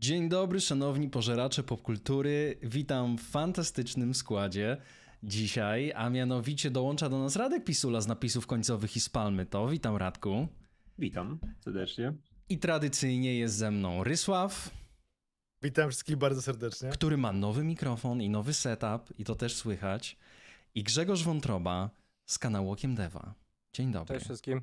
Dzień dobry, szanowni pożeracze popkultury. Witam w fantastycznym składzie dzisiaj, a mianowicie dołącza do nas Radek Pisula z napisów końcowych i z Palmy. To witam Radku. Witam serdecznie. I tradycyjnie jest ze mną Rysław. Witam wszystkich bardzo serdecznie. Który ma nowy mikrofon i nowy setup, i to też słychać. I Grzegorz Wątroba z kanału Okiem Deva. Dzień dobry. Cześć wszystkim.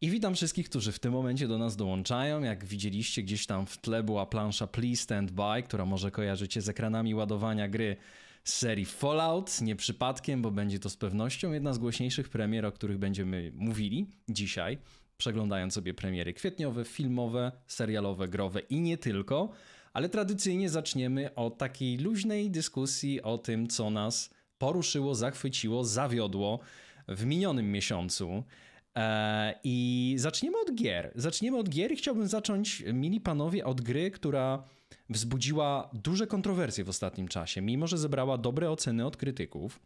I witam wszystkich, którzy w tym momencie do nas dołączają. Jak widzieliście, gdzieś tam w tle była plansza Please Stand By, która może kojarzycie z ekranami ładowania gry z serii Fallout. Nie przypadkiem, bo będzie to z pewnością jedna z głośniejszych premier, o których będziemy mówili dzisiaj, przeglądając sobie premiery kwietniowe, filmowe, serialowe, growe i nie tylko. Ale tradycyjnie zaczniemy od takiej luźnej dyskusji o tym, co nas poruszyło, zachwyciło, zawiodło w minionym miesiącu. E, I zaczniemy od gier. Zaczniemy od gier i chciałbym zacząć, mili panowie, od gry, która wzbudziła duże kontrowersje w ostatnim czasie, mimo że zebrała dobre oceny od krytyków.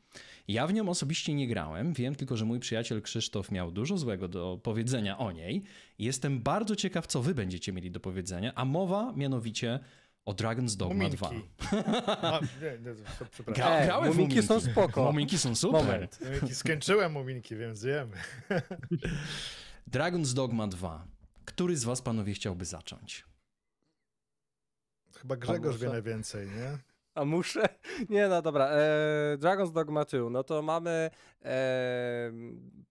Ja w nią osobiście nie grałem, wiem tylko, że mój przyjaciel Krzysztof miał dużo złego do powiedzenia o niej. Jestem bardzo ciekaw, co wy będziecie mieli do powiedzenia, a mowa mianowicie o Dragon's Dogma muminki. 2. A, no, nie, nie, przepraszam. Gra, grałem muminki, muminki są spoko. Muminki są super. Moment. Muminki, skończyłem muminki, więc wiemy. Dragon's Dogma 2. Który z was, panowie, chciałby zacząć? Chyba Grzegorz wie najwięcej, nie? A muszę? Nie, no dobra. E, Dragon's Dogma 2. No to mamy e,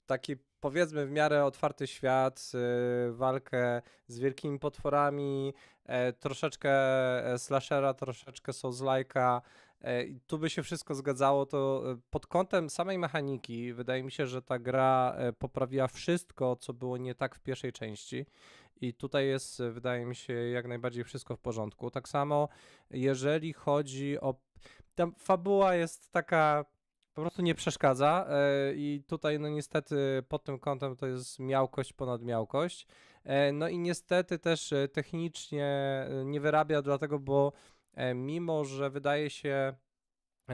taki powiedzmy w miarę otwarty świat, e, walkę z wielkimi potworami, E, troszeczkę e, slashera, troszeczkę Souls-like'a. E, tu by się wszystko zgadzało, to pod kątem samej mechaniki wydaje mi się, że ta gra poprawiła wszystko, co było nie tak w pierwszej części. I tutaj jest, wydaje mi się, jak najbardziej wszystko w porządku. Tak samo, jeżeli chodzi o. Ta fabuła jest taka po prostu nie przeszkadza i tutaj no niestety pod tym kątem to jest miałkość ponad miałkość. E, no i niestety też e, technicznie e, nie wyrabia, dlatego, bo mimo, że wydaje się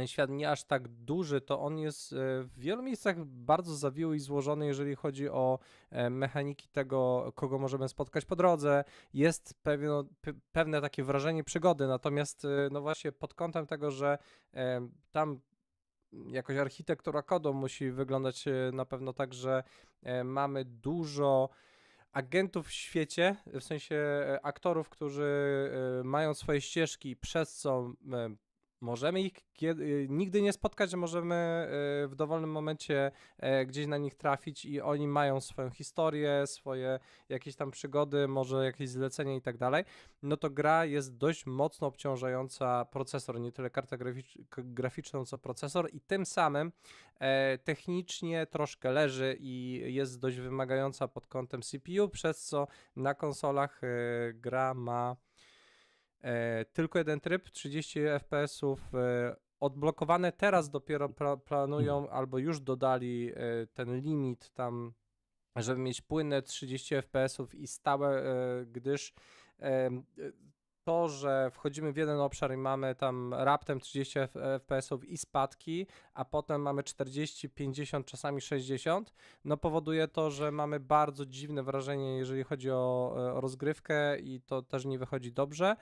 świat nie aż tak duży, to on jest w wielu miejscach bardzo zawiły i złożony, jeżeli chodzi o mechaniki tego, kogo możemy spotkać po drodze. Jest pewne pewne takie wrażenie przygody, natomiast no właśnie pod kątem tego, że tam jakoś architektura kodu musi wyglądać na pewno tak, że mamy dużo agentów w świecie, w sensie e, aktorów, którzy e, mają swoje ścieżki, przez co e, Możemy ich kiedy, nigdy nie spotkać, możemy y, w dowolnym momencie e, gdzieś na nich trafić i oni mają swoją historię, swoje jakieś tam przygody, może jakieś zlecenie i tak dalej. No to gra jest dość mocno obciążająca procesor, nie tyle kartę graficzną, co procesor i tym samym e, technicznie troszkę leży i jest dość wymagająca pod kątem CPU, przez co na konsolach e, gra ma E, tylko jeden tryb, 30 FPS-ów. E, odblokowane teraz dopiero pra, planują, mhm. albo już dodali e, ten limit tam, żeby mieć płynne 30 FPS-ów i stałe, e, gdyż e, to, że wchodzimy w jeden obszar i mamy tam raptem 30 FPS-ów i spadki, a potem mamy 40, 50, czasami 60, no powoduje to, że mamy bardzo dziwne wrażenie, jeżeli chodzi o, e, o rozgrywkę i to też nie wychodzi dobrze.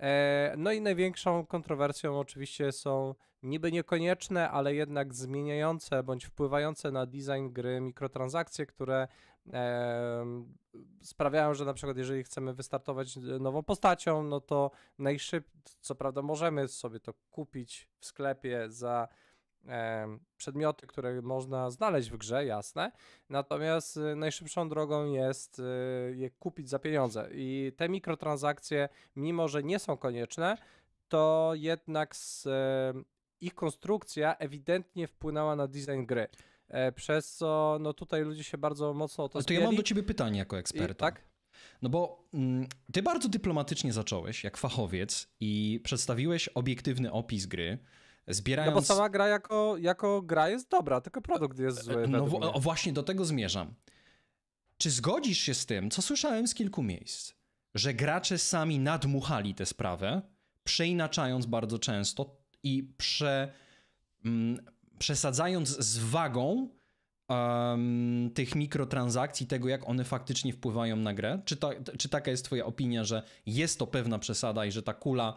E, no i największą kontrowersją oczywiście są niby niekonieczne, ale jednak zmieniające bądź wpływające na design gry mikrotransakcje, które sprawiają, że na przykład jeżeli chcemy wystartować e, nową postacią, no to najszybciej, co prawda możemy sobie to kupić w sklepie za przedmioty, które można znaleźć w grze, jasne. Natomiast e, najszybszą drogą jest e, je kupić za pieniądze. I te mikrotransakcje, mimo że nie są konieczne, to jednak ich konstrukcja ewidentnie wpłynęła na design gry. E, przez co no tutaj ludzie się bardzo mocno o to zbieli. To ja mam do ciebie pytanie jako eksperta. I, tak? No bo mm, ty bardzo dyplomatycznie zacząłeś, jak fachowiec, i przedstawiłeś obiektywny opis gry, zbierając... No bo sama gra jako, jako gra jest dobra, tylko produkt jest zły. E, no w- właśnie do tego zmierzam. Czy zgodzisz się z tym, co słyszałem z kilku miejsc, że gracze sami nadmuchali tę sprawę, przeinaczając bardzo często i prze... Mm, przesadzając z wagą um, tych mikrotransakcji, tego jak one faktycznie wpływają na grę? Czy, czy taka jest Twoja opinia, że jest to pewna przesada i że ta kula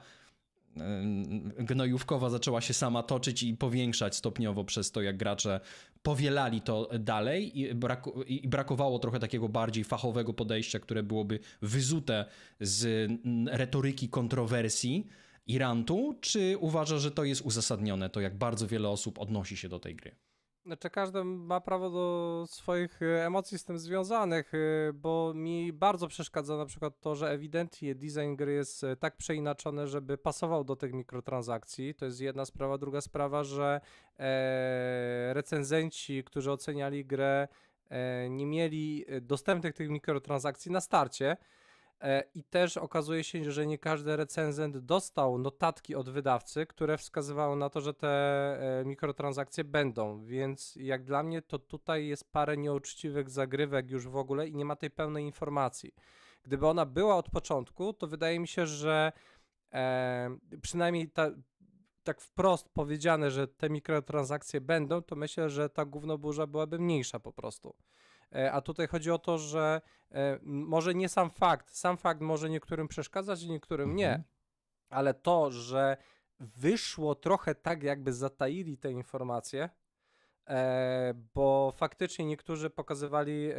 gnojówkowa zaczęła się sama toczyć i powiększać stopniowo przez to, jak gracze powielali to dalej i, braku, i brakowało trochę takiego bardziej fachowego podejścia, które byłoby wyzute z retoryki kontrowersji i rantu, czy uważa, że to jest uzasadnione, to jak bardzo wiele osób odnosi się do tej gry? Znaczy każdy ma prawo do swoich e, emocji z tym związanych, e, bo mi bardzo przeszkadza na przykład to, że ewidentnie design gry jest e, tak przeinaczony, żeby pasował do tych mikrotransakcji. To jest jedna sprawa. Druga sprawa, że recenzenci, którzy oceniali grę, nie mieli dostępnych tych mikrotransakcji na starcie. E, I też okazuje się, że nie każdy recenzent dostał notatki od wydawcy, które wskazywały na to, że te e, mikrotransakcje będą. Więc jak dla mnie, to tutaj jest parę nieuczciwych zagrywek już w ogóle i nie ma tej pełnej informacji. Gdyby ona była od początku, to wydaje mi się, że e, przynajmniej ta, tak wprost powiedziane, że te mikrotransakcje będą, to myślę, że ta burza byłaby mniejsza po prostu. E, a tutaj chodzi o to, że e, może nie sam fakt, sam fakt może niektórym przeszkadzać, niektórym nie, mhm. ale to, że wyszło trochę tak, jakby zataili te informacje, e, bo faktycznie niektórzy pokazywali,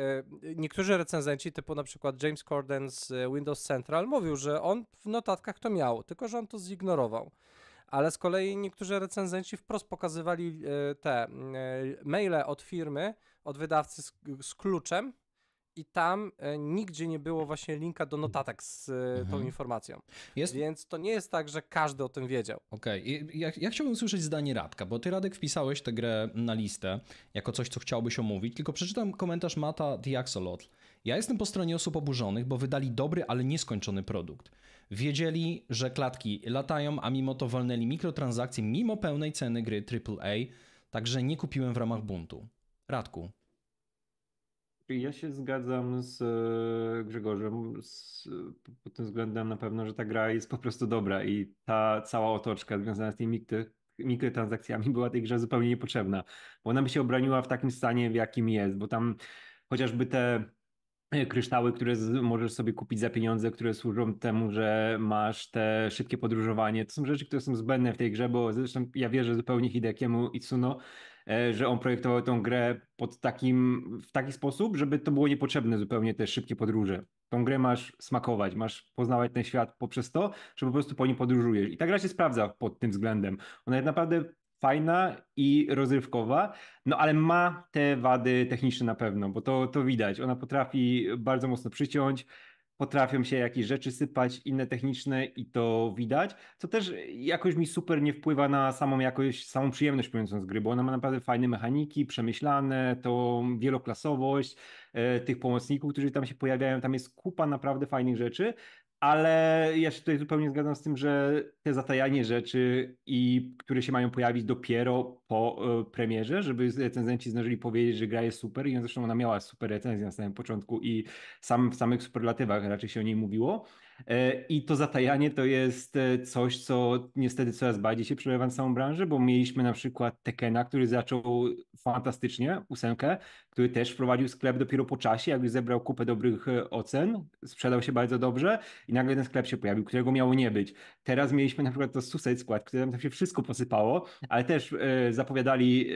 niektórzy recenzenci, typu na przykład James Corden z Windows Central, mówił, że on w notatkach to miał, tylko że on to zignorował. Ale z kolei niektórzy recenzenci wprost pokazywali te maile od firmy, od wydawcy z, z kluczem, i tam e, nigdzie nie było właśnie linka do notatek z e, mhm. tą informacją. Jest... Więc to nie jest tak, że każdy o tym wiedział. Okej, okay. ja, ja chciałbym usłyszeć zdanie Radka, bo ty Radek wpisałeś tę grę na listę jako coś, co chciałbyś omówić, tylko przeczytam komentarz Mata The Axolotl. Ja jestem po stronie osób oburzonych, bo wydali dobry, ale nieskończony produkt. Wiedzieli, że klatki latają, a mimo to wolnęli mikrotransakcje mimo pełnej ceny gry AAA, także nie kupiłem w ramach buntu. Radku. Ja się zgadzam z e, Grzegorzem z, pod tym względem na pewno, że ta gra jest po prostu dobra i ta cała otoczka związana z tymi mikty, mikrotransakcjami była tej grze zupełnie niepotrzebna, bo ona by się obroniła w takim stanie, w jakim jest, bo tam chociażby te e, kryształy, które możesz sobie kupić za pieniądze, które służą temu, że masz te szybkie podróżowanie. To są rzeczy, które są zbędne w tej grze, bo zresztą ja wierzę zupełnie Hidekiemu Itsuno, E, że on projektował tą grę pod takim, w taki sposób, żeby to było niepotrzebne zupełnie te szybkie podróże. Tą grę masz smakować, masz poznawać ten świat poprzez to, że po prostu po nim podróżujesz. I ta gra się sprawdza pod tym względem. Ona jest naprawdę fajna i rozrywkowa, no ale ma te wady techniczne na pewno, bo to, to widać. Ona potrafi bardzo mocno przyciąć, potrafią się jakieś rzeczy sypać, inne techniczne i to widać, co też jakoś mi super nie wpływa na samą jakość, samą przyjemność płynącą z gry, bo ona ma naprawdę fajne mechaniki, przemyślane, tą wieloklasowość e, tych pomocników, którzy tam się pojawiają, tam jest kupa naprawdę fajnych rzeczy, ale ja się tutaj zupełnie zgadzam z tym, że te zatajanie rzeczy, i które się mają pojawić dopiero po e, premierze, żeby recenzenci zdążyli powiedzieć, że gra jest super i no zresztą ona miała super recenzję na samym początku i sam w samych superlatywach raczej się o niej mówiło, E, I to zatajanie to jest e, coś, co niestety coraz bardziej się przejawia w całą branżę, bo mieliśmy na przykład Tekena, który zaczął fantastycznie, ósemkę, który też wprowadził sklep dopiero po czasie, jak już zebrał kupę dobrych e, ocen, sprzedał się bardzo dobrze i nagle ten sklep się pojawił, którego miało nie być. Teraz mieliśmy na przykład to Suicide Squad, które tam się wszystko posypało, ale też zapowiadali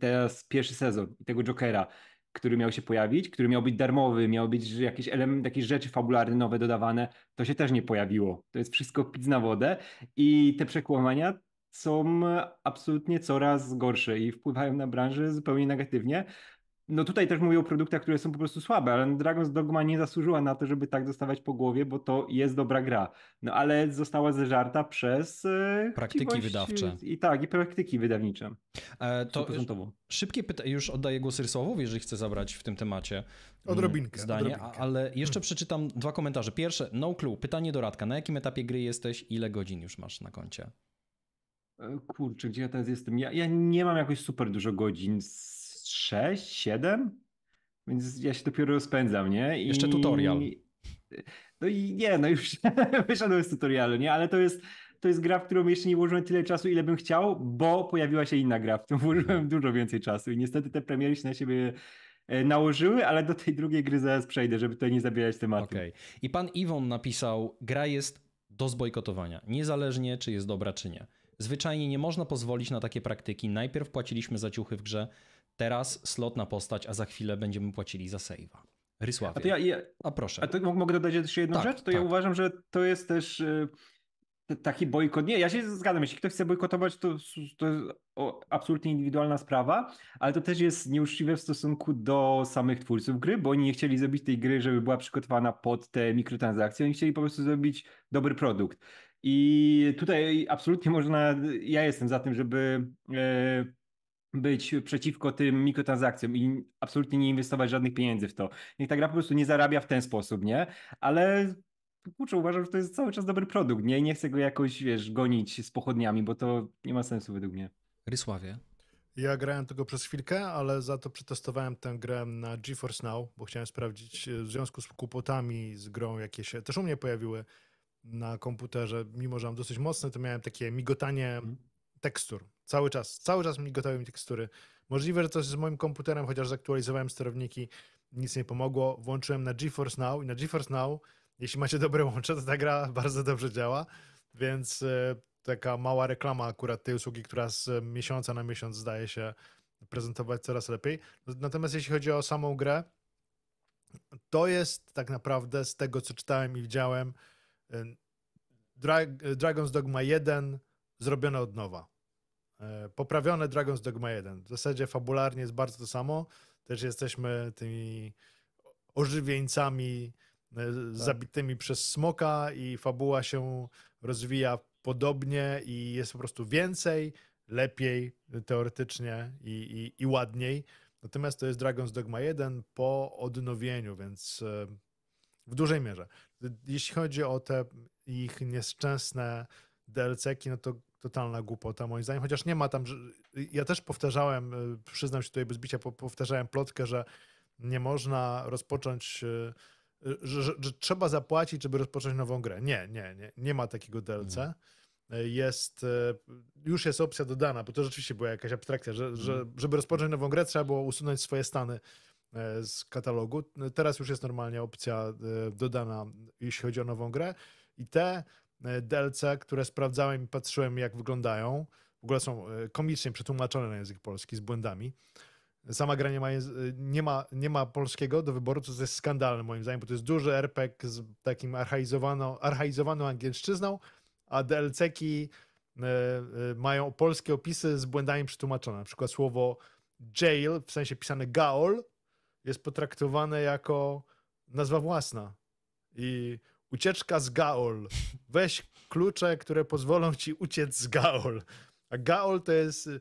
teraz pierwszy sezon tego Jokera który miał się pojawić, który miał być darmowy, miał być jakiś element, jakieś rzeczy fabularne nowe dodawane, to się też nie pojawiło. To jest wszystko pic na wodę i te przekłamania są absolutnie coraz gorsze i wpływają na branżę zupełnie negatywnie no tutaj też mówię o produktach, które są po prostu słabe, ale Dragon's Dogma nie zasłużyła na to, żeby tak dostawać po głowie, bo to jest dobra gra. No ale została zeżarta przez e, praktyki e, wydawcze. I tak, i praktyki wydawnicze. E, to szybkie pytanie, już oddaję głos Rysowowi, jeżeli chce zabrać w tym temacie mm, odrobinkę, zdanie, odrobinkę. ale jeszcze przeczytam dwa komentarze. Pierwsze, no clue, pytanie do Radka. Na jakim etapie gry jesteś? Ile godzin już masz na koncie? E, kurczę, gdzie ja teraz jestem? Ja, ja nie mam jakoś super dużo godzin z 6, 7, więc ja się dopiero rozpędzam, nie? I... Jeszcze tutorial. No i nie, no już wyszedłem z tutorialu, nie? Ale to jest, to jest gra, w którą jeszcze nie włożyłem tyle czasu, ile bym chciał, bo pojawiła się inna gra, w którą włożyłem dużo więcej czasu i niestety te premiery się na siebie e, nałożyły, ale do tej drugiej gry zaraz przejdę, żeby tutaj nie zabierać tematu. Okay. I pan Iwon napisał, gra jest do zbojkotowania, niezależnie czy jest dobra czy nie. Zwyczajnie nie można pozwolić na takie praktyki. Najpierw płaciliśmy za ciuchy w grze, Teraz slot na postać, a za chwilę będziemy płacili za save'a. Rysławie. A, ja, ja, a proszę. A to mogę dodać jeszcze jedną tak, rzecz? To tak. ja uważam, że to jest też y, taki bojkot. Nie, ja się zgadzam. Jeśli ktoś chce bojkotować, to, to absolutnie indywidualna sprawa, ale to też jest nieuczciwe w stosunku do samych twórców gry, bo oni nie chcieli zrobić tej gry, żeby była przygotowana pod te mikrotransakcje. Oni chcieli po prostu zrobić dobry produkt. I tutaj absolutnie można, ja jestem za tym, żeby. Yy, być przeciwko tym mikrotransakcjom i absolutnie nie inwestować żadnych pieniędzy w to. Niech ta gra po prostu nie zarabia w ten sposób, nie? Ale kurczę, uważam, że to jest cały czas dobry produkt, nie? I nie chcę go jakoś, wiesz, gonić z pochodniami, bo to nie ma sensu według mnie. Rysławie? Ja grałem tego przez chwilkę, ale za to przetestowałem tę grę na GeForce Now, bo chciałem sprawdzić e, w związku z kłopotami z grą, jakie się też u mnie pojawiły na komputerze, mimo że mam dosyć mocne, to miałem takie migotanie mhm. tekstur Cały czas, cały czas mi gotowe mi tekstury. Możliwe, że to z moim komputerem, chociaż zaktualizowałem sterowniki, nic nie pomogło. Włączyłem na GeForce Now i na GeForce Now, jeśli macie dobre łącze, to ta gra bardzo dobrze działa, więc e, taka mała reklama akurat tej usługi, która z miesiąca na miesiąc zdaje się prezentować coraz lepiej. Natomiast jeśli chodzi o samą grę, to jest tak naprawdę z tego, co czytałem i widziałem, e, Dra Dragon's Dogma 1 zrobione od nowa. E, poprawione Dragon's Dogma 1. W zasadzie fabularnie jest bardzo to samo. Też jesteśmy tymi ożywieńcami e, tak. zabitymi przez smoka i fabuła się rozwija podobnie i jest po prostu więcej, lepiej teoretycznie i, i, i ładniej. Natomiast to jest Dragon's Dogma 1 po odnowieniu, więc e, w dużej mierze. Jeśli chodzi o te ich nieszczęsne DLC-ki, no to totalna głupota moim zdaniem, chociaż nie ma tam, ja też powtarzałem, e, przyznam się tutaj bez bicia, powtarzałem plotkę, że nie można rozpocząć, e, że, że, że trzeba zapłacić, żeby rozpocząć nową grę. Nie, nie, nie, nie ma takiego DLC. Mhm e, jest, już jest opcja dodana, bo to rzeczywiście była jakaś abstrakcja, że, że, mhm. żeby rozpocząć nową grę, trzeba było usunąć swoje stany z katalogu. Teraz już jest normalnie opcja dodana, jeśli chodzi o nową grę. I te E, DLC, które sprawdzałem i patrzyłem, jak wyglądają. W ogóle są e, komicznie przetłumaczone na język polski z błędami. Sama gra nie ma, e, nie ma, nie ma polskiego do wyboru, co jest skandalne moim zdaniem, bo to jest duży RPG z takim archaizowaną, archaizowaną angielszczyzną, a DLC-ki mają polskie opisy z błędami przetłumaczone. Na przykład słowo jail, w sensie pisane gaol, jest potraktowane jako nazwa własna. I Ucieczka z Gaol. Weź klucze, które pozwolą ci uciec z Gaol. A Gaol to jest, y,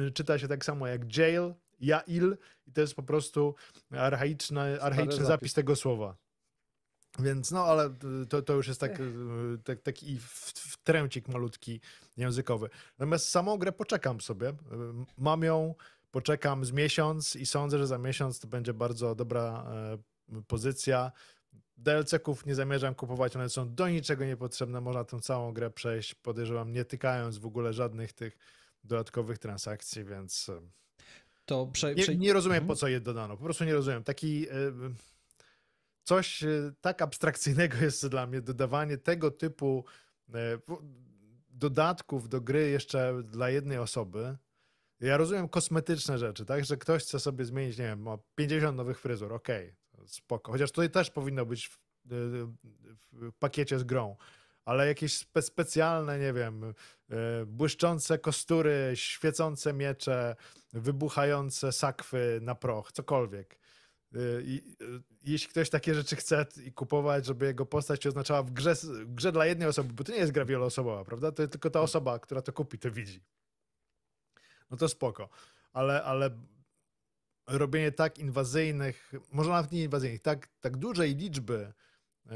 y, czyta się tak samo jak jail, jail i to jest po prostu archaiczny, archaiczny zapis tego słowa. Więc no, ale y, to, to już jest tak, tak, taki wtręcik malutki językowy. Natomiast samą grę poczekam sobie. Mam ją, poczekam z miesiąc i sądzę, że za miesiąc to będzie bardzo dobra e, pozycja. DLC-ków nie zamierzam kupować, one są do niczego niepotrzebne, można tą całą grę przejść, podejrzewam, nie tykając w ogóle żadnych tych dodatkowych transakcji, więc e, to prze, prze... Nie, nie, rozumiem, mhm. po co je dodano, po prostu nie rozumiem. Taki e, coś e, tak abstrakcyjnego jest dla mnie dodawanie tego typu dodatków do gry jeszcze dla jednej osoby, ja rozumiem kosmetyczne rzeczy, tak? Że ktoś chce sobie zmienić, nie wiem, 50 nowych fryzur, okej. Okay spoko. Chociaż tutaj też powinno być w, y, y, w pakiecie z grą ale jakieś spe specjalne, nie wiem, y, błyszczące kostury, świecące miecze, wybuchające sakwy na proch, cokolwiek. I, jeśli ktoś takie rzeczy chce i kupować, żeby jego postać się oznaczała w grze, w grze dla jednej osoby, bo to nie jest gra wieloosobowa, prawda? To jest tylko ta tak. osoba, która to kupi, to widzi. No to spoko. Ale, ale robienie tak inwazyjnych, może nawet nie inwazyjnych, tak, tak dużej liczby e,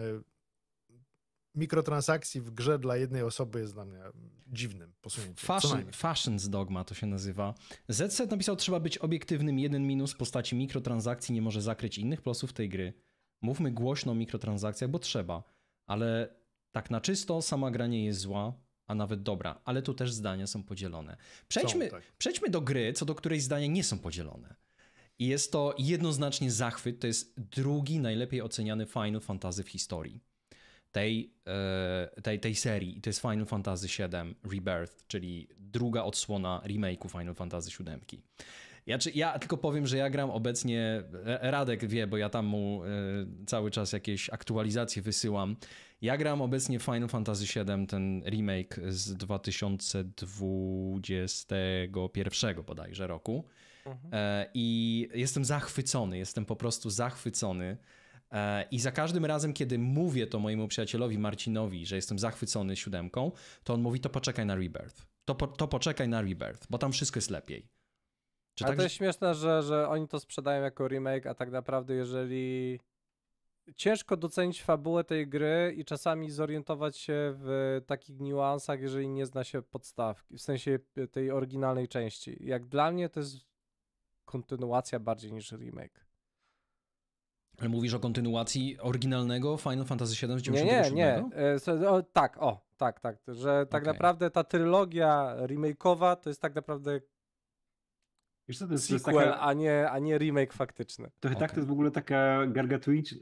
mikrotransakcji w grze dla jednej osoby jest dla mnie dziwnym posunięciem. Fashion, fashions Dogma to się nazywa. ZZ napisał, trzeba być obiektywnym. Jeden minus postaci mikrotransakcji nie może zakryć innych plusów tej gry. Mówmy głośno o mikrotransakcjach, bo trzeba, ale tak na czysto sama gra nie jest zła, a nawet dobra, ale tu też zdania są podzielone. Przejdźmy, są, tak. przejdźmy do gry, co do której zdania nie są podzielone. I jest to jednoznacznie zachwyt. To jest drugi najlepiej oceniany Final Fantasy w historii tej, e, tej, tej serii. I to jest Final Fantasy VII Rebirth, czyli druga odsłona remake'u Final Fantasy VII. Ja, czy, ja tylko powiem, że ja gram obecnie, e, Radek wie, bo ja tam mu e, cały czas jakieś aktualizacje wysyłam. Ja gram obecnie Final Fantasy VII, ten remake z 2021 bodajże roku. Mhm. E, I jestem zachwycony, jestem po prostu zachwycony. E, I za każdym razem, kiedy mówię to mojemu przyjacielowi Marcinowi, że jestem zachwycony siódemką, to on mówi: To poczekaj na rebirth. To, po, to poczekaj na rebirth, bo tam wszystko jest lepiej. Czy a tak, to jest że... śmieszne, że, że oni to sprzedają jako remake, a tak naprawdę, jeżeli. Ciężko docenić fabułę tej gry i czasami zorientować się w takich niuansach, jeżeli nie zna się podstawki, w sensie tej oryginalnej części. Jak dla mnie to jest kontynuacja bardziej niż remake. Ale mówisz o kontynuacji oryginalnego Final Fantasy VII z Nie, nie, nie. E, o, tak, o, tak, tak. Że tak okay. naprawdę ta trylogia remake'owa to jest tak naprawdę Wiesz co, to jest, Sequel, to jest taka... a, nie, a nie remake faktyczny. To okay. tak, to jest w ogóle taka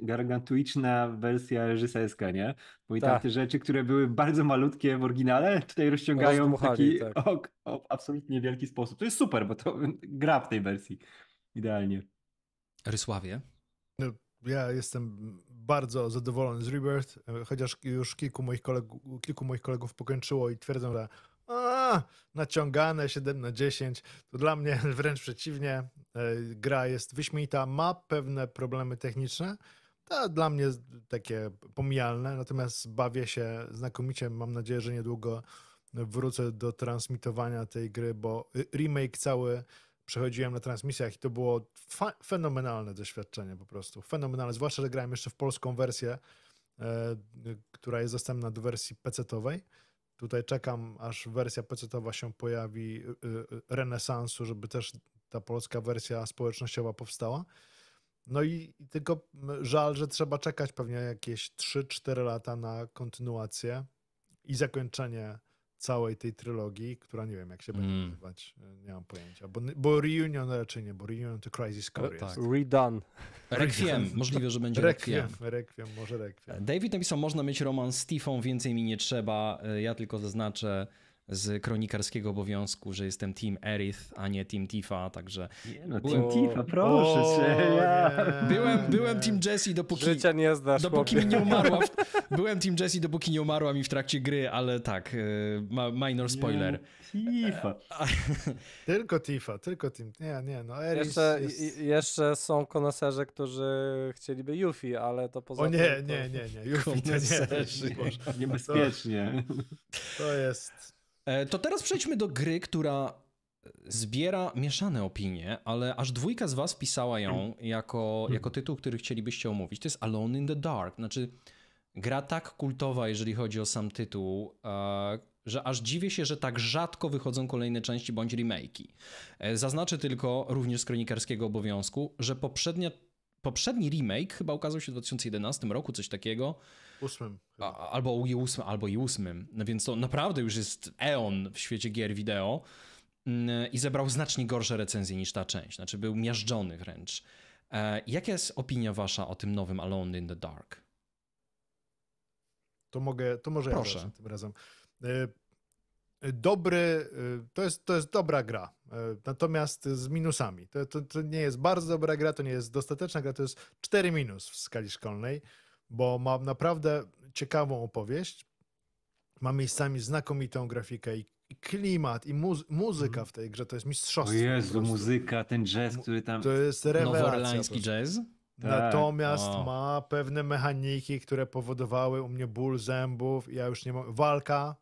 gargantuiczna, wersja reżyserska, nie? Bo i tak tam te rzeczy, które były bardzo malutkie w oryginale, tutaj rozciągają w taki tak. o, o, absolutnie wielki sposób. To jest super, bo to gra w tej wersji. Idealnie. Rysławie? No, ja jestem bardzo zadowolony z Rebirth, e, chociaż już kilku moich, kolegów, kilku moich kolegów pokończyło i twierdzą, że a, naciągane 7 na 10, to dla mnie wręcz przeciwnie. E, gra jest wyśmienita, ma pewne problemy techniczne, a dla mnie takie pomijalne, natomiast bawię się znakomicie. Mam nadzieję, że niedługo wrócę do transmitowania tej gry, bo remake cały przechodziłem na transmisjach i to było fenomenalne doświadczenie po prostu. Fenomenalne, zwłaszcza, że grałem jeszcze w polską wersję, e, która jest dostępna do wersji PC-owej. Tutaj czekam, aż wersja PC-owa się pojawi, y, y, y, renesansu, żeby też ta polska wersja społecznościowa powstała. No i tylko żal, że trzeba czekać pewnie jakieś 3-4 lata na kontynuację i zakończenie całej tej trylogii, która nie wiem, jak się będzie mm. nazywać, e, nie mam pojęcia. Bo, bo Reunion raczej nie, bo Reunion to Crisis Core tak. Redone. Requiem, możliwe, że będzie Requiem. Requiem, Requiem może Requiem. David napisał, można mieć romans z Tifą, więcej mi nie trzeba, e, ja tylko zaznaczę z kronikarskiego obowiązku, że jestem Team Erith, a nie Team Tifa, także... Nie, no, byłem... Team Tifa, proszę o, cię. Byłem, byłem Team Jesse dopóki... Życia nie znasz, dopóki mi nie umarła. W... byłem Team Jesse dopóki nie umarła mi w trakcie gry, ale tak, e, minor spoiler. Nie, Tifa. tylko Tifa, tylko Team... Nie, nie, no Erith jeszcze, jest... jeszcze są koneserzy, którzy chcieliby Yuffie, ale to poza O nie, tym, nie, nie, nie, Yuffie to nie. nie, nie. Niebezpiecznie. To, to jest... E, to teraz przejdźmy do gry, która e, zbiera mieszane opinie, ale aż dwójka z was pisała ją jako, jako tytuł, który chcielibyście omówić. To jest Alone in the Dark. Znaczy, gra tak kultowa, jeżeli chodzi o sam tytuł, e, że aż dziwię się, że tak rzadko wychodzą kolejne części bądź remake'i. Zaznaczę tylko, również z kronikarskiego obowiązku, że poprzednia, poprzedni remake chyba ukazał się w 2011 roku, coś takiego, Ósmym. A, albo i ósmym, albo i ósmym. No więc to naprawdę już jest eon w świecie gier wideo mm, i zebrał znacznie gorsze recenzje niż ta część. Znaczy był miażdżony wręcz. E, jaka jest opinia wasza o tym nowym Alone in the Dark? To mogę, to może Proszę. ja tym razem. E, e, dobry, to jest, to jest dobra gra, natomiast z minusami. To, to, to nie jest bardzo dobra gra, to nie jest dostateczna gra, to jest 4 minus w skali szkolnej bo mam naprawdę ciekawą opowieść. Ma miejscami znakomitą grafikę i klimat i muzy muzyka mhm. w tej grze to jest mistrzostwo. O Jezu, muzyka, ten jazz, który tam... To jest rewelacja. jazz? Tak. Natomiast o. ma pewne mechaniki, które powodowały u mnie ból zębów. Ja już nie mam... Walka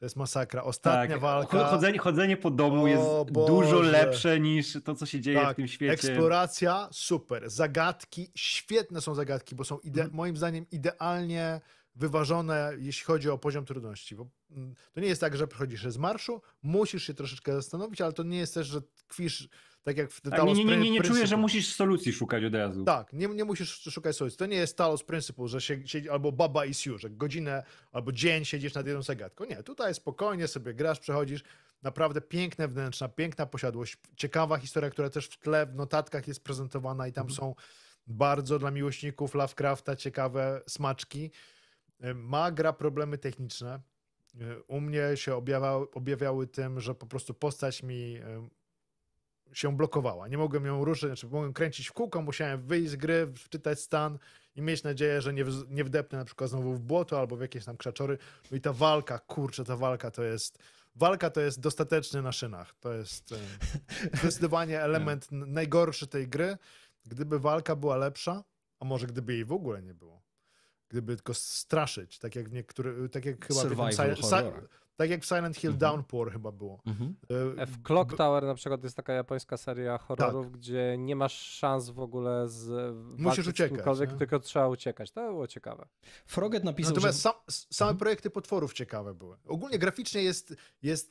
to jest masakra. Tak, Ostatnia tak. walka. Chodzenie, chodzenie po domu o, jest Boże. dużo lepsze niż to, co się dzieje tak. w tym świecie. Eksploracja super. Zagadki, świetne są zagadki, bo są ide- mm. moim zdaniem idealnie wyważone, jeśli chodzi o poziom trudności. Bo mm, to nie jest tak, że przychodzisz z marszu, musisz się troszeczkę zastanowić, ale to nie jest też, że tkwisz tak jak w tak, Talos Nie, nie, nie, nie czuję, że musisz solucji szukać od razu. Tak, nie, nie musisz szukać solucji. To nie jest Talos Principle, że się, albo baba i you, że godzinę albo dzień siedzisz nad jedną zagadką. Nie, tutaj spokojnie sobie grasz, przechodzisz. Naprawdę piękne wnętrza, piękna posiadłość, ciekawa historia, która też w tle, w notatkach jest prezentowana i tam mhm. są bardzo dla miłośników Lovecrafta ciekawe smaczki. E, ma gra problemy techniczne. E, u mnie się objawiały, objawiały tym, że po prostu postać mi e, się blokowała. Nie mogłem ją ruszyć, znaczy mogłem kręcić w kółko, musiałem wyjść z gry, wczytać stan i mieć nadzieję, że nie, w, nie wdepnę na przykład znowu w błoto albo w jakieś tam krzaczory. No i ta walka, kurczę, ta walka to jest walka to jest dostateczny na szynach. To jest e, zdecydowanie element najgorszy tej gry. Gdyby walka była lepsza, a może gdyby jej w ogóle nie było. Gdyby tylko straszyć, tak jak w niektórych, tak jak chyba Survival tym, horror. Tak jak w Silent Hill mhm. Downpour chyba było. Mhm. W e, Clock Tower na przykład jest taka japońska seria horrorów, tak. gdzie nie masz szans w ogóle z e, Musisz uciekać, z tylko trzeba uciekać. To było ciekawe. Froget napisał, Natomiast że... sam, same mhm. projekty potworów ciekawe były. Ogólnie graficznie jest, jest,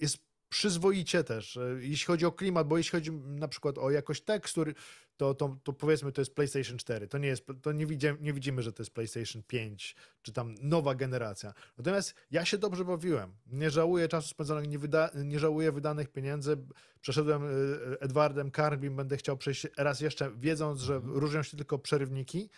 jest przyzwoicie też, e, jeśli chodzi o klimat, bo jeśli chodzi na przykład o jakość tekstur, to, to, to powiedzmy to jest PlayStation 4, to nie jest, to nie widzimy, nie widzimy, że to jest PlayStation 5, czy tam nowa generacja. Natomiast ja się dobrze bawiłem, nie żałuję czasu spędzonego, nie, wyda, nie żałuję wydanych pieniędzy, przeszedłem e, e, Edwardem Karbim, będę chciał przejść raz jeszcze, wiedząc, że mhm. różnią się tylko przerywniki,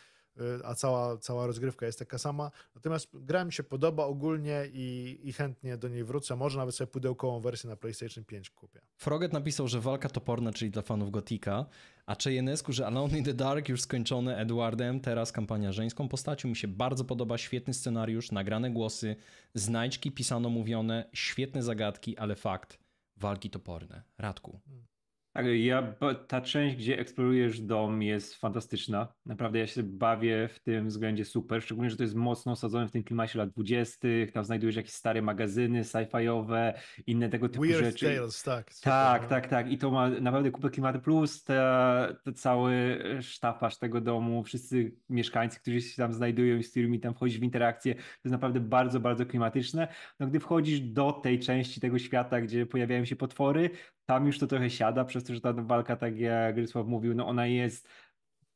a cała, cała rozgrywka jest taka sama. Natomiast gra mi się podoba ogólnie i, i chętnie do niej wrócę. Może nawet sobie pudełkową wersję na PlayStation 5 kupię. Froget napisał, że walka toporna, czyli dla fanów Gotika, a Chejenesku, że Alone in the Dark już skończony Edwardem, teraz kampania żeńską postacią. Mi się bardzo podoba, świetny scenariusz, nagrane głosy, znajdźki pisano, mówione, świetne zagadki, ale fakt, walki toporne. Radku, hmm. Tak, ja, ta część, gdzie eksplorujesz dom, jest fantastyczna. Naprawdę ja się bawię w tym względzie super. Szczególnie, że to jest mocno osadzone w tym klimacie lat 20. Tam znajdujesz jakieś stare magazyny sci-fiowe, inne tego typu Weird rzeczy. Tales, tak. Super, tak, no. tak, tak. I to ma naprawdę kupę klimatu. Plus ta, ta cały sztafasz tego domu, wszyscy mieszkańcy, którzy się tam znajdują i z którymi tam wchodzisz w interakcję. To jest naprawdę bardzo, bardzo klimatyczne. No, gdy wchodzisz do tej części tego świata, gdzie pojawiają się potwory, tam już to trochę siada, przez to, że ta walka, tak jak Grysław mówił, no ona jest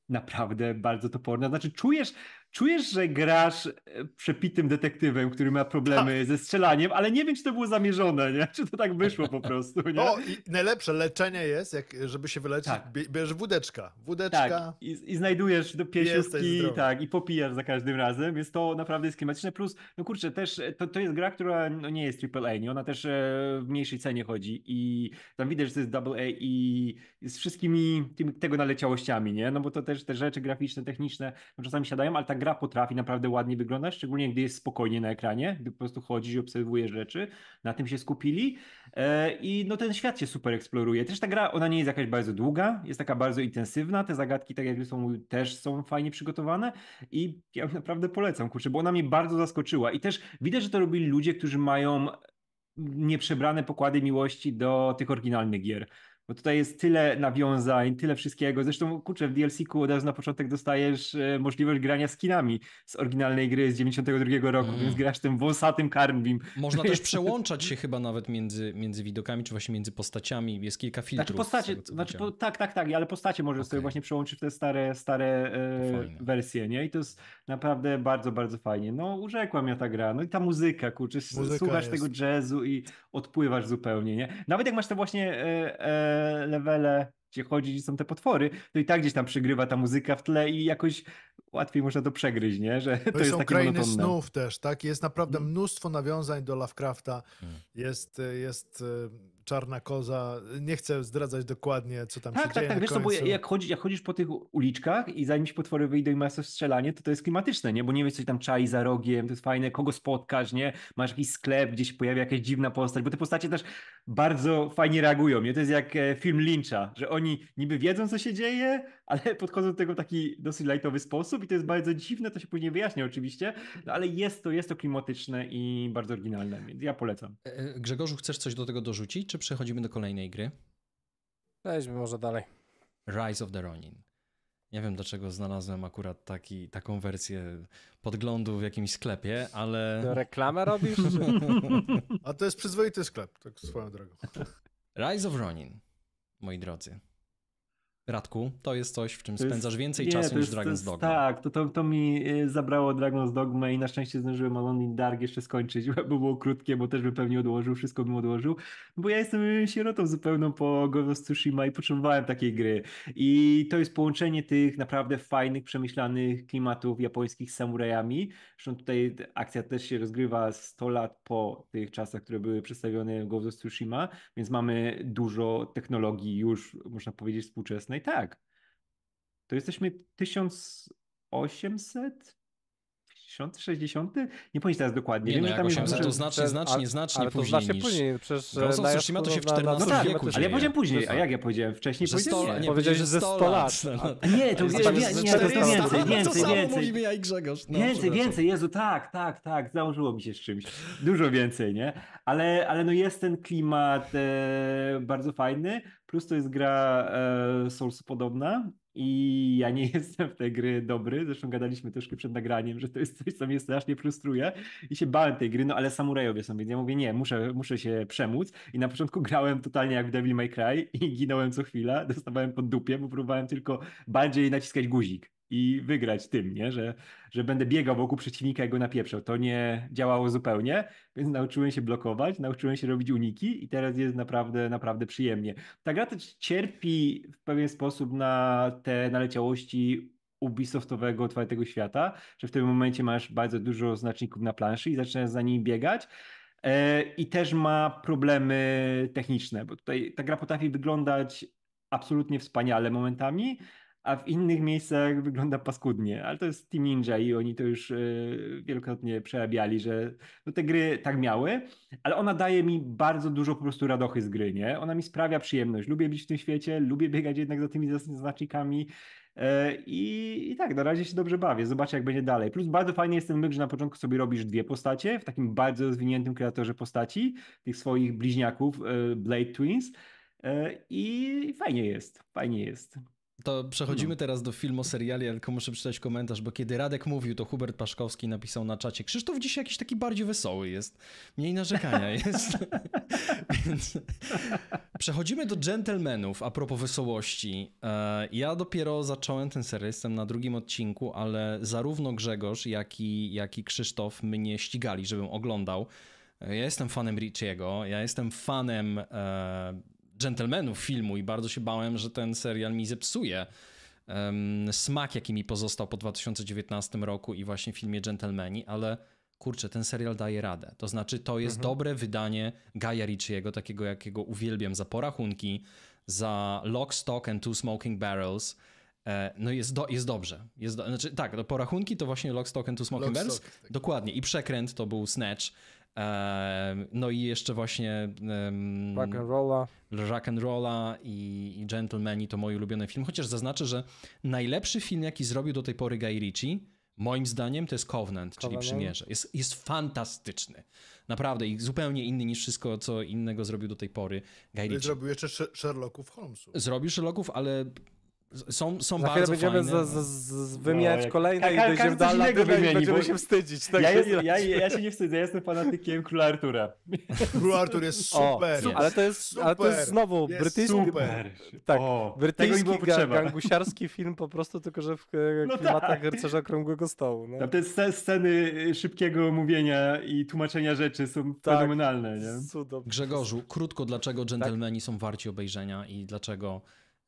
naprawdę bardzo toporna. Znaczy, czujesz czujesz, że grasz e, przepitym detektywem, który ma problemy tak. ze strzelaniem, ale nie wiem, czy to było zamierzone, nie? czy to tak wyszło po prostu. Nie? O, i najlepsze leczenie jest, jak, żeby się wyleczyć, tak. bierzesz wódeczka. wódeczka tak. I, I, znajdujesz do piesiutki tak, i popijasz za każdym razem. Jest to naprawdę jest klimatyczne. Plus, no kurczę, też e, to, to jest gra, która no, nie jest AAA, nie? ona też e, w mniejszej cenie chodzi i tam widać, że to jest AA i z wszystkimi tymi, tego naleciałościami, nie? no bo to też te rzeczy graficzne, techniczne no, czasami siadają, ale tak gra potrafi naprawdę ładnie wyglądać, szczególnie gdy jest spokojnie na ekranie, gdy po prostu chodzisz i obserwujesz rzeczy, na tym się skupili e, i no ten świat się super eksploruje. Też ta gra, ona nie jest jakaś bardzo długa, jest taka bardzo intensywna, te zagadki, tak jak są mówił, też są fajnie przygotowane i ja naprawdę polecam, kurczę, bo ona mnie bardzo zaskoczyła i też widać, że to robili ludzie, którzy mają nieprzebrane pokłady miłości do tych oryginalnych gier. Bo tutaj jest tyle nawiązań, tyle wszystkiego. Zresztą, kurczę, w DLC-ku od razu na początek dostajesz e, możliwość grania skinami z oryginalnej gry z 92 roku, mm. więc grasz tym wąsatym Karnbim. Można też przełączać się chyba nawet między, między widokami, czy właśnie między postaciami. Jest kilka znaczy, filtrów. Znaczy postacie, znaczy, po, tak, tak, tak, ale postacie możesz okay. sobie właśnie przełączyć w te stare, stare e, wersje, nie? I to jest naprawdę bardzo, bardzo fajnie. No, urzekła mnie ta gra. No i ta muzyka, kurczę, muzyka słuchasz jest. tego jazzu i odpływasz zupełnie, nie? Nawet jak masz te właśnie... E, e, lewele, levele, gdzie chodzi, gdzie są te potwory, to i tak gdzieś tam przygrywa ta muzyka w tle i jakoś łatwiej można to przegryźć, nie? Że to, no to jest są takie krainy monotonne. snów też, tak? Jest naprawdę mm. mnóstwo nawiązań do Lovecrafta. Mm. Jest, jest czarna koza. Nie chcę zdradzać dokładnie, co tam tak, się tak, tak. dzieje. Tak, tak, wiesz, końcu. bo jak chodzisz, jak chodzisz po tych uliczkach i zanim się potwory wyjdą i masz strzelanie, to to jest klimatyczne, nie? Bo nie wiesz, co tam czai za rogiem, to jest fajne, kogo spotkasz, nie? Masz jakiś sklep, gdzieś pojawia jakaś dziwna postać, bo te postacie też bardzo fajnie reagują, nie? To jest jak e, film Lyncha, że oni niby wiedzą, co się dzieje, ale podchodzą do tego w taki dosyć lightowy sposób i to jest bardzo dziwne, to się później wyjaśnia oczywiście, no ale jest to, jest to klimatyczne i bardzo oryginalne, więc ja polecam. E, e, Grzegorzu, chcesz coś do tego dorzucić, czy przechodzimy do kolejnej gry? Leźmy może dalej. Rise of the Ronin. Nie wiem, dlaczego znalazłem akurat taki, taką wersję podglądu w jakimś sklepie, ale... To reklamę robisz? A to jest przyzwoity sklep, tak swoją drogą. Rise of Ronin, moi drodzy. Radku, to jest coś, w czym to spędzasz jest, więcej nie, czasu niż jest, Dragon's Dogma. Tak, to, to, to mi y, zabrało Dragon's Dogma i na szczęście zdążyłem Alone in Dark jeszcze skończyć, bo było krótkie, bo też by pewnie odłożył, wszystko bym odłożył, bo ja jestem sierotą zupełną po Ghost of Tsushima i potrzebowałem takiej gry. I to jest połączenie tych naprawdę fajnych, przemyślanych klimatów japońskich z samurajami. Zresztą tutaj akcja też się rozgrywa 100 lat po tych czasach, które były przedstawione w Ghost of Tsushima, więc mamy dużo technologii już, można powiedzieć, współczesnych no i tak. To jesteśmy 1800 60? Nie pamiętam teraz dokładnie. Nie, Wiem, no, że tam jest to znacznie, znacznie, znacznie później. To znacznie później. Przecież Ghost of Tsushima to się w XIV no, tak, wieku Ale ja powiedziałem później. A jak ja powiedziałem? Wcześniej że sto, nie, powiedziałeś, że 100 lat. No, no. Nie, to jest więcej, więcej, więcej. ja i Grzegorz. No, więcej, więcej. Jezu, tak, tak, tak. Założyło mi się z czymś. Dużo więcej, nie? Ale, ale no jest ten klimat e, bardzo fajny. Plus to jest gra e, Souls podobna, i ja nie jestem w te gry dobry. Zresztą gadaliśmy troszkę przed nagraniem, że to jest coś, co mnie strasznie frustruje. I się bałem tej gry, no ale samurajowie są, więc ja mówię, nie, muszę, muszę się przemóc. I na początku grałem totalnie jak w Devil May Cry i ginąłem co chwila, dostawałem pod dupie, bo próbowałem tylko bardziej naciskać guzik i wygrać tym, nie? Że, że będę biegał wokół przeciwnika i go napieprzał. To nie działało zupełnie, więc nauczyłem się blokować, nauczyłem się robić uniki i teraz jest naprawdę, naprawdę przyjemnie. Ta gra też cierpi w pewien sposób na te naleciałości Ubisoftowego otwartego świata, że w tym momencie masz bardzo dużo znaczników na planszy i zaczynasz za nimi biegać. E, I też ma problemy techniczne, bo tutaj ta gra potrafi wyglądać absolutnie wspaniale momentami, a w innych miejscach wygląda paskudnie, ale to jest Team Ninja i oni to już e, wielokrotnie przerabiali, że no te gry tak miały, ale ona daje mi bardzo dużo po prostu radochy z gry, nie? Ona mi sprawia przyjemność, lubię być w tym świecie, lubię biegać jednak za tymi znacznikami, e, i, I tak, na razie się dobrze bawię. Zobaczę, jak będzie dalej. Plus bardzo fajnie jest ten myk, że na początku sobie robisz dwie postacie w takim bardzo rozwiniętym kreatorze postaci, tych swoich bliźniaków e, Blade Twins. I fajnie jest, fajnie jest. To przechodzimy no. teraz do filmu o seriali, tylko muszę przeczytać komentarz, bo kiedy Radek mówił, to Hubert Paszkowski napisał na czacie, Krzysztof dzisiaj jakiś taki bardziej wesoły jest, mniej narzekania jest. Więc przechodzimy do Gentlemanów a propos wesołości. E, ja dopiero zacząłem ten serial, jestem na drugim odcinku, ale zarówno Grzegorz, jak i, jak i Krzysztof mnie ścigali, żebym oglądał. E, ja jestem fanem Richiego, ja jestem fanem e, dżentelmenów filmu i bardzo się bałem, że ten serial mi zepsuje um, smak, jaki mi pozostał po 2019 roku i właśnie filmie Dżentelmeni, ale kurczę, ten serial daje radę. To znaczy, to jest mhm. dobre wydanie Gaja Ricciego, takiego jakiego uwielbiam za porachunki, za Lock, Stock and Two Smoking Barrels. E, no jest, do, jest dobrze. Jest do, znaczy, tak, porachunki to właśnie Lock, Stock and Two Smoking Lock, Barrels. Stock, tak. Dokładnie. I przekręt to był Snatch. No i jeszcze właśnie um, Rock and Rolla. Rock and Rolla i, i to mój ulubiony film, chociaż zaznaczę, że najlepszy film, jaki zrobił do tej pory Guy Ritchie, moim zdaniem to jest Covenant, czyli Przymierze. Jest, jest fantastyczny. Naprawdę i zupełnie inny niż wszystko, co innego zrobił do tej pory Guy Ritchie. Zrobił jeszcze Sherlocków Holmesu. Zrobił Sherlocków, ale są, są za bardzo będziemy fajne. Z, no. z, wymieniać no, kolejne i dojdziemy do Aladyna i będziemy bo... się wstydzić. Tak ja, jest, ja, ja, się nie wstydzę, ja jestem fanatykiem Króla Artura. Król Artur jest super. O, ale, to jest, super, ale to jest znowu jest brytyjski, super. Tak, o, brytyjski ga, gangusiarski film po prostu, tylko że w e, no tak. klimatach tak. Rycerza Okrągłego Stołu. No. Tam te sceny y, szybkiego mówienia i tłumaczenia rzeczy są tak. fenomenalne. Nie? Grzegorzu, krótko dlaczego dżentelmeni tak? są warci obejrzenia i dlaczego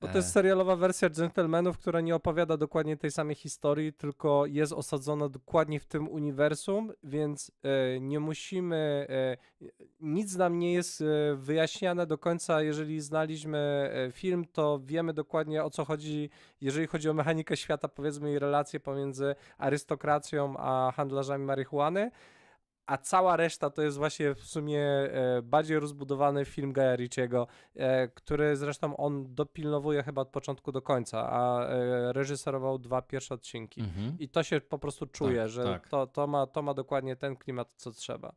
bo to jest tak. serialowa wersja Gentlemanów, która nie opowiada dokładnie tej samej historii, tylko jest osadzona dokładnie w tym uniwersum, więc e, nie musimy, e, nic nam nie jest e, wyjaśniane do końca. Jeżeli znaliśmy film, to wiemy dokładnie o co chodzi, jeżeli chodzi o mechanikę świata, powiedzmy i relacje pomiędzy arystokracją a handlarzami marihuany a cała reszta to jest właśnie w sumie e, bardziej rozbudowany film Gaia e, który zresztą on dopilnowuje chyba od początku do końca, a e, reżyserował dwa pierwsze odcinki. Mhm. I to się po prostu czuje, tak, że tak. To, to, ma, to ma dokładnie ten klimat, co trzeba.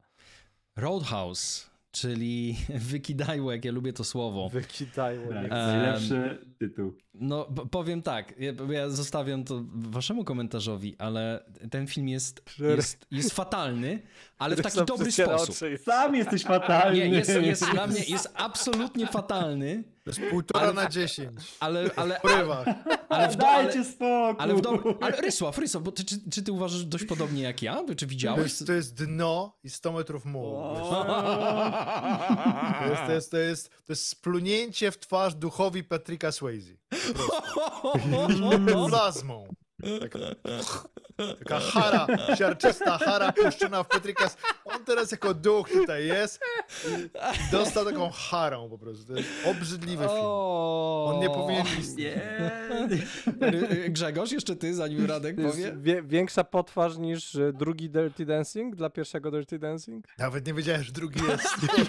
Roadhouse czyli wykidajło, jak ja lubię to słowo. Wykidajło. Tak, najlepszy tytuł. No powiem tak, ja, ja, zostawiam to waszemu komentarzowi, ale ten film jest, jest, jest fatalny, ale w taki dobry sposób. Sam jesteś fatalny. Nie, jest, jest dla mnie jest absolutnie fatalny to jest półtora ale, na dziesięć. Ale, ale, ale, ale, w domu. ale, Dajcie spokój. Ale w ale Rysław, Rysław, bo ty, czy, czy ty uważasz dość podobnie jak ja? Czy widziałeś? To jest, to jest dno i 100 metrów mułu. To jest, to, jest, to, jest, to jest splunięcie w twarz duchowi Patryka Swayze. Plazmą. Taka, taka hara, siarczysta hara puszczona w Petrikas. On teraz jako duch tutaj jest. I dostał taką harą po prostu. To jest obrzydliwy film. On nie powinien istnieć. Y, y, Grzegorz, jeszcze ty, zanim Radek powie. Większa potwarz niż y, drugi Dirty Dancing dla pierwszego Dirty Dancing? Nawet nie wiedziałem, że drugi jest.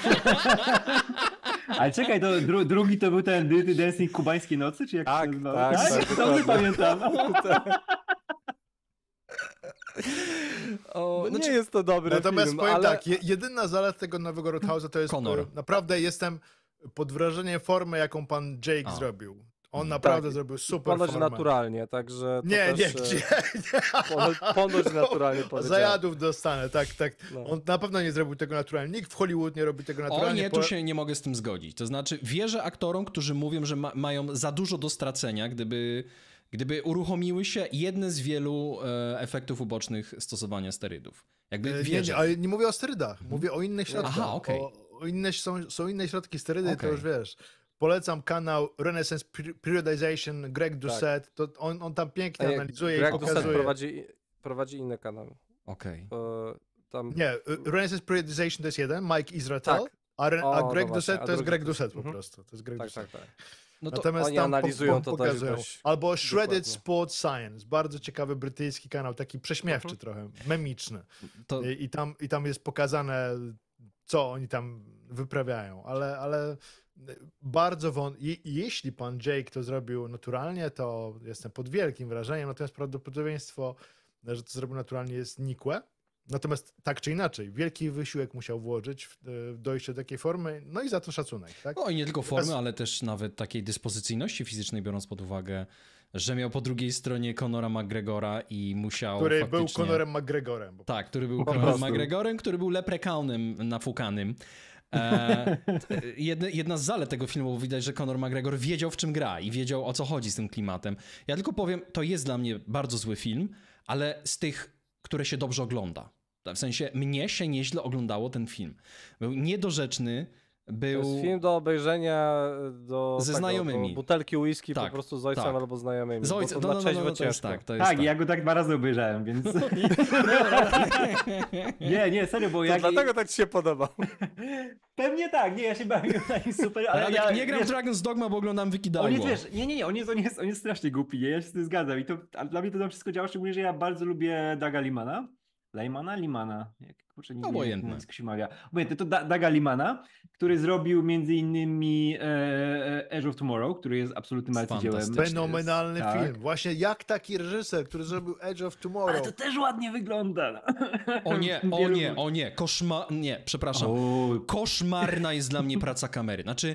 Ale czekaj, to dru, drugi to był ten Dirty Dancing Kubańskiej Nocy, czy jak tak, się Tak, tak, tak, pamiętam. O, no nie znaczy, jest to dobre. Natomiast film, powiem ale... tak, jedyna zaleta tego nowego Rothouse'a to jest Conor. naprawdę jestem pod wrażeniem formy, jaką pan Jake A. zrobił. On mhm. naprawdę tak. zrobił super Ponoć formę. naturalnie, także... nie, też, nie, e, gdzie? Ponoć, ponoć no, naturalnie no, Zajadów dostanę, tak, tak. No. On na pewno nie zrobił tego naturalnie. Nikt w Hollywood nie robi tego naturalnie. O nie, tu się nie mogę z tym zgodzić. To znaczy, wierzę aktorom, którzy mówią, że ma mają za dużo do stracenia, gdyby, gdyby uruchomiły się jedne z wielu e, efektów ubocznych stosowania sterydów. Jakby e, wierzę. Nie, nie, ale nie mówię o sterydach, mhm. mówię o innych środkach. Aha, okej. Okay. O, są, są inne środki, sterydy, okay. to już wiesz. Polecam kanał Renaissance Periodization, Greg tak. Doucet. Tak. To on, on tam pięknie tak, analizuje Greg i pokazuje. prowadzi, prowadzi inny kanał. Okej. Okay. Tam... Nie, y, Renaissance Periodization to jest jeden, Mike Israel, tak. a, a, no Greg no Doucet to jest Greg Doucet po mhm. prostu. To jest Greg tak, Tak, tak. No Natomiast tam analizują po, po, pokazują. Dość... Albo Shredded Dokładnie. Sport Science, bardzo ciekawy brytyjski kanał, taki prześmiewczy mhm. trochę, memiczny. To... I, I, tam, I tam jest pokazane, co oni tam wyprawiają, ale, ale bardzo wą. jeśli pan Jake to zrobił naturalnie, to jestem pod wielkim wrażeniem, natomiast prawdopodobieństwo, że to zrobił naturalnie jest nikłe. Natomiast tak czy inaczej, wielki wysiłek musiał włożyć w dojście do takiej formy, no i za to szacunek. Tak? No i nie tylko formy, ale też nawet takiej dyspozycyjności fizycznej, biorąc pod uwagę, że miał po drugiej stronie Conora McGregora i musiał. Który faktycznie... był Conorem McGregorem. Bo... Tak, który był Konorem McGregorem, który był leprekaunem nafukanym. E, jedna, jedna z zalet tego filmu, bo widać, że Conor McGregor wiedział, w czym gra i wiedział, o co chodzi z tym klimatem. Ja tylko powiem, to jest dla mnie bardzo zły film, ale z tych, które się dobrze ogląda. W sensie, mnie się nieźle oglądało ten film. Był niedorzeczny, był... To jest film do obejrzenia do, ze tego, znajomymi. butelki whisky tak, po prostu z ojcem tak. albo znajomymi. Z ojcem, no, no, no, no, to jest tak. To jest tak, tak, ja go tak dwa razy obejrzałem, więc... nie, nie, serio, bo to dlatego tak ci się podobał. Pewnie tak, nie, ja się bawię na super, ale Radek, ja... Nie gram wiesz, Dragon's Dogma, bo oglądam Wikidalgo. On jest, wiesz, nie, nie, nie, on jest, on jest, on jest strasznie głupi, nie, ja się z tym zgadzam i to, a dla mnie to tam wszystko działa, szczególnie, że ja bardzo lubię Daga Limana. Lejmana? Limana. Jak kurczę, nie Obojętne. Nazwisko się mawia. Obojętne, to Daga Limana, który zrobił między innymi e, e, Edge of Tomorrow, który jest absolutnym arcydziełem. Fenomenalny jest, tak. film. Właśnie jak taki reżyser, który zrobił Edge of Tomorrow. Ale to też ładnie wygląda. O nie, o nie, o nie, koszmar... Nie, przepraszam. O. Koszmarna jest dla mnie praca kamery. Znaczy,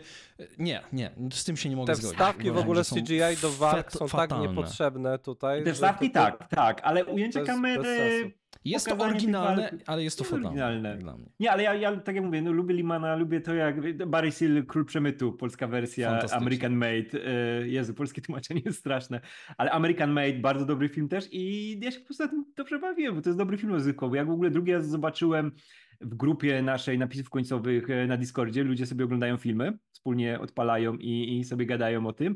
nie, nie, z tym się nie mogę te zgodzić. Te wstawki w ogóle z CGI do walk fat, są tak fatalne. tak niepotrzebne tutaj. Te wstawki to... tak, tak, ale ujęcie kamery jest to oryginalne, ale jest to jest oryginalne. dla mnie. Nie, ale ja, ja tak jak mówię, no, lubię Limana, lubię to jak Barry Seal, Król Przemytu, polska wersja, American Made. E, Jezu, polskie tłumaczenie jest straszne. Ale American Made, bardzo dobry film też i ja się po prostu tym dobrze bawiłem, bo to jest dobry film językowy. Jak w ogóle drugi raz zobaczyłem w grupie naszej napisów końcowych e, na Discordzie, ludzie sobie oglądają filmy, wspólnie odpalają i, i sobie gadają o tym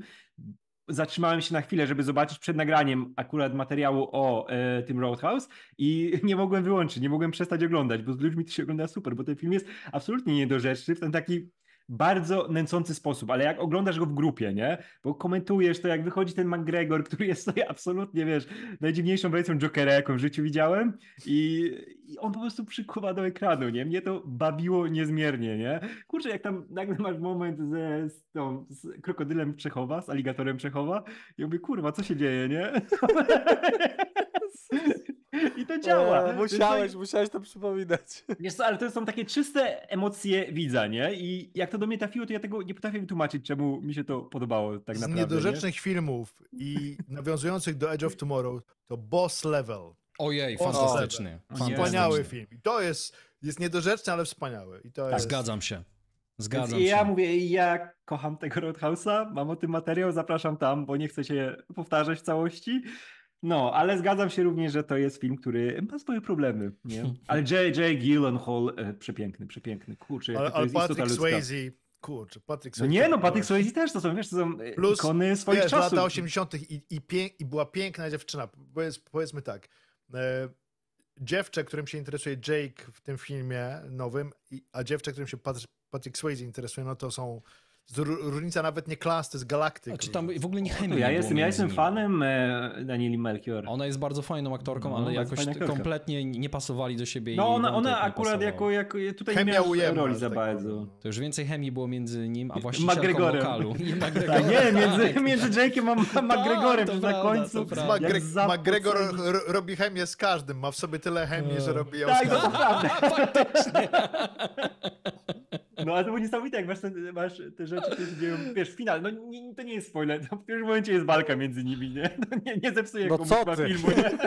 zatrzymałem się na chwilę, żeby zobaczyć przed nagraniem akurat materiału o e, tym Roadhouse i nie mogłem wyłączyć, nie mogłem przestać oglądać, bo z ludźmi to się ogląda super, bo ten film jest absolutnie niedorzeczny, w ten taki bardzo nęcący sposób, ale jak oglądasz go w grupie, nie? Bo komentujesz to, jak wychodzi ten McGregor, który jest sobie no absolutnie, wiesz, najdziwniejszą wersją Jokera, jaką w życiu widziałem i, i on po prostu przykuwa do ekranu, nie? Mnie to bawiło niezmiernie, nie? Kurczę, jak tam nagle masz moment ze, z, tą, z krokodylem Czechowa, z aligatorem Czechowa i mówię, kurwa, co się dzieje, nie? I to działa. E, musiałeś, to... musiałeś to przypominać. Wiesz co, ale to są takie czyste emocje widza, nie? I jak to do mnie trafiło, to ja tego nie potrafię wytłumaczyć, czemu mi się to podobało tak Z naprawdę. Z niedorzecznych nie? filmów i nawiązujących do Edge of Tomorrow to Boss Level. Ojej, fantastyczny. Wspaniały film. I to jest, jest niedorzeczny, ale wspaniały. I to tak, jest... Zgadzam się. Zgadzam Więc się. Ja mówię, ja kocham tego Roadhouse'a, mam o tym materiał, zapraszam tam, bo nie chcę się powtarzać w całości. No, ale zgadzam się również, że to jest film, który ma swoje problemy, nie? Ale J.J. Gyllenhaal, e, przepiękny, przepiękny, kurczę. Ale, ale Patrick Swayze, kurczę, Patrick no Swayze. No nie, no Patrick Swayze też, to są, wiesz, to są e, Plus, ikony swoich wiesz, czasów. lata 80 i, i, pię- i, była piękna dziewczyna, Powiedz, powiedzmy tak, e, dziewczę, którym się interesuje Jake w tym filmie nowym, a dziewczę, którym się Patrick Swayze interesuje, no to są różnica nawet nie klas, to jest galaktyk. czy tam w ogóle nie chemia? Ja, jestem, ja jestem fanem e, Danieli Melchior. Ona jest bardzo fajną aktorką, no, ale jakoś kompletnie nie pasowali do siebie. No ona, ona akurat jako, jako tutaj Chemia nie roli za tak bardzo. To już więcej chemii było między nim, a właścicielką lokalu. Nie, tak, nie między, tak. między Jake'em a McGregorem na końcu. McGregor robi chemię z każdym, ma w sobie tyle chemii, że e. robi ją Tak, to prawda. Faktycznie. No ale to było niesamowite, jak masz, masz te rzeczy, które się dzieją, wiesz, final, no nie, to nie jest spoiler, no, w pierwszym momencie jest walka między nimi, nie? No, nie, nie zepsuję no co filmu, nie?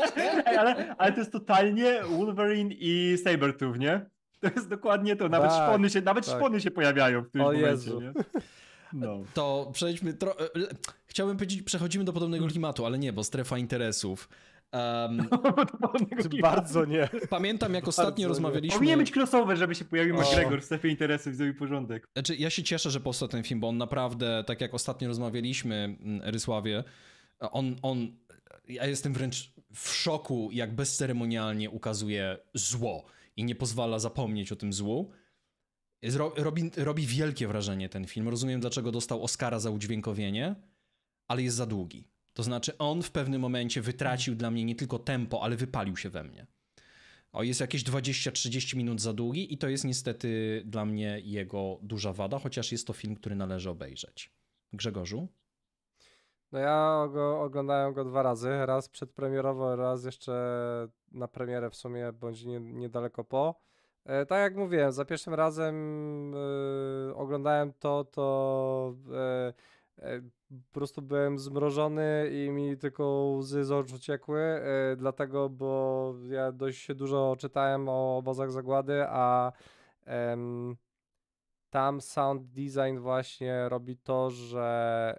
ale, ale to jest totalnie Wolverine i Sabretooth, nie? To jest dokładnie to, nawet tak, szpony się, nawet tak. szpony się pojawiają w tym momencie, Jezu. nie? No. To przejdźmy. Tro... E, chciałbym powiedzieć, przechodzimy do podobnego hmm. klimatu, ale nie, bo strefa interesów. Um, bardzo nie. Pamiętam, jak ostatnio bardzo rozmawialiśmy. Powinien być crossover, żeby się pojawił McGregor w strefie interesów i zrobił porządek. Znaczy, ja się cieszę, że powstał ten film, bo on naprawdę, tak jak ostatnio rozmawialiśmy, mm, Rysławie, on, on ja jestem wręcz w szoku, jak bezceremonialnie ukazuje zło i nie pozwala zapomnieć o tym złu. Robi, robi wielkie wrażenie ten film. Rozumiem, dlaczego dostał Oscara za udźwiękowienie, ale jest za długi. To znaczy, on w pewnym momencie wytracił dla mnie nie tylko tempo, ale wypalił się we mnie. O, jest jakieś 20-30 minut za długi i to jest niestety dla mnie jego duża wada, chociaż jest to film, który należy obejrzeć. Grzegorzu? No ja go, oglądałem go dwa razy, raz przedpremierowo, raz jeszcze na premierę w sumie, bądź nie, niedaleko po. E, tak jak mówiłem, za pierwszym razem e, oglądałem to, to e, e po prostu byłem zmrożony i mi tylko łzy z oczu uciekły, e, dlatego, bo ja dość dużo czytałem o obozach zagłady, a em, tam sound design właśnie robi to, że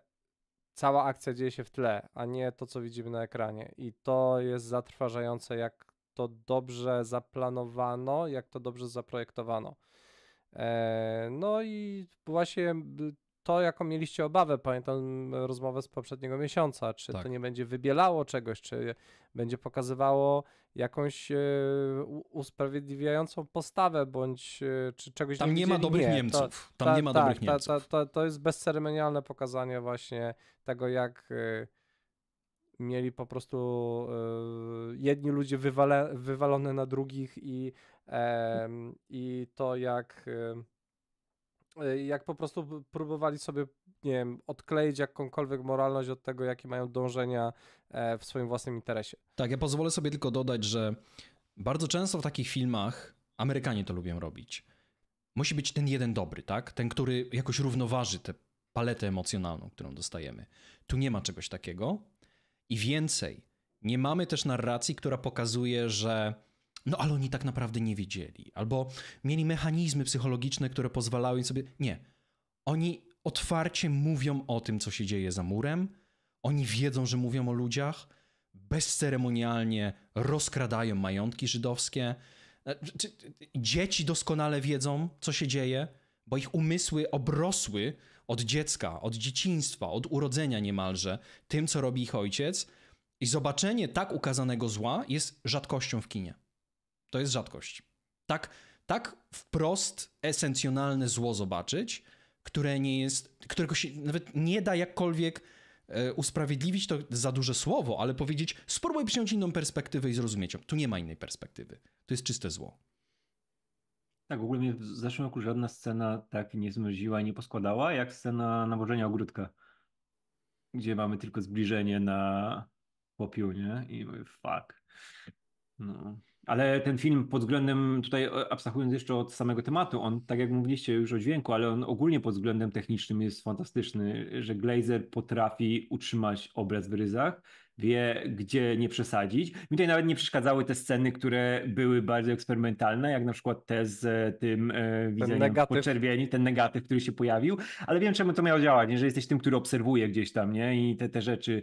cała akcja dzieje się w tle, a nie to, co widzimy na ekranie. I to jest zatrważające, jak to dobrze zaplanowano, jak to dobrze zaprojektowano. E, no i właśnie to, jaką mieliście obawę, pamiętam e, rozmowę z poprzedniego miesiąca, czy tak. to nie będzie wybielało czegoś, czy będzie pokazywało jakąś e, usprawiedliwiającą postawę, bądź e, czy czegoś Tam nie, nie ma dobrych nie, Niemców. To, Tam ta, nie ma ta, dobrych ta, Niemców. To, to jest bezceremonialne pokazanie właśnie tego, jak mieli po prostu jedni ludzie wywale, wywalone na drugich i, i to, jak E, jak po prostu próbowali sobie, nie wiem, odkleić jakąkolwiek moralność od tego, jakie mają dążenia e, w swoim własnym interesie. Tak, ja pozwolę sobie tylko dodać, że bardzo często w takich filmach Amerykanie to lubią robić. Musi być ten jeden dobry, tak? Ten, który jakoś równoważy tę paletę emocjonalną, którą dostajemy. Tu nie ma czegoś takiego. I więcej, nie mamy też narracji, która pokazuje, że no ale oni tak naprawdę nie wiedzieli, albo mieli mechanizmy psychologiczne, które pozwalały im sobie. Nie. Oni otwarcie mówią o tym, co się dzieje za murem, oni wiedzą, że mówią o ludziach, bezceremonialnie rozkradają majątki żydowskie. E, dzieci doskonale wiedzą, co się dzieje, bo ich umysły obrosły od dziecka, od dzieciństwa, od urodzenia niemalże, tym, co robi ich ojciec. I zobaczenie tak ukazanego zła jest rzadkością w kinie. To jest rzadkość. Tak, tak wprost esencjonalne zło zobaczyć, które nie jest, którego się nawet nie da jakkolwiek e, usprawiedliwić to za duże słowo, ale powiedzieć, spróbuj przyjąć inną perspektywę i zrozumieć ją. Tu nie ma innej perspektywy. To jest czyste zło. Tak, w ogóle mnie w zeszłym roku żadna scena tak nie zmroziła i nie poskładała, jak scena nawożenia ogródka, gdzie mamy tylko zbliżenie na popiół, nie? I mówię, fuck. No. Ale ten film pod względem, tutaj e, abstrahując jeszcze od samego tematu, on, tak jak mówiliście już o dźwięku, ale on ogólnie pod względem technicznym jest fantastyczny, że Glazer potrafi utrzymać obraz w ryzach, wie gdzie nie przesadzić. Mi tutaj nawet nie przeszkadzały te sceny, które były bardzo eksperymentalne, jak na przykład te z e, tym e, widzeniem po czerwieni, ten negatyw, który się pojawił, ale wiem czemu to miało działać, nie? że jesteś tym, który obserwuje gdzieś tam nie? i te, te rzeczy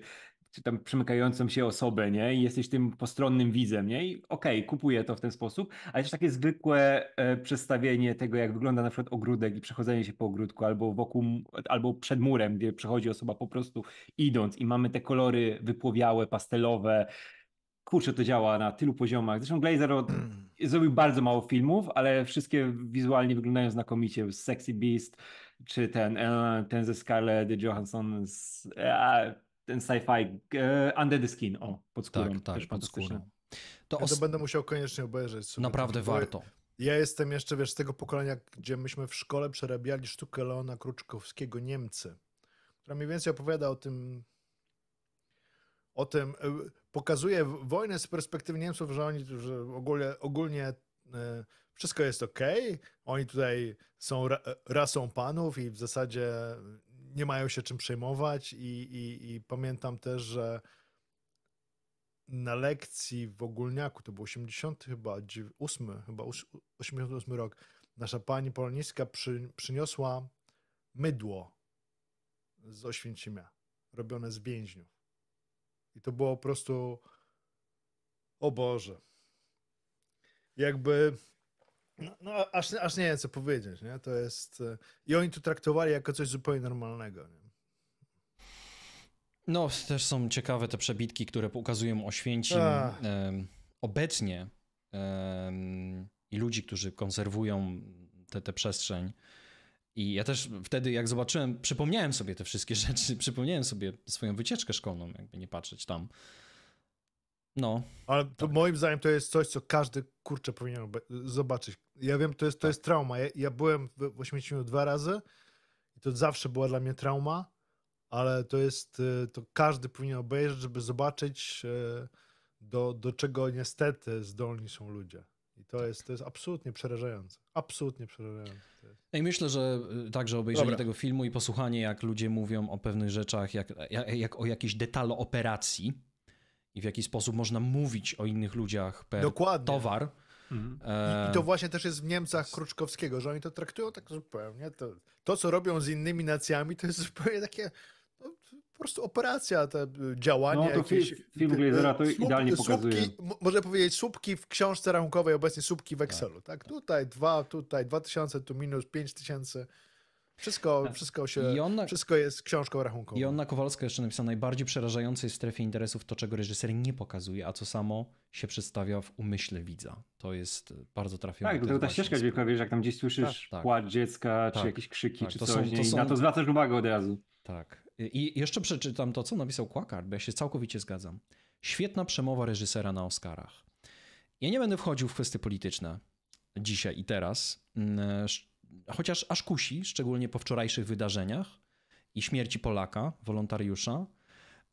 czy tam przemykającą się osobę, nie? I jesteś tym postronnym widzem, nie? I okej, okay, kupuję to w ten sposób, ale też takie zwykłe e, przedstawienie tego, jak wygląda na przykład ogródek i przechodzenie się po ogródku albo wokół, albo przed murem, gdzie przechodzi osoba po prostu idąc i mamy te kolory wypłowiałe, pastelowe, kurczę, to działa na tylu poziomach. Zresztą Glazer od... zrobił bardzo mało filmów, ale wszystkie wizualnie wyglądają znakomicie. Sexy Beast, czy ten, e, ten ze Scarlett Johansson, z, e, ten sci-fi e, Under the Skin, o, pod tak, skórą. Tak, tak, pod skórą. To, ja to będę musiał koniecznie obejrzeć. Naprawdę ten, warto. Ja jestem jeszcze, wiesz, z tego pokolenia, gdzie myśmy w szkole przerabiali sztukę Leona Kruczkowskiego Niemcy, która mniej więcej opowiada o tym, o tym, e, pokazuje wojnę z perspektywy Niemców, że oni że ogólnie, ogólnie e, wszystko jest ok, oni tutaj są ra, rasą panów i w zasadzie nie mają się czym przejmować i, i, i pamiętam też, że na lekcji w ogólniaku, to był 80 chyba, 8, chyba 88 rok, nasza pani poloniska przy, przyniosła mydło z Oświęcimia, robione z więźniów. I to było po prostu, o Boże, jakby no, no aż, aż nie wiem, co powiedzieć, nie? To jest... E, I oni to traktowali jako coś zupełnie normalnego, nie? No, też są ciekawe te przebitki, które pokazują Oświęcim obecnie i ludzi, którzy konserwują tę te, te przestrzeń. I ja też wtedy, jak zobaczyłem, przypomniałem sobie te wszystkie rzeczy, przypomniałem sobie swoją wycieczkę szkolną, jakby nie patrzeć tam. No. Ale tak. moim zdaniem to jest coś, co każdy kurczę powinien zobaczyć. Ja wiem, to jest, to tak. jest trauma. Ja, ja byłem w Oświęcimiu dwa razy i to zawsze była dla mnie trauma, ale to jest, y, to każdy powinien obejrzeć, żeby zobaczyć, y, do, do czego niestety zdolni są ludzie. I to, tak. jest, to jest absolutnie przerażające. Absolutnie przerażające. No I myślę, że y, także obejrzenie Dobra. tego filmu i posłuchanie, jak ludzie mówią o pewnych rzeczach, jak, jak, jak o jakiejś detalu operacji, i w jaki sposób można mówić o innych ludziach per Dokładnie. towar. Mhm. I, I, to właśnie też jest w Niemcach Kruczkowskiego, że oni to traktują tak zupełnie. To, to co robią z innymi nacjami, to jest zupełnie takie no, po prostu operacja, te y, działania. No to jakieś, film Glazera to słup, y, y, idealnie pokazuje. Słupki, można powiedzieć słupki w książce rachunkowej, obecnie słupki w Excelu. Tak. tak? Tutaj tak. dwa, tutaj dwa tysiące, tu minus pięć tysięcy. Wszystko, wszystko, się, wszystko jest książką rachunkową. I Anna Kowalska jeszcze napisała, najbardziej przerażającej strefie interesów to, czego reżyser nie pokazuje, a co samo się przedstawia w umyśle widza. To jest e, bardzo trafione. Tak, to ta ścieżka dźwiękowa, wiesz, jak tam gdzieś słyszysz tak, tak. płacz dziecka, tak, czy jakieś krzyki, tak, czy to coś, są, to są... na to zwracasz uwagę od razu. Tak. I jeszcze przeczytam to, co napisał Kłakar, bo ja się całkowicie zgadzam. Świetna przemowa reżysera na Oscarach. Ja nie będę wchodził w kwestie polityczne dzisiaj i teraz, mm, e, chociaż aż kusi, szczególnie po wczorajszych wydarzeniach i śmierci Polaka, wolontariusza.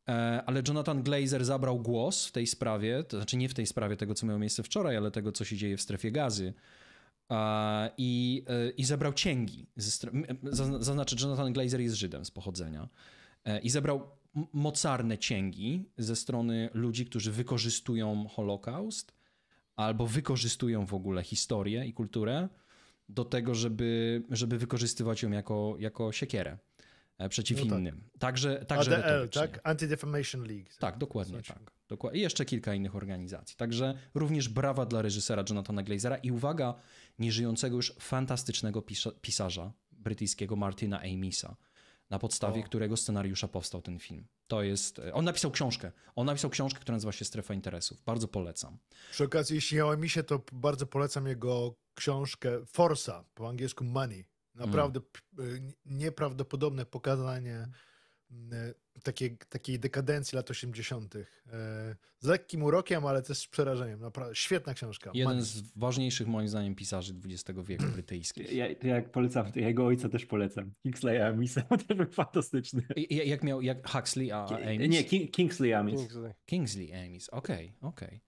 E, ale Jonathan Glazer zabrał głos w tej sprawie, to znaczy nie w tej sprawie tego, co miało miejsce wczoraj, ale tego, co się dzieje w strefie gazy. I, e, i zabrał cięgi. Zaznaczę, Jonathan Glazer jest Żydem z pochodzenia. E, I zebrał mocarne cięgi ze strony ludzi, którzy wykorzystują Holokaust albo wykorzystują w ogóle historię i kulturę do tego, żeby, żeby wykorzystywać ją jako, jako siekierę e, przeciw no tak. innym. Także, także ADL, tak? Anti-Defamation League. Tak, dokładnie znaczy. tak. I jeszcze kilka innych organizacji. Także również brawa dla reżysera Jonathana Glazera i uwaga, nieżyjącego już fantastycznego pisarza brytyjskiego Martina Amisa, na podstawie o. którego scenariusza powstał ten film. To jest. E, on napisał książkę. On napisał książkę, która nazywa się Strefa Interesów. Bardzo polecam. Przy okazji, jeśli ja mi się, to bardzo polecam jego książkę Forsa, po angielsku Money. Naprawdę mm. nieprawdopodobne pokazanie e, takiej, takiej dekadencji lat 80. E, z lekkim urokiem, ale też z przerażeniem. Naprawdę świetna książka. Jeden z ważniejszych moim zdaniem pisarzy XX wieku brytyjskich. Ja, jak polecam, ja jego ojca też polecam. Kingsley Amis, też był fantastyczny. I, jak miał, jak Huxley a Amis? Nie, King, Kingsley Amis. Kingsley, Kingsley Amis, okej, okay, okej. Okay.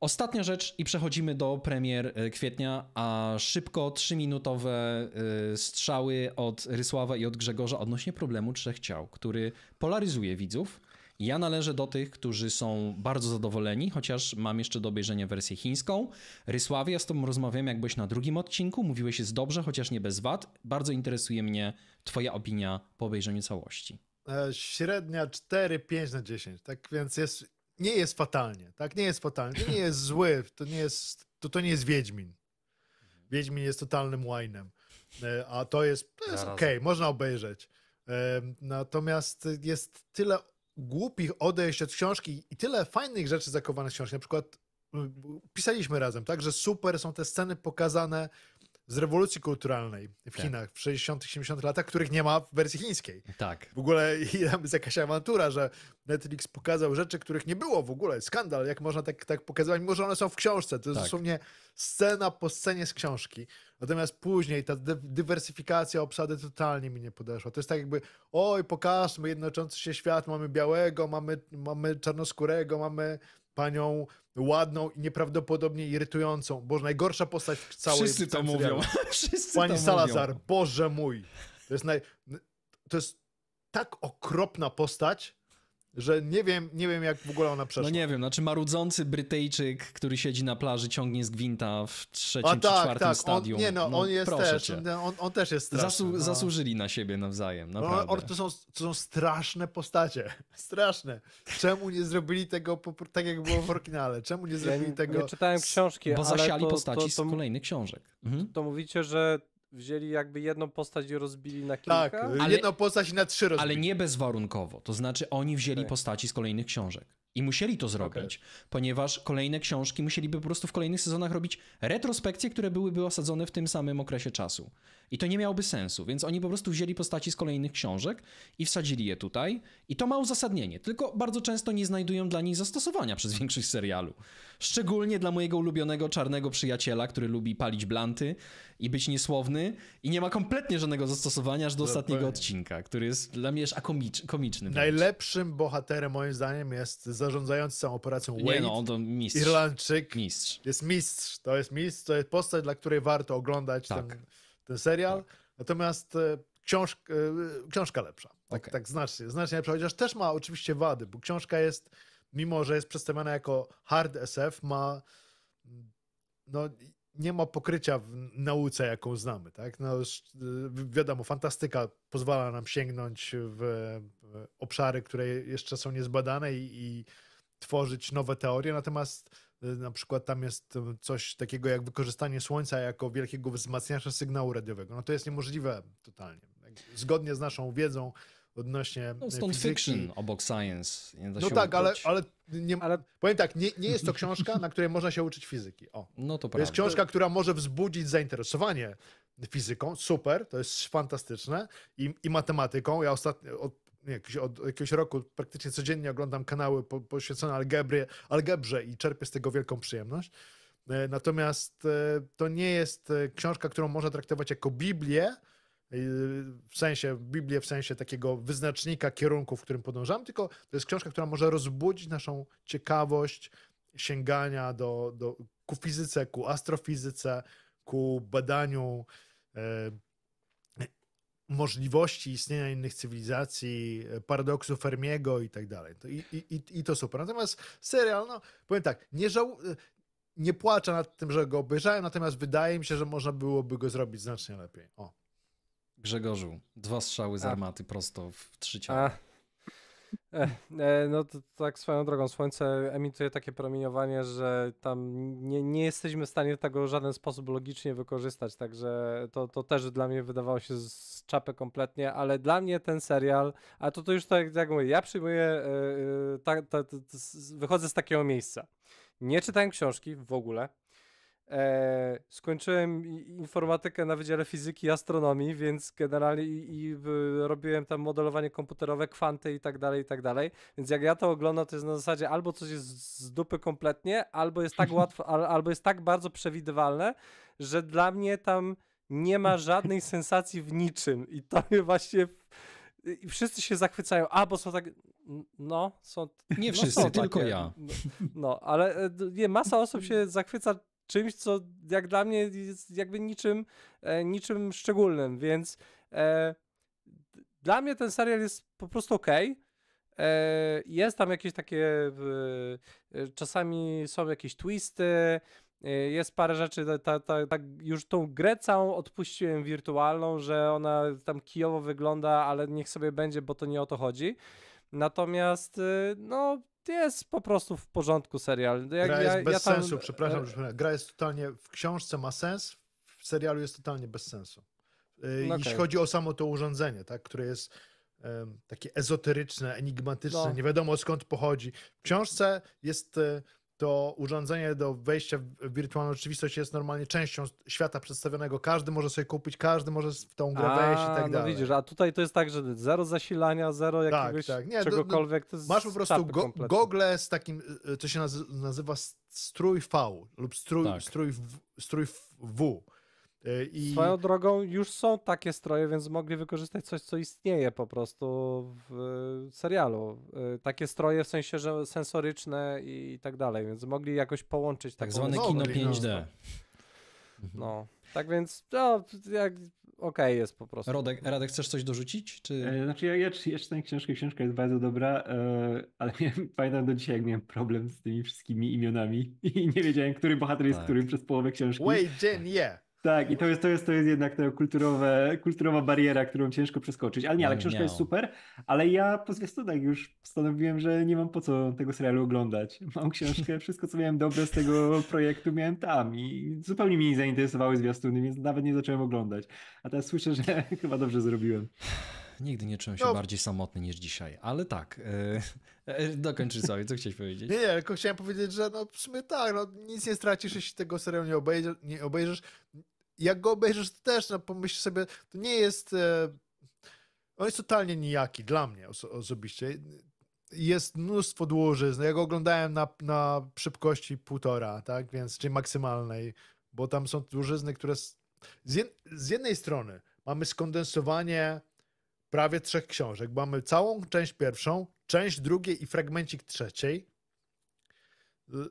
Ostatnia rzecz i przechodzimy do premier e, kwietnia, a szybko trzyminutowe e, strzały od Rysława i od Grzegorza odnośnie problemu trzech ciał, który polaryzuje widzów. Ja należę do tych, którzy są bardzo zadowoleni, chociaż mam jeszcze do obejrzenia wersję chińską. Rysławie, ja z tobą rozmawiam jakbyś na drugim odcinku, mówiłeś jest dobrze, chociaż nie bez wad. Bardzo interesuje mnie twoja opinia po obejrzeniu całości. E, średnia 4-5 na 10, tak więc jest nie jest fatalnie, tak? Nie jest fatalnie, to nie jest zły, to nie jest, to, to nie jest Wiedźmin. Wiedźmin jest totalnym łajnem, e, a to jest, jest okej, okay, można obejrzeć. E, natomiast jest tyle głupich odejść od książki i tyle fajnych rzeczy zakowanych w książce. Na przykład pisaliśmy razem, tak, że super są te sceny pokazane z rewolucji kulturalnej w tak. Chinach w 60 70 latach, których nie ma w wersji chińskiej. Tak. W ogóle tam jest jakaś awantura, że Netflix pokazał rzeczy, których nie było w ogóle. Skandal, jak można tak, tak pokazywać, mimo że one są w książce. To jest tak. dosłownie scena po scenie z książki. Natomiast później ta dywersyfikacja obsady totalnie mi nie podeszła. To jest tak jakby, oj, pokażmy jednoczący się świat, mamy białego, mamy, mamy czarnoskórego, mamy panią ładną i nieprawdopodobnie irytującą. Boże, najgorsza postać w całej Wszyscy to mówią. Wszyscy Pani to Salazar, mówią. Boże mój. To jest, naj... to jest tak okropna postać, że nie wiem, nie wiem jak w ogóle ona przeszła. No nie wiem, znaczy marudzący Brytyjczyk, który siedzi na plaży, ciągnie z gwinta w trzecim A czy tak, czwartym tak. stadium. On, nie no, no, on jest też, no, on, on też jest straszny. no. Zasłużyli na siebie nawzajem, no, naprawdę. No, to, są, to są straszne postacie, straszne. Czemu nie zrobili tego tak jak było w oryginale? Czemu nie zrobili ja, tego? Nie czytałem książki, Bo zasiali to, postaci to, to, z kolejnych książek. Mhm. To mówicie, że wzięli jakby jedną postać i rozbili na kilka? Tak, ale, jedną postać na trzy rozbili. Ale nie bezwarunkowo, to znaczy oni wzięli okay. postaci z kolejnych książek. I musieli to zrobić, okay. ponieważ kolejne książki musieliby po prostu w kolejnych sezonach robić retrospekcje, które byłyby osadzone w tym samym okresie czasu. I to nie miałoby sensu, więc oni po prostu wzięli postaci z kolejnych książek i wsadzili je tutaj. I to ma uzasadnienie, tylko bardzo często nie znajdują dla nich zastosowania przez większość serialu. Szczególnie dla mojego ulubionego czarnego przyjaciela, który lubi palić blanty i być niesłowny i nie ma kompletnie żadnego zastosowania aż do ostatniego odcinka, który jest dla mnie aż akomicz, komiczny. Najlepszym bohaterem moim zdaniem jest zarządzający całą operacją Wade. Nie no, on to mistrz. Irlandczyk. Mistrz. Jest mistrz. To jest mistrz, to jest postać, dla której warto oglądać tak. ten, ten, serial. Tak. Natomiast e, książ, e, książka lepsza. Tak, okay. tak znacznie, znacznie lepsza, chociaż też ma oczywiście wady, bo książka jest, mimo że jest przedstawiana jako hard SF, ma no, nie ma pokrycia w nauce, jaką znamy. Tak? No, y, wiadomo, fantastyka pozwala nam sięgnąć w obszary, które jeszcze są niezbadane i, i tworzyć nowe teorie, natomiast y, na przykład tam jest coś takiego jak wykorzystanie słońca jako wielkiego wzmacniacza sygnału radiowego. No to jest niemożliwe totalnie. Zgodnie z naszą wiedzą, odnośnie no, e, stąd fizyki. fiction obok science. no tak, ale, ale, nie, ale, powiem tak, nie, nie jest to książka, na której można się uczyć fizyki. O. No to, to jest książka, która może wzbudzić zainteresowanie fizyką, super, to jest fantastyczne, i, i matematyką. Ja ostatnio, od, nie, od jakiegoś roku praktycznie codziennie oglądam kanały poświęcone algebrze i czerpię z tego wielką przyjemność. E, natomiast e, to nie jest książka, którą można traktować jako Biblię, w sensie, Biblię w sensie takiego wyznacznika kierunku, w którym podążam, tylko to jest książka, która może rozbudzić naszą ciekawość sięgania do, do, ku fizyce, ku astrofizyce, ku badaniu e, możliwości istnienia innych cywilizacji, paradoksu Fermiego i tak dalej. I, i, I to super. Natomiast serial, no powiem tak, nie żał, nie płaczę nad tym, że go obejrzałem, natomiast wydaje mi się, że można byłoby go zrobić znacznie lepiej. O. Grzegorzu, dwa strzały z armaty A. prosto w trzy ciała. E, e no to tak swoją drogą, słońce emituje takie promieniowanie, że tam nie, nie jesteśmy w stanie tego w żaden sposób logicznie wykorzystać, także to, to też dla mnie wydawało się z czapy kompletnie, ale dla mnie ten serial, a to, to już tak jak mówię, ja przyjmuję, e, e, ta, ta, ta, wychodzę z takiego miejsca. Nie czytałem książki w ogóle, E, skończyłem informatykę na Wydziale Fizyki i Astronomii, więc generalnie i, i robiłem tam modelowanie komputerowe, kwanty i tak dalej, i tak dalej. Więc jak ja to oglądam, to jest na zasadzie albo coś jest z dupy kompletnie, albo jest tak łatwo, al, albo jest tak bardzo przewidywalne, że dla mnie tam nie ma żadnej sensacji w niczym. I to mnie właśnie. I wszyscy się zachwycają, a bo są tak. No, są. Nie no, wszyscy, są tylko ja. No, no, ale e, nie, masa osób się zachwyca czymś, co jak dla mnie jest jakby niczym, e, niczym szczególnym, więc e, dla mnie ten serial jest po prostu ok. E, jest tam jakieś takie, e, czasami są jakieś twisty, jest parę rzeczy, ta, ta, ta, tak już tą grę całą odpuściłem wirtualną, że ona tam kijowo wygląda, ale niech sobie będzie, bo to nie o to chodzi. Natomiast no, to jest po prostu w porządku serial. Jak, gra jest ja, bez ja tam... sensu, przepraszam, e, że gra jest totalnie, w książce ma sens, w serialu jest totalnie bez sensu. E, no jeśli chodzi o samo to urządzenie, tak, które jest um, takie ezoteryczne, enigmatyczne, no. nie wiadomo skąd pochodzi. W książce jest e, to urządzenie do wejścia w wirtualną rzeczywistość jest normalnie częścią świata przedstawionego. Każdy może sobie kupić, każdy może w tą grę wejść i tak no dalej. No widzisz, a tutaj to jest tak, że zero zasilania, zero tak, jakiegoś tak, tak. Nie, no, czegokolwiek. masz po prostu go, gogle z takim, y, y, co się nazywa strój V lub strój, tak. strój, w, strój w. E, I... Swoją drogą już są takie stroje, więc mogli wykorzystać coś, co istnieje po prostu w e, serialu. E, takie stroje w sensie, że sensoryczne i tak dalej, więc mogli jakoś połączyć. Tak zwane kino 5D. No. no, tak więc no, jak, okej okay jest po prostu. Rodek, Radek, chcesz coś dorzucić? Czy... Znaczy ja, ja czytałem książkę, książka jest bardzo dobra, ale miałem, pamiętam do dzisiaj, jak miałem problem z tymi wszystkimi imionami i nie wiedziałem, który bohater jest tak. którym przez połowę książki. Wait, Jen, yeah. Tak, i to jest, to jest, to jest jednak ta kulturowe, kulturowa bariera, którą ciężko przeskoczyć. Ale nie, ale no, książka no. jest super, ale ja po zwiastunach już postanowiłem, że nie mam po co tego serialu oglądać. Mam książkę, wszystko co miałem dobre z tego projektu miałem tam i zupełnie mnie nie zainteresowały zwiastuny, więc nawet nie zacząłem oglądać. A teraz słyszę, że chyba dobrze zrobiłem. Nigdy nie czułem się no. bardziej samotny niż dzisiaj, ale tak. Yy, dokończy sobie, co chciałeś powiedzieć? Nie, nie, tylko chciałem powiedzieć, że no w sumie tak, no, nic nie stracisz, jeśli tego serialu nie, obejrz nie obejrzysz jak go obejrzysz, to też no, pomyśl sobie, to nie jest... E, on jest totalnie nijaki dla mnie osobiście. Jest mnóstwo dłużyzn. Ja go oglądałem na, na szybkości półtora, tak? Więc, czyli maksymalnej, bo tam są dłużyzny, które... Z, jed z jednej strony mamy skondensowanie prawie trzech książek. Mamy całą część pierwszą, część drugiej i fragmencik trzeciej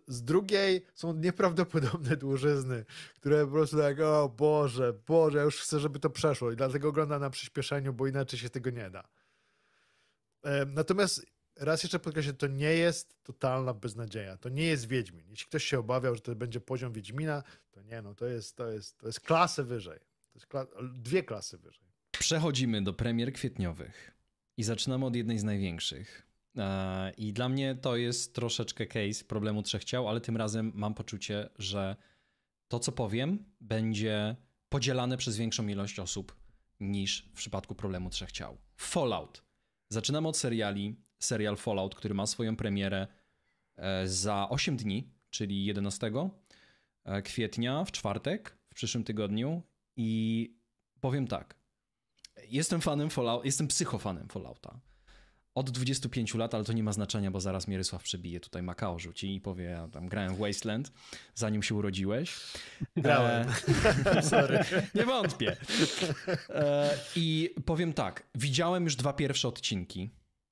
z drugiej są nieprawdopodobne dłużyzny, które po prostu tak, o Boże, Boże, ja już chcę, żeby to przeszło i dlatego oglądam na przyspieszeniu, bo inaczej się tego nie da. Natomiast raz jeszcze podkreślę, to nie jest totalna beznadzieja, to nie jest Wiedźmin. Jeśli ktoś się obawiał, że to będzie poziom Wiedźmina, to nie, no to jest, to jest, to jest klasę wyżej. To jest kla dwie klasy wyżej. Przechodzimy do premier kwietniowych i zaczynamy od jednej z największych, E, I dla mnie to jest troszeczkę case problemu trzech ciał, ale tym razem mam poczucie, że to, co powiem, będzie podzielane przez większą ilość osób niż w przypadku problemu trzech ciał. Fallout. Zaczynamy od seriali. Serial Fallout, który ma swoją premierę e, za 8 dni, czyli 11 e, kwietnia, w czwartek, w przyszłym tygodniu. I powiem tak. Jestem fanem Fallout, jestem psychofanem Fallouta od 25 lat, ale to nie ma znaczenia, bo zaraz Mirysław przebije tutaj Makao rzuci i powie, ja tam grałem w Wasteland, zanim się urodziłeś. Grałem. E... nie wątpię. E... I powiem tak, widziałem już dwa pierwsze odcinki,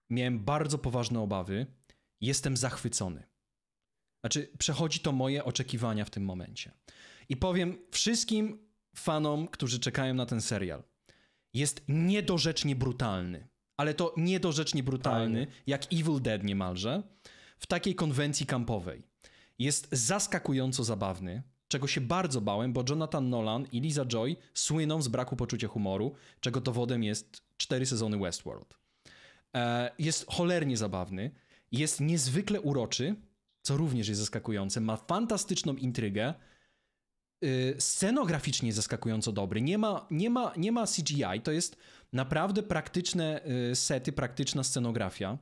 miałem bardzo poważne obawy, jestem zachwycony. Znaczy, przechodzi to moje oczekiwania w tym momencie. I powiem wszystkim fanom, którzy czekają na ten serial, jest niedorzecznie brutalny ale to niedorzecznie brutalny, Fajne. jak Evil Dead niemalże, w takiej konwencji kampowej. Jest zaskakująco zabawny, czego się bardzo bałem, bo Jonathan Nolan i Lisa Joy słyną z braku poczucia humoru, czego dowodem jest cztery sezony Westworld. E, jest cholernie zabawny, jest niezwykle uroczy, co również jest zaskakujące, ma fantastyczną intrygę, y, scenograficznie zaskakująco dobry, nie ma, nie ma, nie ma CGI, to jest Naprawdę praktyczne y, sety, praktyczna scenografia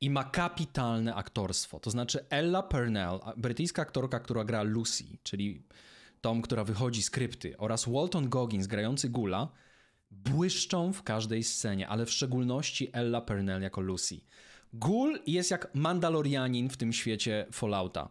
i ma kapitalne aktorstwo. To znaczy Ella Purnell, brytyjska aktorka, która gra Lucy, czyli Tom, która wychodzi z krypty, oraz Walton Goggins, grający Gula, błyszczą w każdej scenie, ale w szczególności Ella Purnell jako Lucy. Gul jest jak Mandalorianin w tym świecie Fallouta.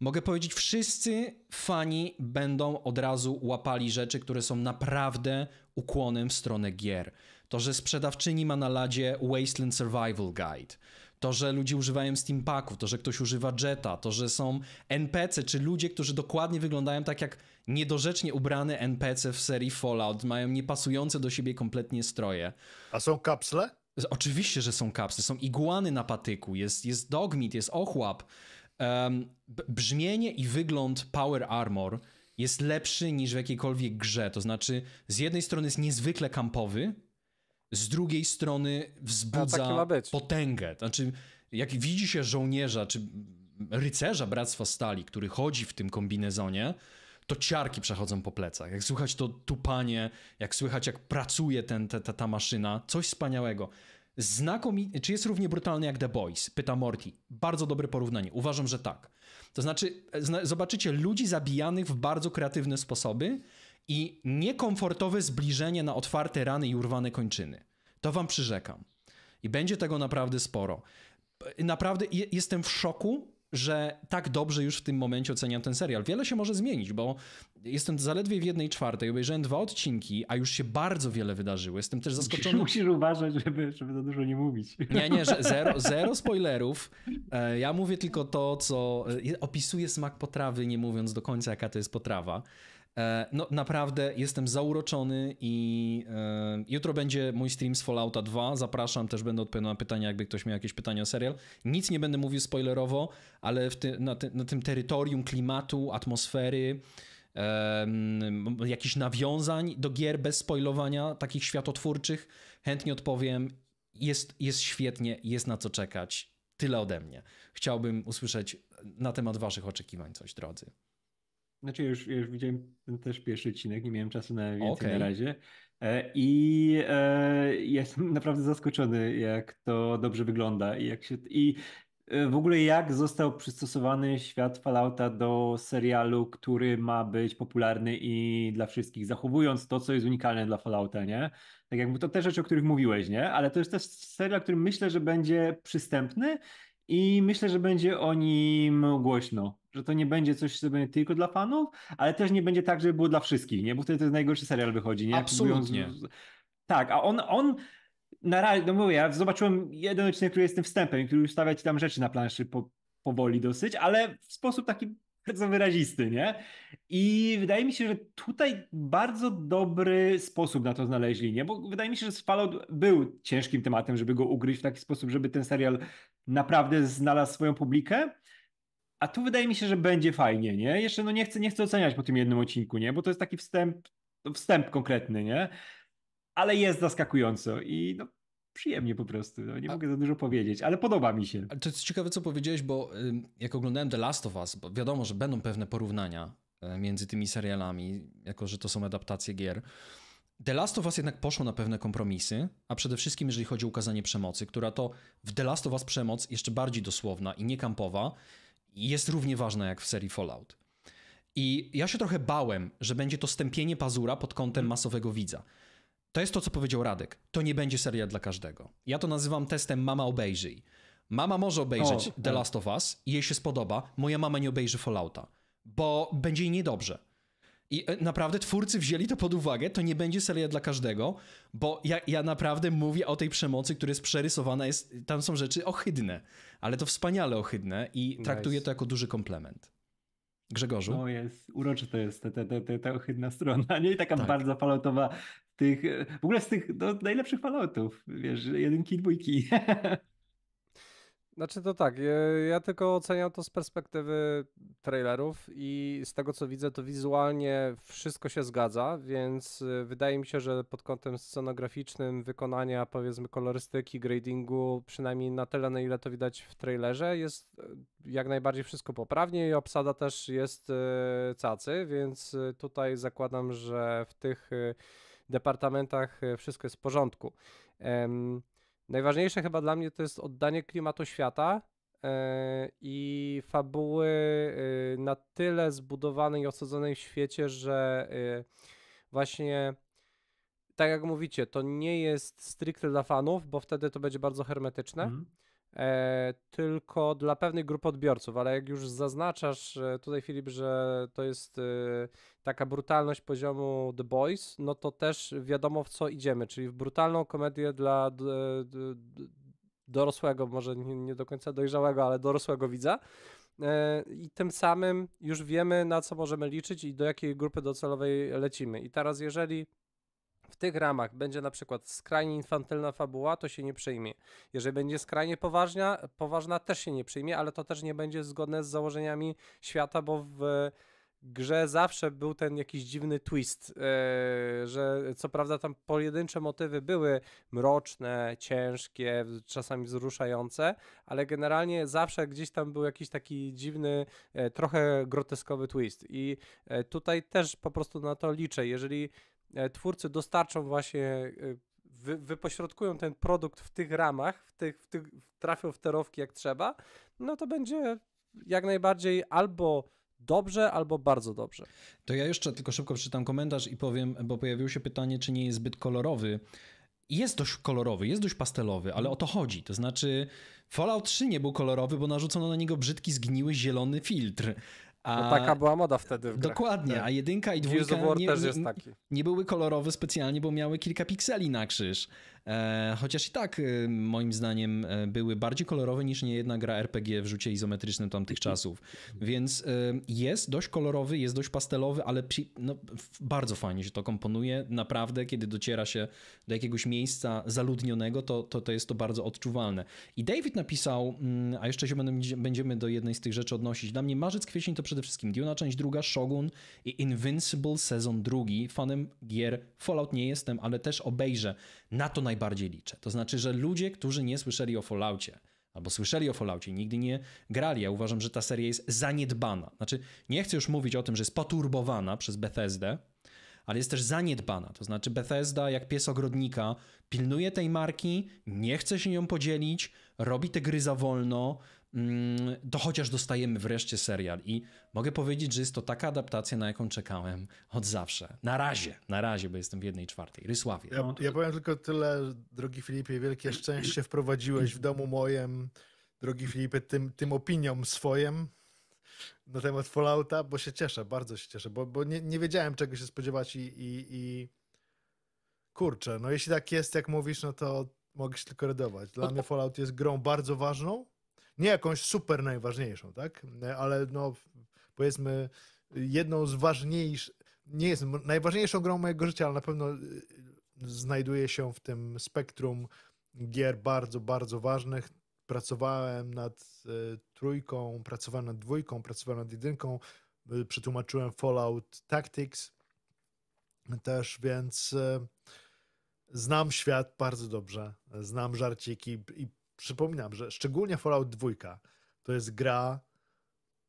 Mogę powiedzieć, wszyscy fani będą od razu łapali rzeczy, które są naprawdę ukłonem w stronę gier. To, że sprzedawczyni ma na ladzie Wasteland Survival Guide, to, że ludzie używają steampaków, to, że ktoś używa Jetta. to, że są NPC, czy ludzie, którzy dokładnie wyglądają tak jak niedorzecznie ubrane NPC w serii Fallout, mają niepasujące do siebie kompletnie stroje. A są kapsle? Oczywiście, że są kapsle, są igłany na patyku, jest, jest dogmit, jest ochłap um, brzmienie i wygląd Power Armor jest lepszy niż w jakiejkolwiek grze. To znaczy, z jednej strony jest niezwykle kampowy, z drugiej strony wzbudza potęgę. To Znaczy, jak widzi się żołnierza czy rycerza Bractwa Stali, który chodzi w tym kombinezonie, to ciarki przechodzą po plecach. Jak słychać to tupanie, jak słychać, jak pracuje ten, ta, ta, ta maszyna, coś wspaniałego znakomity, czy jest równie brutalny jak The Boys? Pyta Morty. Bardzo dobre porównanie. Uważam, że tak. To znaczy, e, zobaczycie ludzi zabijanych w bardzo kreatywne sposoby i niekomfortowe zbliżenie na otwarte rany i urwane kończyny. To wam przyrzekam. I będzie tego naprawdę sporo. Naprawdę jestem w szoku, że tak dobrze już w tym momencie oceniam ten serial. Wiele się może zmienić, bo jestem zaledwie w jednej czwartej, obejrzałem dwa odcinki, a już się bardzo wiele wydarzyło. Jestem też zaskoczony. Musisz uważać, żeby, żeby za dużo nie mówić. Nie, nie, że zero, zero spoilerów. E, ja mówię tylko to, co e, opisuje smak potrawy, nie mówiąc do końca, jaka to jest potrawa. E, no naprawdę jestem zauroczony i e, jutro będzie mój stream z Fallouta 2. Zapraszam, też będę odpowiadał na pytania, jakby ktoś miał jakieś pytania o serial. Nic nie będę mówił spoilerowo, ale ty, na, ty, na, tym terytorium klimatu, atmosfery, jakichś nawiązań do gier bez spoilowania, takich światotwórczych, chętnie odpowiem. Jest, jest świetnie, jest na co czekać. Tyle ode mnie. Chciałbym usłyszeć na temat waszych oczekiwań coś, drodzy. Znaczy już, już widziałem też pierwszy odcinek, nie miałem czasu na więcej okay. na razie. E, I e, jestem naprawdę zaskoczony, jak to dobrze wygląda i jak się. I e, w ogóle jak został przystosowany świat Fallouta do serialu, który ma być popularny i dla wszystkich, zachowując to, co jest unikalne dla Fallouta, nie? Tak jakby to te rzeczy, o których mówiłeś, nie? Ale to jest też serial, który myślę, że będzie przystępny i myślę, że będzie o nim głośno że to nie będzie coś, co będzie tylko dla fanów, ale też nie będzie tak, żeby było dla wszystkich, nie? Bo wtedy to jest najgorszy serial wychodzi, nie? Absolutnie. Tak, a on, on na razie, no mówię, ja zobaczyłem jeden odcinek, który jest tym wstępem, który ustawia ci tam rzeczy na planszy po, powoli dosyć, ale w sposób taki bardzo wyrazisty, nie? I wydaje mi się, że tutaj bardzo dobry sposób na to znaleźli, nie? Bo wydaje mi się, że Fallout był ciężkim tematem, żeby go ugryźć w taki sposób, żeby ten serial naprawdę znalazł swoją publikę, a tu wydaje mi się, że będzie fajnie, nie? Jeszcze no nie chcę, nie chcę oceniać po tym jednym odcinku, nie? Bo to jest taki wstęp, no, wstęp konkretny, nie? Ale jest zaskakująco i no, przyjemnie po prostu. No, nie mogę za dużo powiedzieć, ale podoba mi się. To jest ciekawe, co powiedziałeś, bo jak oglądałem The Last of Us, bo wiadomo, że będą pewne porównania e, między tymi serialami, jako że to są adaptacje gier. The Last of Us jednak poszło na pewne kompromisy, a przede wszystkim jeżeli chodzi o ukazanie przemocy, która to w The Last of Us przemoc jeszcze bardziej dosłowna i niekampowa, jest równie ważna jak w serii Fallout. I ja się trochę bałem, że będzie to stępienie pazura pod kątem masowego widza. To jest to, co powiedział Radek. To nie będzie seria dla każdego. Ja to nazywam testem mama obejrzyj. Mama może obejrzeć o, The tak. Last of Us i jej się spodoba. Moja mama nie obejrzy Fallouta, bo będzie jej niedobrze. I e, naprawdę twórcy wzięli to pod uwagę, to nie będzie seria dla każdego, bo ja, ja naprawdę mówię o tej przemocy, która jest przerysowana, jest, tam są rzeczy ohydne, ale to wspaniale ohydne i nice. traktuję to jako duży komplement. Grzegorzu? No jest, uroczy to jest, ta, ta, ta, ta ohydna strona, nie? I taka tak. bardzo palotowa tych, w ogóle z tych no, najlepszych falotów, wiesz, jedynki, dwójki. Znaczy to tak, ja tylko oceniam to z perspektywy trailerów i z tego co widzę, to wizualnie wszystko się zgadza, więc y, wydaje mi się, że pod kątem scenograficznym, wykonania, powiedzmy kolorystyki, gradingu, przynajmniej na tyle, na ile to widać w trailerze, jest y, jak najbardziej wszystko poprawnie i obsada też jest y, cacy, więc tutaj zakładam, że w tych departamentach wszystko jest w porządku. Najważniejsze chyba dla mnie to jest oddanie klimatu świata e, i fabuły e, na tyle zbudowanej i osadzonej w świecie, że e, właśnie tak jak mówicie, to nie jest stricte dla fanów, bo wtedy to będzie bardzo hermetyczne. Mm. E, tylko dla pewnych grup odbiorców, ale jak już zaznaczasz e, tutaj Filip, że to jest e, taka brutalność poziomu The Boys, no to też wiadomo w co idziemy, czyli w brutalną komedię dla e, d, d, dorosłego, może nie, nie, do końca dojrzałego, ale dorosłego widza. E, I tym samym już wiemy, na co możemy liczyć i do jakiej grupy docelowej lecimy. I teraz, jeżeli w tych ramach będzie na przykład skrajnie infantylna fabuła, to się nie przyjmie. Jeżeli będzie skrajnie poważna, poważna też się nie przyjmie, ale to też nie będzie zgodne z założeniami świata, bo w grze zawsze był ten jakiś dziwny twist, e, że co prawda tam pojedyncze motywy były mroczne, ciężkie, czasami wzruszające, ale generalnie zawsze gdzieś tam był jakiś taki dziwny, e, trochę groteskowy twist. I e, tutaj też po prostu na to liczę. Jeżeli E, twórcy dostarczą właśnie, e, wy, wypośrodkują ten produkt w tych ramach, w tych, w tych, trafią w terowki jak trzeba, no to będzie jak najbardziej albo dobrze albo bardzo dobrze. To ja jeszcze tylko szybko przeczytam komentarz i powiem, bo pojawiło się pytanie, czy nie jest zbyt kolorowy. Jest dość kolorowy, jest dość pastelowy, ale o to chodzi. To znaczy, Fallout 3 nie był kolorowy, bo narzucono na niego brzydki, zgniły, zielony filtr. A no taka była moda wtedy. Dokładnie, tak. a jedynka i dwójka nie, nie, nie, były kolorowe specjalnie, bo miały kilka pikseli na krzyż. E, chociaż i tak y, moim zdaniem e, były bardziej kolorowe niż niejedna gra RPG w rzucie izometrycznym tamtych czasów. Więc y, jest dość kolorowy, jest dość pastelowy, ale no, bardzo fajnie się to komponuje. Naprawdę, kiedy dociera się do jakiegoś miejsca zaludnionego, to, to, to jest to bardzo odczuwalne. I David napisał, mm, a jeszcze się będziemy do jednej z tych rzeczy odnosić. Dla mnie marzec, kwiecień to przede wszystkim Duna, część druga, Shogun i Invincible sezon drugi. Fanem gier Fallout nie jestem, ale też obejrzę na to najbardziej liczę. To znaczy, że ludzie, którzy nie słyszeli o Falloutie, albo słyszeli o Falloutie, nigdy nie grali. Ja uważam, że ta seria jest zaniedbana. Znaczy, nie chcę już mówić o tym, że jest poturbowana przez Bethesdę, ale jest też zaniedbana. To znaczy, Bethesda, jak pies ogrodnika, pilnuje tej marki, nie chce się nią podzielić, robi te gry za wolno, Mm, to chociaż dostajemy wreszcie serial. I mogę powiedzieć, że jest to taka adaptacja, na jaką czekałem od zawsze. Na razie, na razie, bo jestem w jednej czwartej. Rysławie. Ja, ja powiem tylko tyle, drogi Filipie, wielkie szczęście wprowadziłeś w domu moim, drogi Filipie, tym, tym opiniom swoim na temat Fallouta, bo się cieszę, bardzo się cieszę, bo, bo nie, nie wiedziałem czego się spodziewać i, i, i kurczę, no jeśli tak jest, jak mówisz, no to mogę się tylko radować. Dla mnie Fallout jest grą bardzo ważną, nie jakąś super najważniejszą, tak? Ale no, powiedzmy, jedną z ważniejszych, nie jest najważniejszą grą mojego życia, ale na pewno y, znajduje się w tym spektrum gier bardzo, bardzo ważnych. Pracowałem nad y, trójką, pracowałem nad dwójką, pracowałem nad jedynką, y, przetłumaczyłem Fallout Tactics też, więc znam świat bardzo dobrze, znam żarciki i przypominam, że szczególnie Fallout 2 to jest gra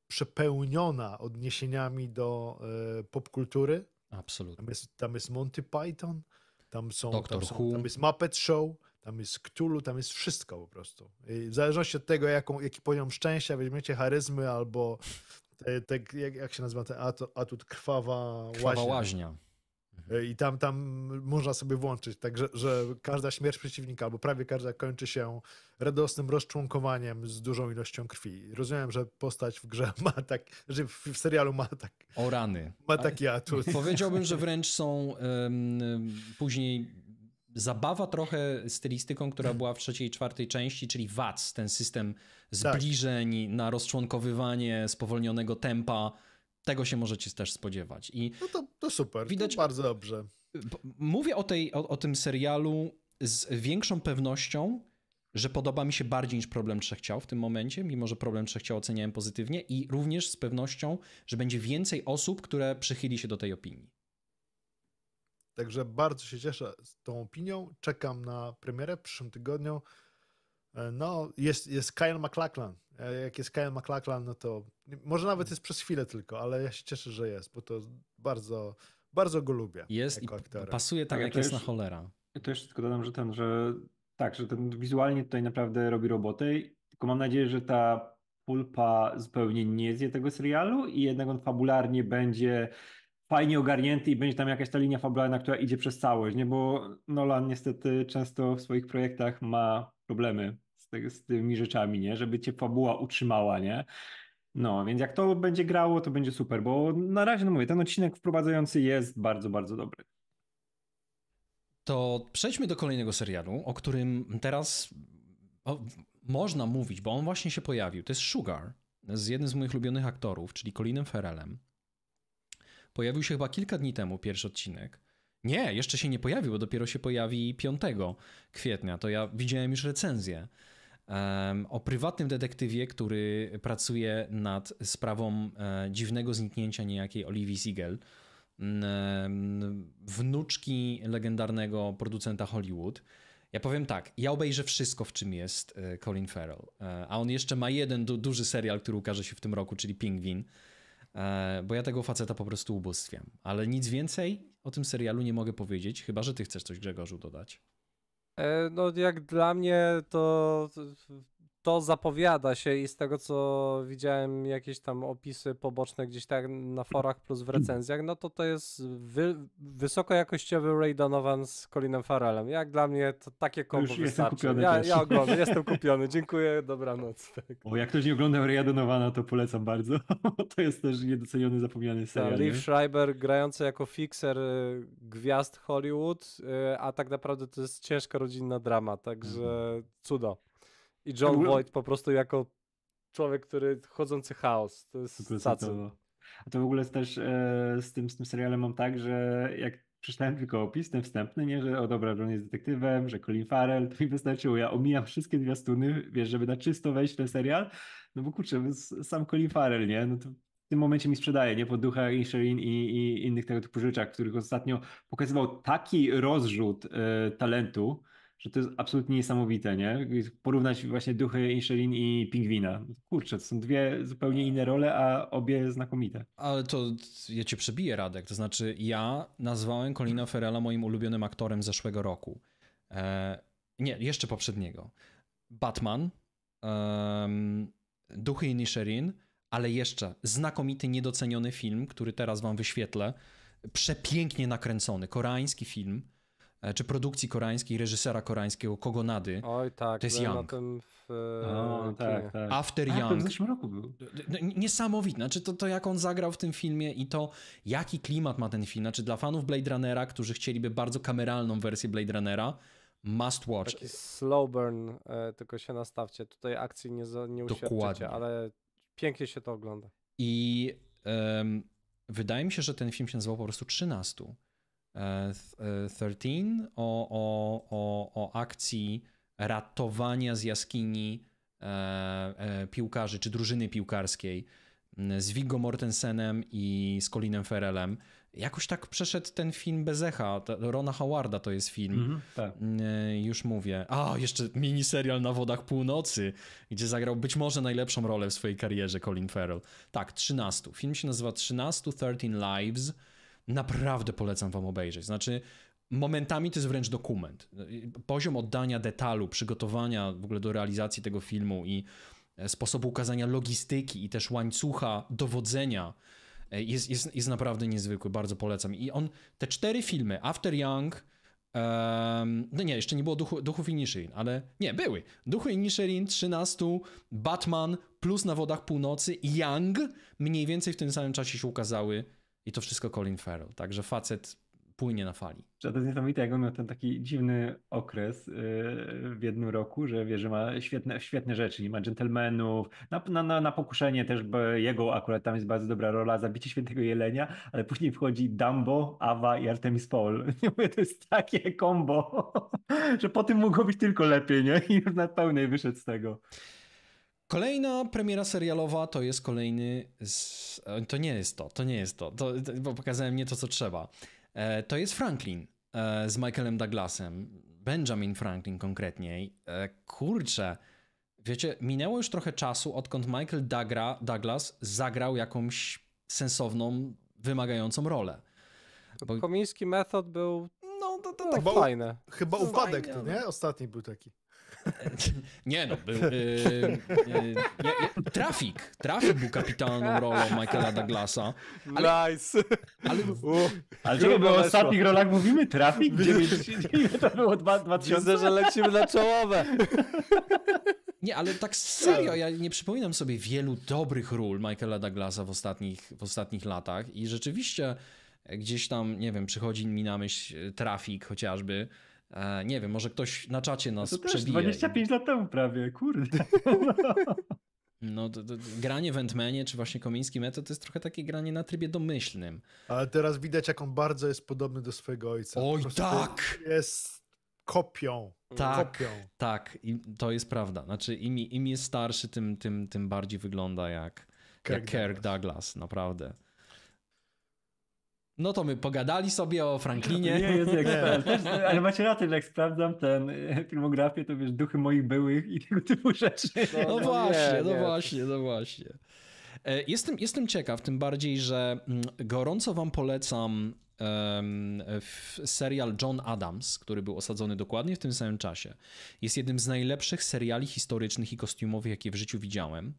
przepełniona odniesieniami do e, popkultury. Absolutnie. Tam jest, tam jest, Monty Python, tam są, Doctor tam, są, Who. tam jest Muppet Show, tam jest Cthulhu, tam jest wszystko po prostu. I w zależności od tego, jaką, jaki poziom szczęścia weźmiecie, charyzmy albo te, te, jak, jak, się nazywa ten atut, atut krwawa, krwawa łaźnia. łaźnia E, I tam, tam można sobie włączyć, także że każda śmierć przeciwnika, albo prawie każda kończy się radosnym rozczłonkowaniem z dużą ilością krwi. Rozumiem, że postać w grze ma tak, że w serialu ma tak. O rany. Ma taki atut. Powiedziałbym, że wręcz są um, później zabawa trochę stylistyką, która była w trzeciej i czwartej części, czyli VATS, ten system tak. zbliżeń tak. na rozczłonkowywanie spowolnionego tempa tego się możecie też spodziewać. I no to, to super, widać, to bardzo dobrze. Mówię o, tej, o, o tym serialu z większą pewnością, że podoba mi się bardziej niż Problem Trzech Ciał w tym momencie, mimo że Problem Trzech Ciał oceniałem pozytywnie i również z pewnością, że będzie więcej osób, które przychyli się do tej opinii. Także bardzo się cieszę z tą opinią. Czekam na premierę w przyszłym tygodniu. E, no, jest, jest Kyle McLachlan, E, jak jest Kyle McLachlan, no to może nawet jest przez chwilę tylko, ale ja się cieszę, że jest, bo to bardzo, bardzo go lubię. Jest i pasuje tak, tak jak jest na cholera. Ja też tylko dodam, że ten, że tak, że ten wizualnie tutaj naprawdę robi robotę, tylko mam nadzieję, że ta pulpa zupełnie nie zje tego serialu i jednak on fabularnie będzie fajnie ogarnięty i będzie tam jakaś ta linia fabularna, która idzie przez całość, nie? Bo Nolan niestety często w swoich projektach ma problemy tak z tymi rzeczami, nie? Żeby cię fabuła utrzymała, nie? No, więc jak to będzie grało, to będzie super, bo na razie, no mówię, ten odcinek wprowadzający jest bardzo, bardzo dobry. To przejdźmy do kolejnego serialu, o którym teraz o, można mówić, bo on właśnie się pojawił. To jest Sugar z jednym z moich ulubionych aktorów, czyli Colinem Ferelem. Pojawił się chyba kilka dni temu pierwszy odcinek. Nie, jeszcze się nie pojawił, bo dopiero się pojawi 5 kwietnia. To ja widziałem już recenzję o prywatnym detektywie, który pracuje nad sprawą e, dziwnego zniknięcia niejakiej Oliwii Siegel, mm, wnuczki legendarnego producenta Hollywood. Ja powiem tak, ja obejrzę wszystko, w czym jest e, Colin Farrell. E, a on jeszcze ma jeden du duży serial, który ukaże się w tym roku, czyli Pingwin. Bo ja tego faceta po prostu ubóstwiam. Ale nic więcej o tym serialu nie mogę powiedzieć, chyba że ty chcesz coś, Grzegorzu, dodać. E, no jak dla mnie to to zapowiada się i z tego co widziałem jakieś tam opisy poboczne gdzieś tak na forach plus w recenzjach, no to to jest wy, jakościowy Ray Donovan z Colinem Farrellem. Jak dla mnie to takie kombo Już wystarczy. Kupiony ja, ja oglądam, jestem kupiony. Dziękuję, dobranoc. Tak. Bo jak ktoś nie oglądał Ray Donovana, to polecam bardzo. to jest też niedoceniony, zapomniany tak, serial. Liv Schreiber grający jako fixer y, gwiazd Hollywood, y, a tak naprawdę to jest ciężka rodzinna drama, także mhm. cudo. I John ogóle... po prostu jako człowiek, który chodzący chaos. To jest cacy. A to w ogóle też e, z, tym, z tym serialem mam tak, że jak przeczytałem tylko opis, ten wstępny, nie, że o dobra, John jest detektywem, że Colin Farrell, to mi wystarczyło. Ja omijam wszystkie zwiastuny, wiesz, żeby na czysto wejść w ten serial, no bo kurczę, sam Colin Farrell, nie, no to w tym momencie mi sprzedaje, nie, po duchach i i, i innych tego typu rzeczach, których ostatnio pokazywał taki rozrzut y, talentu, że to jest absolutnie niesamowite, nie? Porównać właśnie duchy Inshelin i Pingwina. Kurczę, to są dwie zupełnie inne role, a obie znakomite. Ale to ja cię przebiję, Radek. To znaczy, ja nazwałem Colina Ferrella moim ulubionym aktorem zeszłego roku. E, nie, jeszcze poprzedniego. Batman, eee, Duchy Inisherin, ale jeszcze znakomity, niedoceniony film, który teraz wam wyświetlę. Przepięknie nakręcony, koreański film E, czy produkcji koreańskiej, reżysera koreańskiego Kogonady. Oj tak, to jest Young. W... E, o, tak, tak. After A, Young. W zeszłym roku był. No, niesamowite, znaczy to, to jak on zagrał w tym filmie i to jaki klimat ma ten film. Znaczy dla fanów Blade Runnera, którzy chcieliby bardzo kameralną wersję Blade Runnera, must watch. Taki slow burn, e, tylko się nastawcie. Tutaj akcji nie, nie uświadczycie, ale pięknie się to ogląda. I um, wydaje mi się, że ten film się nazywał po prostu 13 13 e, o, o, o, o akcji ratowania z jaskini e, e, piłkarzy czy drużyny piłkarskiej z Viggo Mortensenem i z Colinem Ferelem. Jakoś tak przeszedł ten film bez echa. Rona Howarda to jest film. Mhm, tak. Już mówię. A, jeszcze miniserial na wodach północy, gdzie zagrał być może najlepszą rolę w swojej karierze Colin Farrell. Tak, 13. Film się nazywa 13 13 Lives naprawdę polecam wam obejrzeć. Znaczy, momentami to jest wręcz dokument. Poziom oddania detalu, przygotowania w ogóle do realizacji tego filmu i e, sposobu ukazania logistyki i też łańcucha dowodzenia e, jest, jest, jest naprawdę niezwykły, bardzo polecam. I on, te cztery filmy, After Young, um, no nie, jeszcze nie było duchu, Duchów i ale nie, były. Duchy i 13, Batman, plus na wodach północy, Young, mniej więcej w tym samym czasie się ukazały i to wszystko Colin Farrell, także facet płynie na fali. To jest niesamowite, jak on miał ten taki dziwny okres y, w jednym roku, że wie, że ma świetne, świetne rzeczy, nie ma dżentelmenów, na, na, na pokuszenie też, jego akurat tam jest bardzo dobra rola, zabicie świętego jelenia, ale później wchodzi Dumbo, Ava i Artemis Paul. Nie to jest takie kombo, że po tym mogło być tylko lepiej, nie? I już na pełnej wyszedł z tego. Kolejna premiera serialowa to jest kolejny. Z... E, to nie jest to, to nie jest to, to, bo pokazałem nie to, co trzeba. E, to jest Franklin e, z Michaelem Douglasem. Benjamin Franklin konkretniej. E, kurczę, wiecie, minęło już trochę czasu, odkąd Michael Dagra, Douglas zagrał jakąś sensowną, wymagającą rolę. Bo... Komiński metod był. No, to, to, no, tak chyba, fajne. Chyba upadek, to nie? Ostatni był taki. Nie no, był... Yy, yy, trafik. Trafik był kapitalną rolą Michaela Douglasa. Ale, nice. Ale, ale czego by o ostatnich rolach mówimy? Trafik? Gdzie, gdzie to było 2000? Widzę, że lecimy na czołowe. Nie, ale tak serio, ja nie przypominam sobie wielu dobrych ról Michaela Douglasa w ostatnich, w ostatnich latach i rzeczywiście gdzieś tam, nie wiem, przychodzi mi na myśl trafik chociażby, E, nie wiem, może ktoś na czacie no nas to przebije. 25 lat temu prawie, kurde. No, to, to, granie w czy właśnie Komiński Method to jest trochę takie granie na trybie domyślnym. Ale teraz widać, jak on bardzo jest podobny do swojego ojca. Oj, tak! Jest kopią. Tak, kopią. tak. I to jest prawda. Znaczy, im, im jest starszy, tym, tym, tym bardziej wygląda jak Kirk, jak Kirk Douglas. Douglas, naprawdę. No to my pogadali sobie o Franklinie. Nie, jest jak Ale macie rację, że jak sprawdzam ten e, filmografię, to wiesz, duchy moich byłych i tego typu rzeczy. No, no właśnie, nie, no nie. właśnie, no właśnie. E, jestem, jestem ciekaw, tym bardziej, że mm, gorąco wam polecam um, serial John Adams, który był osadzony dokładnie w tym samym czasie. Jest jednym z najlepszych seriali historycznych i kostiumowych, jakie w życiu widziałem.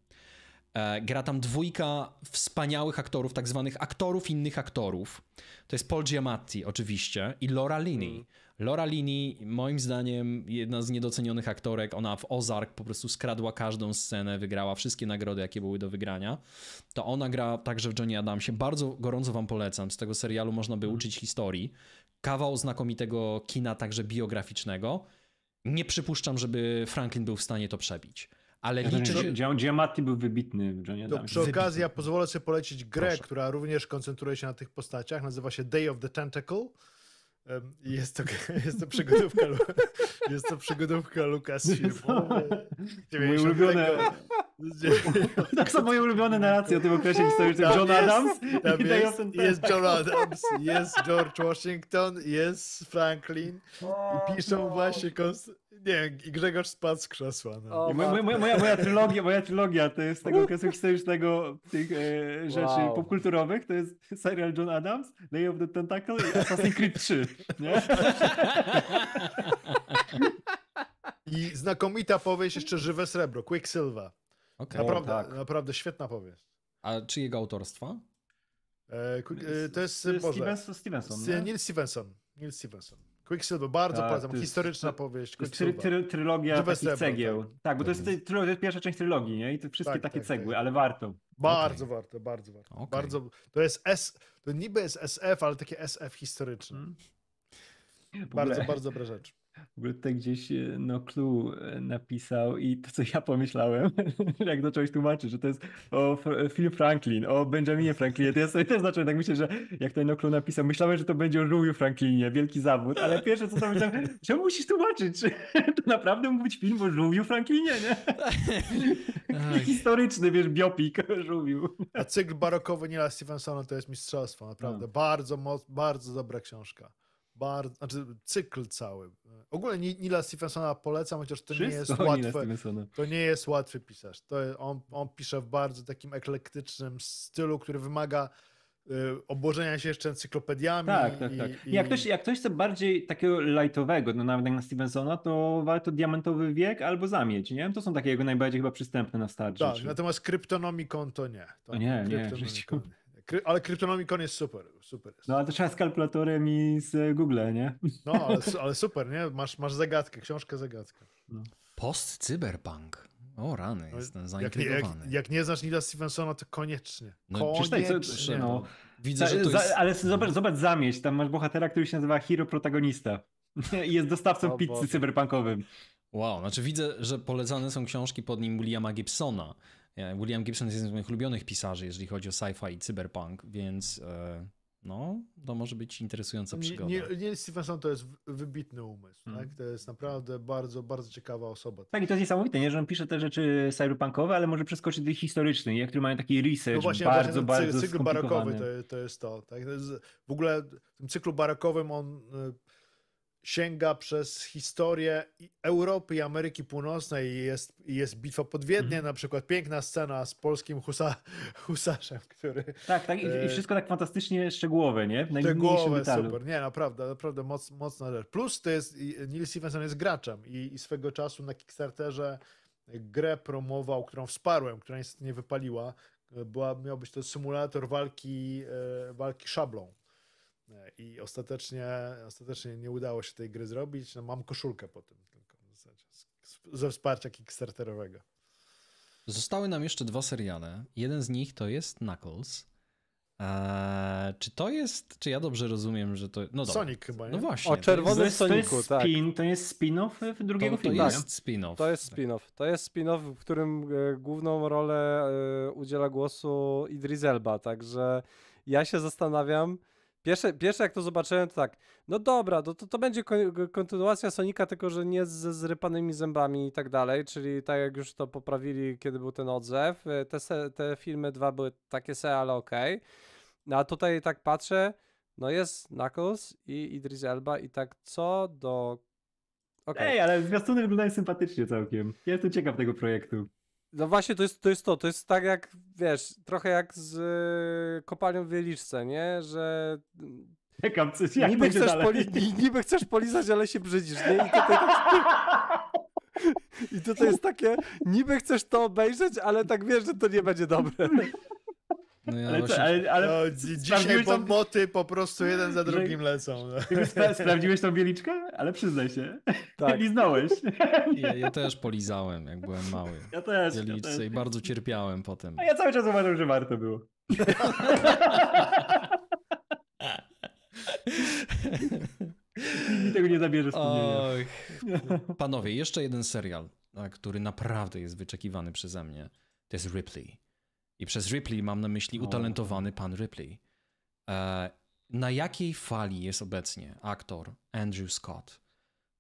E, gra tam dwójka wspaniałych aktorów, tak zwanych aktorów innych aktorów. To jest Paul Giamatti oczywiście i Laura Linney. Mm. Laura Linney, moim zdaniem, jedna z niedocenionych aktorek. Ona w Ozark po prostu skradła każdą scenę, wygrała wszystkie nagrody, jakie były do wygrania. To ona gra także w Johnny Adamsie. Bardzo gorąco wam polecam. Z tego serialu można by mm. uczyć historii. Kawał znakomitego kina, także biograficznego. Nie przypuszczam, żeby Franklin był w stanie to przebić ale liczy się... Gdzie był wybitny w Johnie To przy okazji ja pozwolę sobie polecić grę, Proszę. która również koncentruje się na tych postaciach, nazywa się Day of the Tentacle. Jest to, jest to przygodówka jest to przygodówka Lucasfilm. Mój ulubiony tak są moje ulubione narracje o tym okresie historycznym. John jest, Adams tam jest, jest John Adams, jest George Washington, jest Franklin i piszą no. właśnie konst- nie, Grzegorz spadł z krzesła. No. O, moja, moja, moja, moja, trylogia, moja trylogia to jest tego okresu historycznego tych e, rzeczy wow. popkulturowych, to jest serial John Adams, Lay of the Tentacle i Assassin's Creed 3. Nie? I znakomita powieść, jeszcze żywe srebro, Quicksilver. Okay. Naprawdę, tak. naprawdę świetna powieść. A czy jego autorstwa? E, e, to jest, Boże, Stevenson. Stevenson Neil Stevenson. Neil Stevenson. Quicksilver, bardzo tak, polecam, historyczna jest, powieść. Try, try, trylogia takich cegieł. Tak, tak bo to tak jest, to jest, pierwsza część trylogii, nie? I to wszystkie tak, takie tak, cegły, tak. ale warto. Bardzo okay. warto, bardzo warto. Okay. Bardzo, to jest S, to niby jest SF, ale takie SF historyczne. Hmm. Bardzo, bardzo dobra rzecz. W ogóle tutaj gdzieś e, no clue e, napisał i to, co ja pomyślałem, jak zacząłeś tłumaczyć, że to jest o e, Phil Franklin, o Benjaminie Franklinie, to ja sobie też zacząłem tak myśleć, że jak ten no clue napisał, myślałem, że to będzie o Louis Franklinie, wielki zawód, ale pierwsze, co sobie myślałem, czemu musisz tłumaczyć? To naprawdę mógł być film o Louis Franklinie, nie? Historyczny, wiesz, biopik żółwiu. A cykl barokowy Nila Stevensona to jest mistrzostwo, naprawdę. No. Bardzo, bardzo dobra książka bardzo, znaczy cykl cały. Ogólnie Nila Stephensona polecam, chociaż to nie jest łatwe. To nie jest łatwy pisarz. To on, on pisze w bardzo takim eklektycznym stylu, który wymaga y, obłożenia się jeszcze encyklopediami. Tak, tak, tak. I, jak, ktoś, jak ktoś chce bardziej takiego lightowego, no nawet na Stevensona, to warto Diamentowy Wiek albo Zamieć, nie? To są takie jego najbardziej chyba przystępne na starcie. Tak, czy... natomiast kryptonomiką to nie. To nie, nie ale Kryptonomikon jest super, super. Jest. No ale to trzeba z kalkulatorem i z e, Google, nie? No, ale, ale super, nie? Masz, masz zagadkę, książkę zagadkę. No. Post cyberpunk. O rany, no, jestem zaintrygowany. Jak, jak, jak nie znasz Nila Stevensona, to koniecznie. No, koniecznie. no. Widzę, że to jest... ale zobacz, zobacz zamieść, tam masz bohatera, który się nazywa Hero Protagonista i jest dostawcą o pizzy cyberpunkowym. Wow, znaczy widzę, że polecane są książki pod nim Williama Gibsona, William Gibson jest jednym z moich ulubionych pisarzy, jeżeli chodzi o sci-fi i cyberpunk, więc e, no, to może być interesująca przygoda. Nie, nie, nie Stevenson to jest wybitny umysł, mm. tak? To jest naprawdę bardzo, bardzo ciekawa osoba. Tak, i to jest niesamowite, nie? że on pisze te rzeczy cyberpunkowe, ale może przeskoczyć do ich historycznych, nie? które mają taki research no właśnie, bardzo, właśnie bardzo cykl barokowy to, to, jest to. Tak? w ogóle w tym cyklu barokowym on y, sięga przez historię Europy i Ameryki Północnej i jest, jest bitwa pod Wiedniem, mhm. na przykład piękna scena z polskim husa, husarzem, który... Tak, tak i, e, wszystko tak fantastycznie szczegółowe, nie? W szczegółowe, super, nie, naprawdę, naprawdę moc, mocna rzecz. Plus to jest, Neil Stevenson jest graczem i, i swego czasu na Kickstarterze grę promował, którą wsparłem, która niestety nie wypaliła, była, miał być to symulator walki, e, walki szablą i ostatecznie, ostatecznie nie udało się tej gry zrobić. No, mam koszulkę po tym tylko w zasadzie, ze wsparcia Kickstarterowego. Zostały nam jeszcze dwa seriale. Jeden z nich to jest Knuckles. Eee, czy to jest, czy ja dobrze rozumiem, że to. No dobra. Sonic chyba, no nie? No właśnie. O czerwonym jest, Soniku, to jest tak. Spin, to jest spin-off e, drugiego to, to Jest spin -off. To jest spin-off. To jest spin-off, w którym e, główną rolę e, udziela głosu Idris Elba, także ja się zastanawiam, Pierwsze, pierwsze jak to zobaczyłem, to tak, no dobra, to, to, to będzie kontynuacja Sonika, tylko że nie ze zrypanymi zębami i tak dalej, czyli tak jak już to poprawili, kiedy był ten odzew, e, te, te filmy dwa były takie se, ale okej. Okay. No, a tutaj tak patrzę, no jest Knuckles i Idris Elba i tak co do... Okay. Ej, ale zwiastuny wyglądają sympatycznie całkiem. Ja jestem ciekaw tego projektu. No właśnie, to jest, to jest to. To jest tak jak, wiesz, trochę jak z y, kopalnią w Wieliczce, nie? Że... Czekam, coś, jak niby, chcesz poli, niby chcesz polizać, ale się brzydzisz, nie? I tutaj tak... I tutaj jest takie, niby chcesz to obejrzeć, ale tak wiesz, że to nie będzie dobre. No ja ale właśnie... co, ale, ale... No, dzisiaj tam... moty po prostu jeden za drugim że... lecą. No. Spra sprawdziłeś tą bieliczkę? Ale przyznaj się. Tak. Liznąłeś. Ja, ja też polizałem, jak byłem mały. Ja też. ja też. i bardzo cierpiałem potem. A ja cały czas uważam, że warto było. Nikt tego nie zabierze Panowie, jeszcze jeden serial, który naprawdę jest wyczekiwany przeze mnie. To jest Ripley. I przez Ripley mam na myśli utalentowany pan Ripley. E, na jakiej fali jest obecnie aktor Andrew Scott,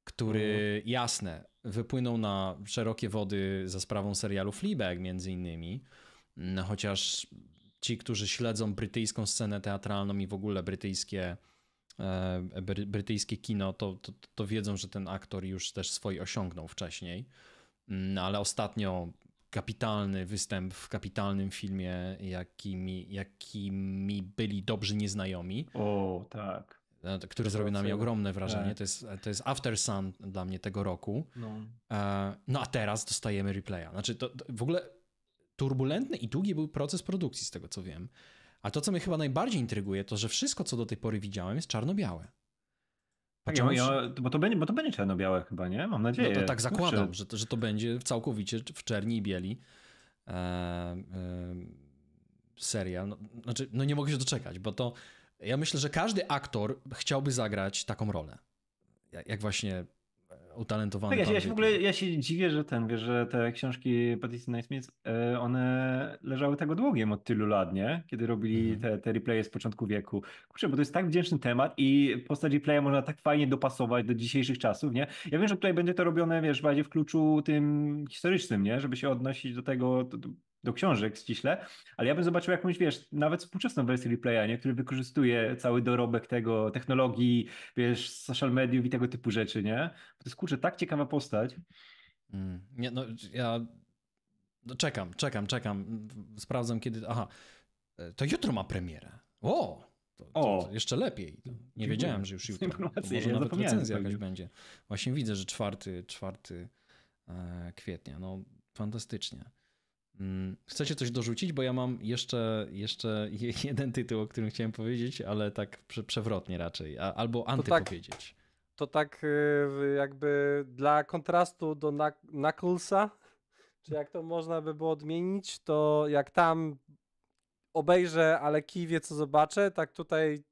który jasne wypłynął na szerokie wody za sprawą serialu Fleabag między innymi, mm, chociaż ci, którzy śledzą brytyjską scenę teatralną i w ogóle brytyjskie, e, brytyjskie kino, to, to, to wiedzą, że ten aktor już też swój osiągnął wcześniej. Mm, ale ostatnio kapitalny występ w kapitalnym filmie, jakimi, jakimi byli dobrzy nieznajomi. O, tak. E, który zrobił na mnie ogromne wrażenie. Tak. To, jest, to jest After Sun dla mnie tego roku. No, e, no a teraz dostajemy replaya. Znaczy, to, to w ogóle turbulentny i długi był proces produkcji, z tego co wiem. A to, co mnie chyba najbardziej intryguje, to że wszystko, co do tej pory widziałem, jest czarno-białe. Patrząc... Ja, znaczy, bo, to będzie, bo to będzie czarno-białe chyba, nie? Mam nadzieję. No to tak zakładam, że to, że to będzie całkowicie w czerni i bieli e, e, serial. No, znaczy, no nie mogę się doczekać, bo to ja myślę, że każdy aktor chciałby zagrać taką rolę. Jak właśnie utalentowany. Tak, ja, ja, się w ogóle ja się dziwię, że ten, wiesz, że te książki Patty Naismith, e, one leżały tak długiem od tylu lat, nie? Kiedy robili mhm. te, te replaye z początku wieku. Kurczę, bo to jest tak wdzięczny temat i postać replaya można tak fajnie dopasować do dzisiejszych czasów, nie? Ja wiem, że tutaj będzie to robione, wiesz, bardziej w kluczu tym historycznym, nie? Żeby się odnosić do tego, to, to do książek ściśle, ale ja bym zobaczył jakąś, wiesz, nawet współczesną wersję replaya, nie? który wykorzystuje cały dorobek tego technologii, wiesz, social mediów i tego typu rzeczy, nie? To jest kurczę tak ciekawa postać. Mm, nie, no ja no, czekam, czekam, czekam. Sprawdzam kiedy. Aha, e, to jutro ma premierę. O! To, o. To jeszcze lepiej. nie Dziękuję. wiedziałem, że już jutro. Informacje, może ja nawet recenzja jakaś będzie. Właśnie widzę, że 4, 4 e, kwietnia. No fantastycznie. Mm, chcecie coś dorzucić, bo ja mam jeszcze, jeszcze jeden tytuł, o którym chciałem powiedzieć, ale tak przewrotnie raczej, albo antypowiedzieć. Tak- to tak, to y, tak jakby dla kontrastu do Knucklesa, czy jak to można by było odmienić, to jak tam obejrzę, ale kiwie co zobaczę, tak tutaj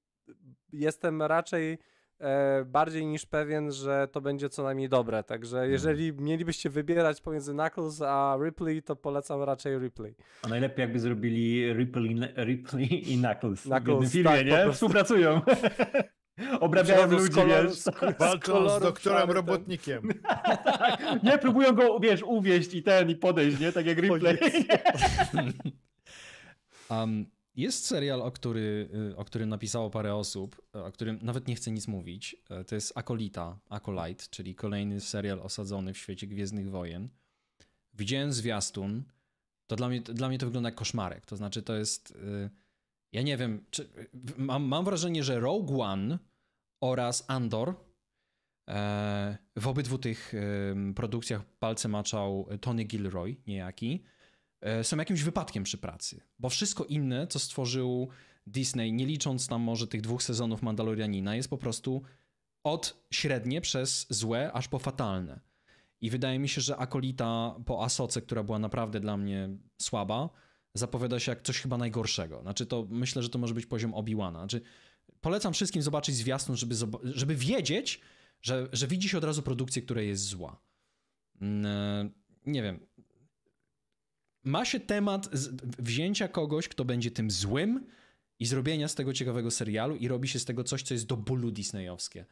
jestem raczej E, bardziej niż pewien, że to będzie co najmniej dobre. Także mhm. jeżeli mielibyście wybierać pomiędzy Knuckles a Ripley, to polecam raczej Ripley. A najlepiej jakby zrobili Ripley, Ripley i Knuckles. Knuckles w filmie, tak, nie? Współpracują. Obrabiają ludzi, z wiesz. Walczą z, z doktorem tak. robotnikiem. tak. nie, próbują go, wiesz, uwieść i ten, i podejść, nie? Tak jak Ripley. um, jest serial, o, który, y, o którym napisało parę osób, y, o którym nawet nie chcę nic mówić. Y, to jest Akolita, Acolyte, czyli kolejny serial osadzony w świecie Gwiezdnych Wojen. Widziałem zwiastun. To dla mnie, dla mnie to wygląda jak koszmarek. To znaczy, to jest. Ja nie wiem, czy, mam, mam wrażenie, że Rogue One oraz Andor e, w obydwu tych produkcjach palce maczał Tony Gilroy niejaki E, są jakimś wypadkiem przy pracy, bo wszystko inne, co stworzył Disney, nie licząc tam może tych dwóch sezonów Mandalorianina, jest po prostu od średnie przez złe aż po fatalne. I wydaje mi się, że Akolita po Asoce, która była naprawdę dla mnie słaba, zapowiada się jak coś chyba najgorszego. Znaczy to myślę, że to może być poziom Obi-Wana. Znaczy polecam wszystkim zobaczyć zwiastun, żeby, żeby wiedzieć, że, że widzi się od razu produkcję, która jest zła. Mm, e, nie wiem, ma się temat wzięcia kogoś, kto będzie tym złym i zrobienia z tego ciekawego serialu i robi się z tego coś, co jest do bólu disneyowskie.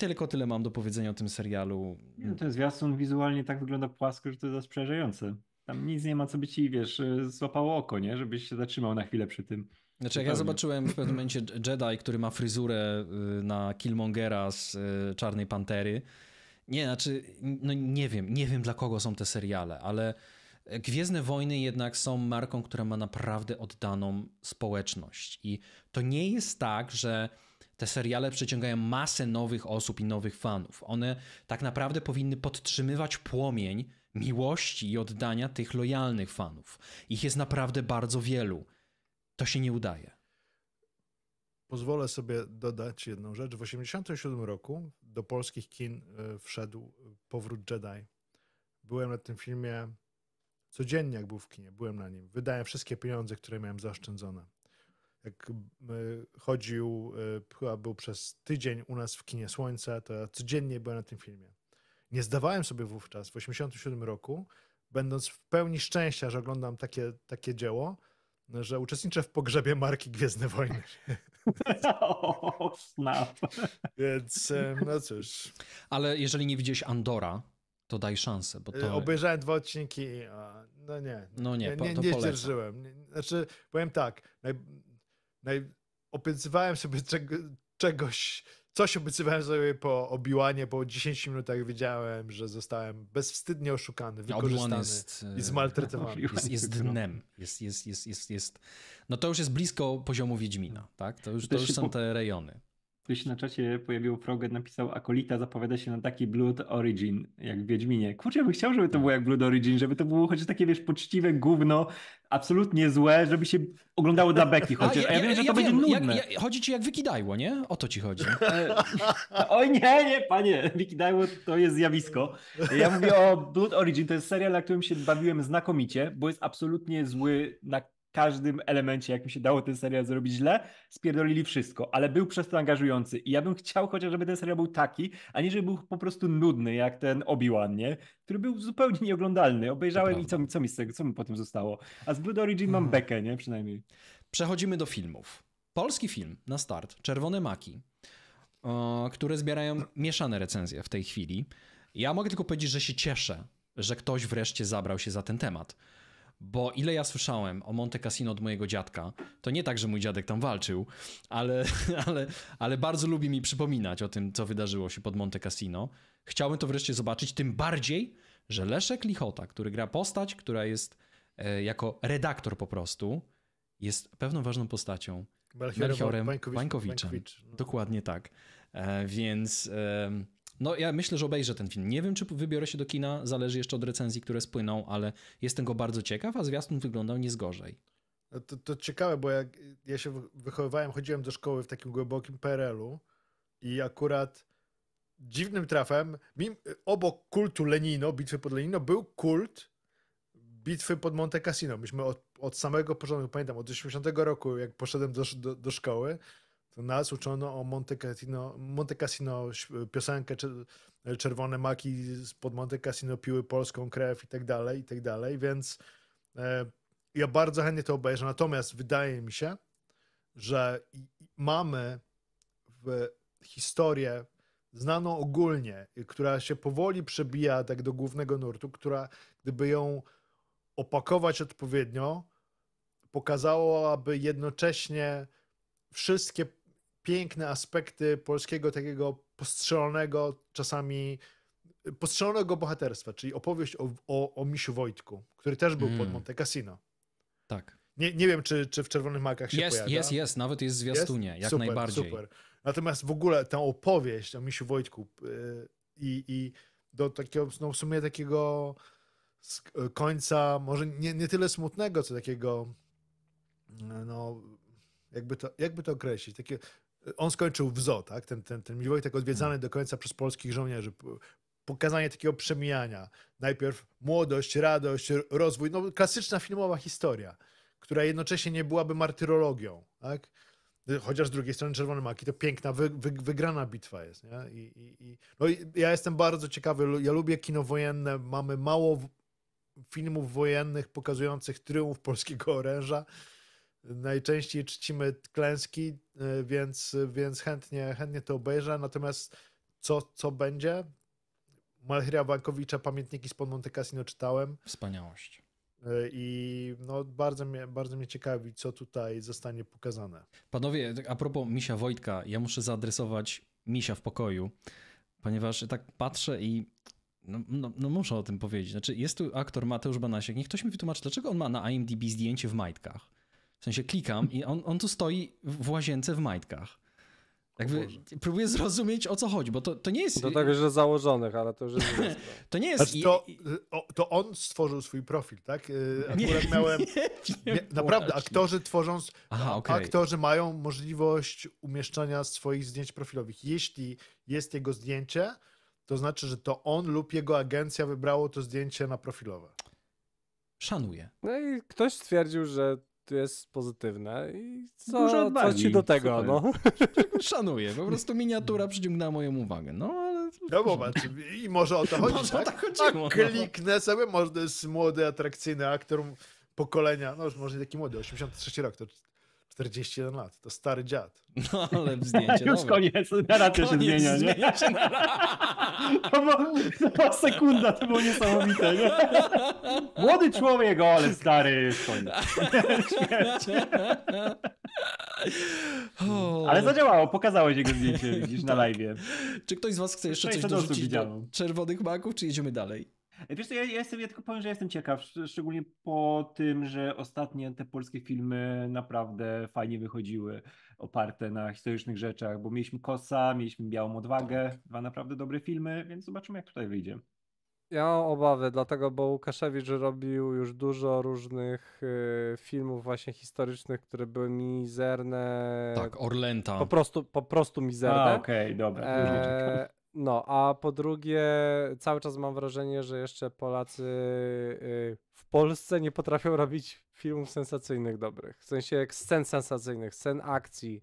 Tylko tyle mam do powiedzenia o tym serialu. No, ten zwiastun wizualnie tak wygląda płasko, że to jest przerażające. Tam nic nie ma, co by ci, wiesz, y, złapało oko, nie? Żebyś się zatrzymał na chwilę przy tym. Znaczy, jak ja zobaczyłem w pewnym momencie Jedi, który ma fryzurę y, na Killmongera z y, Czarnej Pantery. Nie, znaczy, no nie wiem, nie wiem dla kogo są te seriale, ale Gwiezdne Wojny jednak są marką, która ma naprawdę oddaną społeczność. I to nie jest tak, że te seriale przyciągają masę nowych osób i nowych fanów. One tak naprawdę powinny podtrzymywać płomień miłości i oddania tych lojalnych fanów. Ich jest naprawdę bardzo wielu. To się nie udaje. Pozwolę sobie dodać jedną rzecz. W 1987 roku do polskich kin e, wszedł Powrót Jedi. Byłem na tym filmie Codziennie jak był w kinie, byłem na nim. Wydałem wszystkie pieniądze, które miałem zaoszczędzone. Jak e, chodził, e, chyba był przez tydzień u nas w kinie Słońce, to ja codziennie byłem na tym filmie. Nie zdawałem sobie wówczas, w 1987 roku, będąc w pełni szczęścia, że oglądam takie, takie dzieło, że uczestniczę w pogrzebie marki Gwiezdne Wojny. O, no, snap. Więc e, no cóż. Ale jeżeli nie widziałeś Andora, to daj szansę. Bo y, to... Obejrzałem dwa odcinki i no nie. No nie, nie, po, nie, nie Znaczy, powiem tak, naj, naj, obiecywałem sobie czego, czegoś, coś obiecywałem sobie po obiłanie, po 10 minutach wiedziałem, że zostałem bezwstydnie oszukany, wykorzystany jest, e, i zmaltretowany. Jest, jest dnem. Jest, jest, jest, jest, jest. No to już jest blisko poziomu Wiedźmina, tak? To już, to już są te rejony. Ktoś na czacie pojawił Frogę, napisał Akolita zapowiada się na taki Blood Origin, jak w Wiedźminie. Kurczę, ja bym chciał, żeby to tak. było jak Blood Origin, żeby to było chociaż takie, wiesz, poczciwe gówno, absolutnie złe, żeby się oglądało dla beki chociaż. A, ja, ja, wiem, że ja to wiem, będzie nudne. Jak, ja, chodzi ci jak Wikidajło, nie? O to ci chodzi. Oj nie, nie, panie, Wikidajło to jest zjawisko. Ja mówię o Blood Origin, to jest serial, na którym się bawiłem znakomicie, bo jest absolutnie zły na każdym elemencie, jak mi się dało ten serial zrobić źle, spierdolili wszystko, ale był przez to angażujący. I ja bym chciał chociaż, żeby ten serial był taki, a nie żeby był po prostu nudny, jak ten Obi-Wan, nie? Który był zupełnie nieoglądalny. Obejrzałem i co, mi, co mi z tego, co mi po tym zostało? A z Blood Origin mam mhm. bekę, nie? Przynajmniej. Przechodzimy do filmów. Polski film na start, Czerwone Maki, e, które zbierają mieszane recenzje w tej chwili. Ja mogę tylko powiedzieć, że się cieszę, że ktoś wreszcie zabrał się za ten temat bo ile ja słyszałem o Monte Cassino od mojego dziadka, to nie tak, że mój dziadek tam walczył, ale, ale, ale bardzo lubi mi przypominać o tym, co wydarzyło się pod Monte Cassino. Chciałbym to wreszcie zobaczyć, tym bardziej, że Leszek Lichota, który gra postać, która jest e, jako redaktor po prostu, jest pewną ważną postacią. Melchiorem Bańkowiczem. Bańkowicz, no. Dokładnie tak. E, więc... E, no ja myślę, że obejrzę ten film. Nie wiem, czy wybiorę się do kina, zależy jeszcze od recenzji, które spłyną, ale jestem go bardzo ciekaw, a zwiastun wyglądał nie zgorzej. No, to, to ciekawe, bo jak ja się wychowywałem, chodziłem do szkoły w takim głębokim PRL-u i akurat dziwnym trafem, obok kultu Lenino, bitwy pod Lenino, był kult bitwy pod Monte Cassino. Myśmy od, od samego początku, pamiętam, od 80 roku, jak poszedłem do, do, do szkoły, to nas uczono o Monte Cassino, Monte Cassino piosenkę Czerwone Maki pod Monte Cassino piły polską krew i tak dalej, i tak dalej, więc e, ja bardzo chętnie to obejrzę. Natomiast wydaje mi się, że mamy w historię znaną ogólnie, która się powoli przebija tak do głównego nurtu, która gdyby ją opakować odpowiednio, pokazałaby jednocześnie wszystkie piękne aspekty polskiego takiego postrzelonego, czasami postrzelonego bohaterstwa, czyli opowieść o, o, o Misiu Wojtku, który też był mm. pod Monte Cassino. Tak. Nie, nie wiem, czy, czy w Czerwonych Makach się jest, pojawia. Jest, jest, nawet jest w zwiastunie, jest? jak super, najbardziej. Super. Natomiast w ogóle tę opowieść o Misiu Wojtku y, i, i do takiego, no w sumie takiego y, końca, może nie, nie tyle smutnego, co takiego, no jakby to, jakby to określić, takie on skończył w ZO, tak? Ten, ten, ten Miwojtek odwiedzany hmm. do końca przez polskich żołnierzy. Pokazanie takiego przemijania. Najpierw młodość, radość, rozwój. No, klasyczna filmowa historia, która jednocześnie nie byłaby martyrologią, tak? Chociaż z drugiej strony Czerwone Maki to piękna, wy, wy, wygrana bitwa jest. Nie? I, i, i... No, ja jestem bardzo ciekawy, ja lubię kino wojenne, mamy mało filmów wojennych pokazujących tryumf polskiego oręża najczęściej czcimy klęski, e, więc, więc chętnie, chętnie to obejrzę. Natomiast co, co będzie? Malchria Wankowicza, Pamiętniki z Monte Cassino czytałem. Wspaniałość. E, I no, bardzo, mnie, bardzo mnie ciekawi, co tutaj zostanie pokazane. Panowie, tak a propos Misia Wojtka, ja muszę zaadresować Misia w pokoju, ponieważ tak patrzę i no, no, no, muszę o tym powiedzieć. Znaczy, jest tu aktor Mateusz Banasiak. Niech ktoś mi wytłumaczy, dlaczego on ma na IMDb zdjęcie w majtkach. W sensie klikam i on, on tu stoi w łazience w majtkach. Jakby próbuję zrozumieć o co chodzi, bo to, to nie jest. to tak, że założonych, ale to już jest. to nie jest. Znaczy, to, to on stworzył swój profil, tak? Y, akurat nie, miałem. Nie, nie, naprawdę, właśnie. aktorzy tworzą. Aha, okay. Aktorzy mają możliwość umieszczania swoich zdjęć profilowych. Jeśli jest jego zdjęcie, to znaczy, że to on lub jego agencja wybrało to zdjęcie na profilowe. Szanuję. No i ktoś stwierdził, że to jest pozytywne i co, co ci do tego, no. Szanuję, po prostu miniatura przyciągnęła moją uwagę, no ale... No i może o to chodzi, może tak? chodziło, A tak no. kliknę sobie, może to jest młody, atrakcyjny aktor pokolenia, no już może taki młody, 86 rok, to 41 lat, to stary dziad. No ale zdjęcie. Już koniec, na razie się zmienia, nie? Zmienia się na... sekunda to było niesamowite, nie? Młody człowiek, o, ale stary, koniec. ale zadziałało, pokazałeś jego zdjęcie, widzisz, na live. Czy ktoś z was chce jeszcze coś dorzucić do czerwonych maków, czy jedziemy dalej? Wiesz co, ja, ja, jestem, ja tylko powiem, że jestem ciekaw, szczególnie po tym, że ostatnie te polskie filmy naprawdę fajnie wychodziły, oparte na historycznych rzeczach, bo mieliśmy Kosa, mieliśmy Białą Odwagę, tak. dwa naprawdę dobre filmy, więc zobaczymy jak tutaj wyjdzie. Ja mam obawy, dlatego, bo Łukaszewicz robił już dużo różnych y, filmów właśnie historycznych, które były mizerne. Tak, Orlenta. Po prostu, po prostu mizerne. okej, okay, dobra. E, no, a po drugie, cały czas mam wrażenie, że jeszcze Polacy y, w Polsce nie potrafią robić filmów sensacyjnych dobrych. W sensie jak scen sensacyjnych, scen akcji.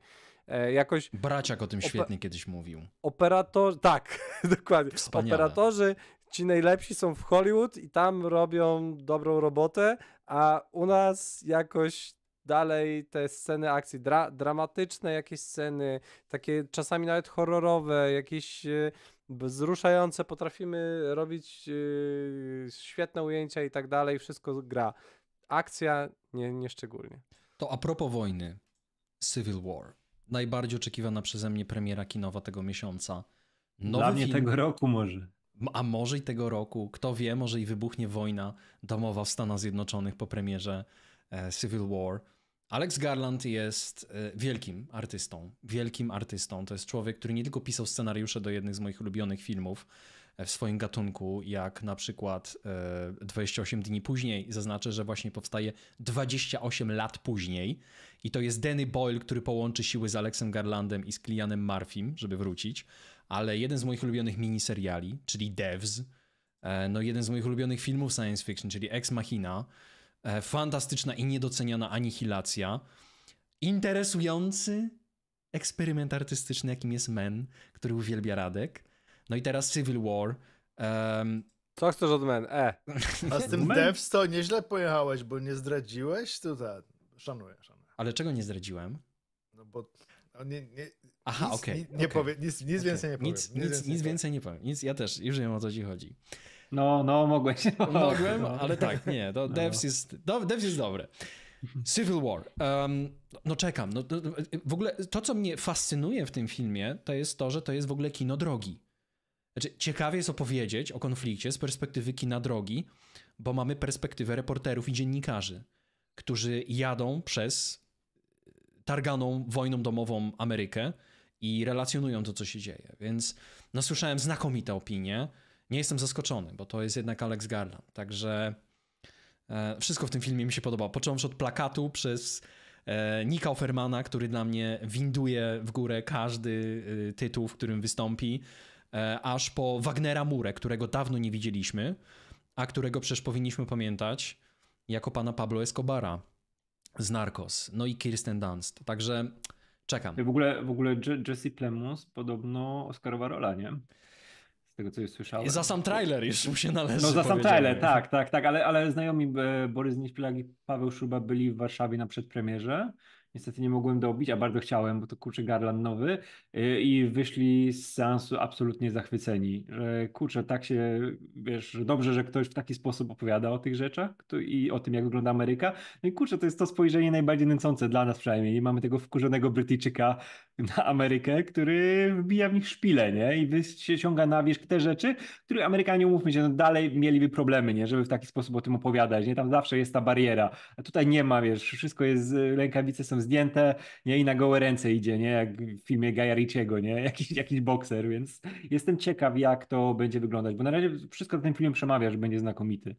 E, jakoś. Braciak o tym świetnie kiedyś mówił. Operator, tak, dokładnie. Wspaniale. Operatorzy ci najlepsi są w Hollywood i tam robią dobrą robotę, a u nas jakoś dalej te sceny akcji, dra dramatyczne jakieś sceny, takie czasami nawet horrorowe, jakieś yy, wzruszające, potrafimy robić yy, świetne ujęcia i tak dalej, wszystko gra. Akcja nie, nie szczególnie. To a propos wojny, Civil War, najbardziej oczekiwana przeze mnie premiera kinowa tego miesiąca. Nowy Dla mnie film... tego roku może. A może i tego roku, kto wie, może i wybuchnie wojna domowa w Stanach Zjednoczonych po premierze E, Civil War. Alex Garland jest e, wielkim artystą. Wielkim artystą. To jest człowiek, który nie tylko pisał scenariusze do jednych z moich ulubionych filmów e, w swoim gatunku, jak na przykład 28 dni później, zaznaczę, że właśnie powstaje 28 lat później. I to jest Danny Boyle, który połączy siły z Alexem Garlandem i z Klianem Marfim, żeby wrócić. Ale jeden z moich ulubionych miniseriali, czyli Devs, no jeden z moich ulubionych filmów science fiction, czyli Ex Machina. E, fantastyczna i niedoceniana anihilacja, interesujący eksperyment artystyczny, jakim jest Men, który uwielbia Radek. No i teraz Civil War. Um, co chcesz od men? E. A z tym devs to nieźle pojechałeś, bo nie zdradziłeś tutaj. Szanuję, szanuję. Ale czego nie zdradziłem? No bo. No nie, nie, Aha, okej. Okay, nie, okay. nic, nic okay. więcej nie powiem. Nic, nic, nic, więcej nie powiem. Nic, ja też już wiem o co ci chodzi. No, no, mogłeś. No. Mogłem, no. ale tak, nie. Do, no, devs, no. jest, do, devs jest dobre. Civil War. Um, no czekam. No, w ogóle to, co mnie fascynuje w tym filmie, to jest to, że to jest w ogóle kino drogi. Znaczy, ciekawie jest opowiedzieć o konflikcie z perspektywy kina drogi, bo mamy perspektywę reporterów i dziennikarzy, którzy jadą przez targaną wojną domową Amerykę i relacjonują to, co się dzieje. Więc no, słyszałem znakomite opinie nie jestem zaskoczony, bo to jest jednak Alex Garland. Także e, wszystko w tym filmie mi się podoba. Począwszy od plakatu przez e, Nika Offermana, który dla mnie winduje w górę każdy y, tytuł, w którym wystąpi, e, aż po Wagnera Murę, którego dawno nie widzieliśmy, a którego przecież powinniśmy pamiętać jako pana Pablo Escobara z Narcos, no i Kirsten Dunst. Także czekam. W ogóle, w ogóle Jesse Plemons podobno Oscarowa rola, nie? tego co już słyszałem. Za sam trailer już mu się należy. No za sam trailer, tak, tak, tak, ale, ale znajomi e, Borys Nieśpielak i Paweł Szuba byli w Warszawie na przedpremierze Niestety nie mogłem dobić, a bardzo chciałem, bo to kurczę Garland nowy y, i wyszli z seansu absolutnie zachwyceni, że kurczę, tak się, wiesz, dobrze, że ktoś w taki sposób opowiada o tych rzeczach i o tym, jak wygląda Ameryka. No i kurczę, to jest to spojrzenie najbardziej nęcące dla nas przynajmniej. mamy tego wkurzonego Brytyjczyka na Amerykę, który wbija w nich szpile, nie? I się ciąga na wierzch te rzeczy, których Amerykanie, umówmy się, no dalej mieliby problemy, nie? Żeby w taki sposób o tym opowiadać, nie? Tam zawsze jest ta bariera. A tutaj nie ma, wiesz, wszystko jest, rękawice są zdjęte, nie? I na gołe ręce idzie, nie? Jak w filmie Gaja Ricciego, nie? Jakiś, jakiś bokser, więc jestem ciekaw, jak to będzie wyglądać, bo na razie wszystko tym filmie przemawia, że będzie znakomity.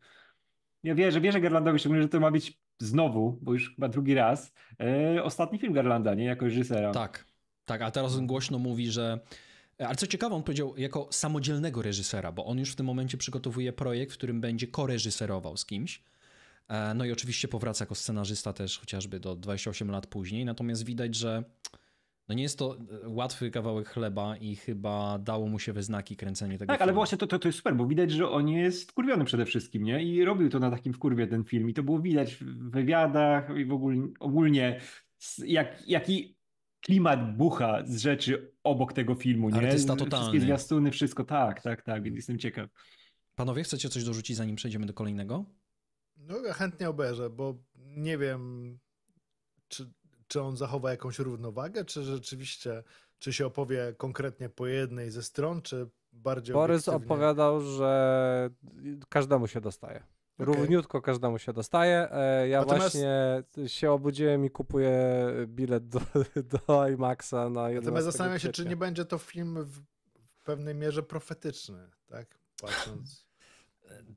Ja wierzę, wierzę Garlandowi, szczególnie, że to ma być znowu, bo już chyba drugi raz, yy, ostatni film Garlanda, nie? Jako reżysera. Tak, tak, a teraz on głośno mówi, że e, ale co ciekawe, on powiedział jako samodzielnego reżysera, bo on już w tym momencie przygotowuje projekt, w którym będzie koreżyserował z kimś. E, no i oczywiście powraca jako scenarzysta też chociażby do 28 lat później, natomiast widać, że no nie jest to e, łatwy kawałek chleba i chyba dało mu się we znaki kręcenie tego Tak, filmu. ale właśnie to, to, to jest super, bo widać, że on jest wkurwiony przede wszystkim, nie? I robił to na takim wkurwie ten film i to było widać w wywiadach i w ogóle, ogólnie jak, jaki klimat bucha z rzeczy obok tego filmu, nie? Artysta totalny. Wszystkie zwiastuny, wszystko, tak, tak, tak, więc jestem ciekaw. Panowie, chcecie coś dorzucić zanim przejdziemy do kolejnego? No ja chętnie obejrzę, bo nie wiem, czy, czy on zachowa jakąś równowagę, czy rzeczywiście, czy się opowie konkretnie po jednej ze stron, czy bardziej Borys obiektywnie... opowiadał, że każdemu się dostaje. Okay. Równiutko każdemu się dostaje. E, ja Natomiast... właśnie się obudziłem i kupuję bilet do, do IMAXa na Natomiast zastanawiam się, czy nie będzie to film w pewnej mierze profetyczny, tak? Patrząc...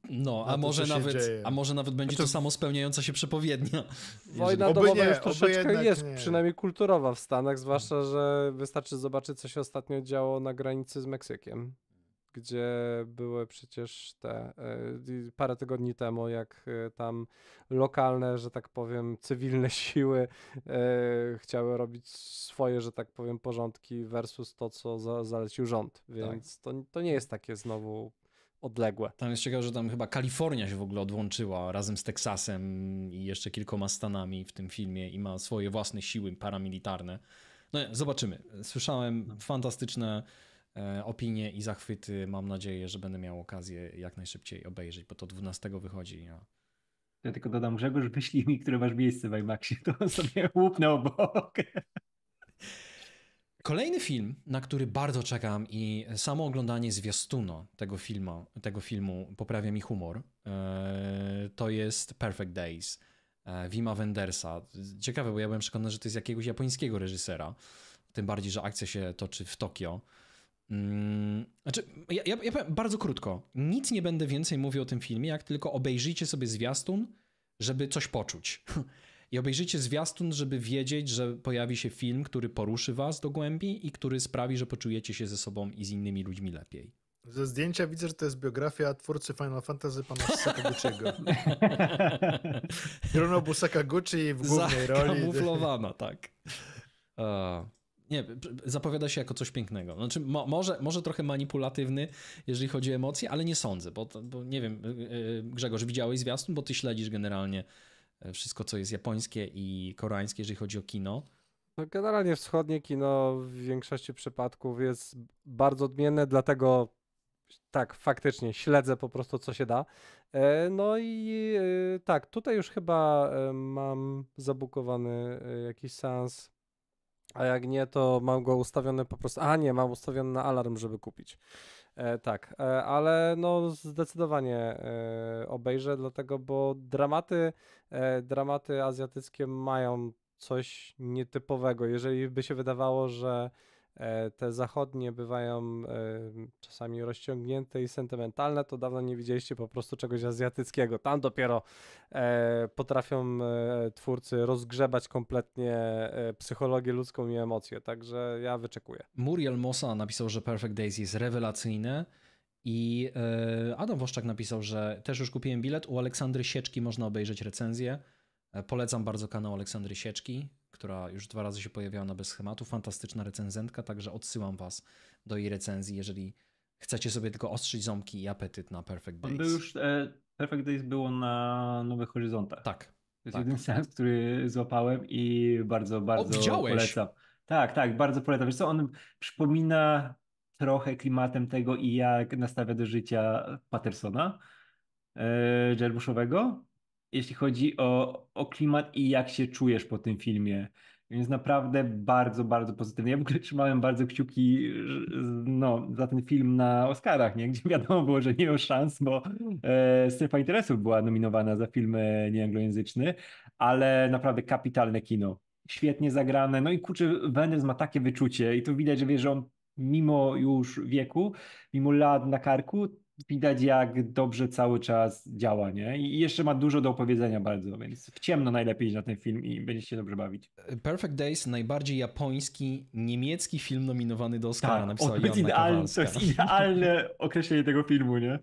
No, a, to, może nawet, a może nawet będzie znaczy... to samo spełniająca się przepowiednia. Wojna domowa nie, już troszeczkę jest, nie. przynajmniej kulturowa w Stanach, zwłaszcza, że wystarczy zobaczyć, co się ostatnio działo na granicy z Meksykiem, gdzie były przecież te e, parę tygodni temu, jak e, tam lokalne, że tak powiem, cywilne siły e, chciały robić swoje, że tak powiem, porządki versus to, co zalecił rząd. Tak. Więc tak. to, to nie jest takie znowu odległe. Tam jest ciekawe, że tam chyba Kalifornia się w ogóle odłączyła razem z Teksasem i jeszcze kilkoma stanami w tym filmie i ma swoje własne siły paramilitarne. No zobaczymy. Słyszałem no. fantastyczne e, opinie i zachwyty. Mam nadzieję, że będę miał okazję jak najszybciej obejrzeć, bo to 12 wychodzi. Ja tylko dodam, Grzegorz, wyślij mi, które masz miejsce w IMAXie, to sobie łupnę obok. Kolejny film, na który bardzo czekam i samo oglądanie zwiastuna tego, filmu, tego filmu poprawia mi humor, e, to jest Perfect Days e, Wima Wendersa. Ciekawe, bo ja byłem przekonany, że to jest jakiegoś japońskiego reżysera, tym bardziej, że akcja się toczy w Tokio. Mm, znaczy, ja, ja, ja powiem bardzo krótko. Nic nie będę więcej mówił o tym filmie, jak tylko obejrzyjcie sobie zwiastun, żeby coś poczuć. i obejrzyjcie zwiastun, żeby wiedzieć, że pojawi się film, który poruszy was do głębi i który sprawi, że poczujecie się ze sobą i z innymi ludźmi lepiej. Ze zdjęcia widzę, że to jest biografia twórcy Final Fantasy pana Sakaguchi'ego. Hironobu Sakaguchi w głównej roli. Zakamuflowana, tak. Uh nie zapowiada się jako coś pięknego. Znaczy, mo, może, może trochę manipulatywny, jeżeli chodzi o emocje, ale nie sądzę, bo, bo nie wiem, e, e, Grzegorz, widziałeś zwiastun, bo ty śledzisz generalnie E, wszystko, co jest japońskie i koreańskie, jeżeli chodzi o kino. No generalnie wschodnie kino w większości przypadków jest bardzo odmienne, dlatego tak, faktycznie śledzę po prostu, co się da. E, no i e, tak, tutaj już chyba mam zabukowany jakiś sens. A jak nie, to mam go ustawiony po prostu. A nie, mam ustawiony na alarm, żeby kupić. E, tak, e, ale no zdecydowanie e, obejrzę, dlatego, bo dramaty, e, dramaty azjatyckie mają coś nietypowego. Jeżeli by się wydawało, że E, te zachodnie bywają e, czasami rozciągnięte i sentymentalne, to dawno nie widzieliście po prostu czegoś azjatyckiego. Tam dopiero e, potrafią twórcy rozgrzebać kompletnie psychologię ludzką i emocje, także ja wyczekuję. Muriel Mosa napisał, że Perfect Days jest rewelacyjne. I Adam Woszczak napisał, że też już kupiłem bilet. U Aleksandry Sieczki można obejrzeć recenzję. Polecam bardzo kanał Aleksandry Sieczki która już dwa razy się pojawiała na bez schematu. Fantastyczna recenzentka, także odsyłam Was do jej recenzji, jeżeli chcecie sobie tylko ostrzyć ząbki i apetyt na Perfect Days. On był już, e, Perfect Days było na Nowych Horyzontach. Tak. To jest tak. jeden sens, który złapałem i bardzo, bardzo o, polecam. Tak, tak, bardzo polecam. Wiesz co, on przypomina trochę klimatem tego i jak nastawia do życia Patersona e, jeśli chodzi o, o klimat i jak się czujesz po tym filmie. Więc naprawdę bardzo, bardzo pozytywnie. Ja w ogóle trzymałem bardzo kciuki no, za ten film na Oscarach, nie? gdzie wiadomo było, że nie ma szans, bo e, Strefa Interesów była nominowana za film nieanglojęzyczny, ale naprawdę kapitalne kino. Świetnie zagrane. No i kurczę, Wenders ma takie wyczucie i tu widać, że wie, że on mimo już wieku, mimo lat na karku, widać, jak dobrze cały czas działa, nie? I jeszcze ma dużo do opowiedzenia bardzo, więc w ciemno najlepiej na ten film i będziecie się dobrze bawić. E, Perfect Days, najbardziej japoński, niemiecki film nominowany do Oscara, tak, napisał to, jest idealne, to jest idealne określenie tego filmu, nie?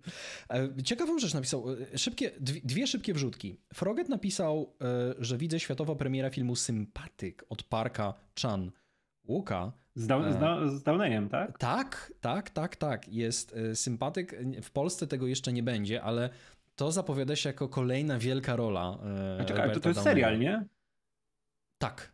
E, ciekawą rzecz napisał, e, szybkie, dwie szybkie wrzutki. Froget napisał, że widzę światowa premiera filmu Sympatyk od Parka Chan Łuka. Z, da- e, z, da- z Downejem, tak? Tak, tak, tak, tak. Jest e, sympatyk. W Polsce tego jeszcze nie będzie, ale to zapowiada się jako kolejna wielka rola. E, Czekaj, to, to jest serial, nie? Tak.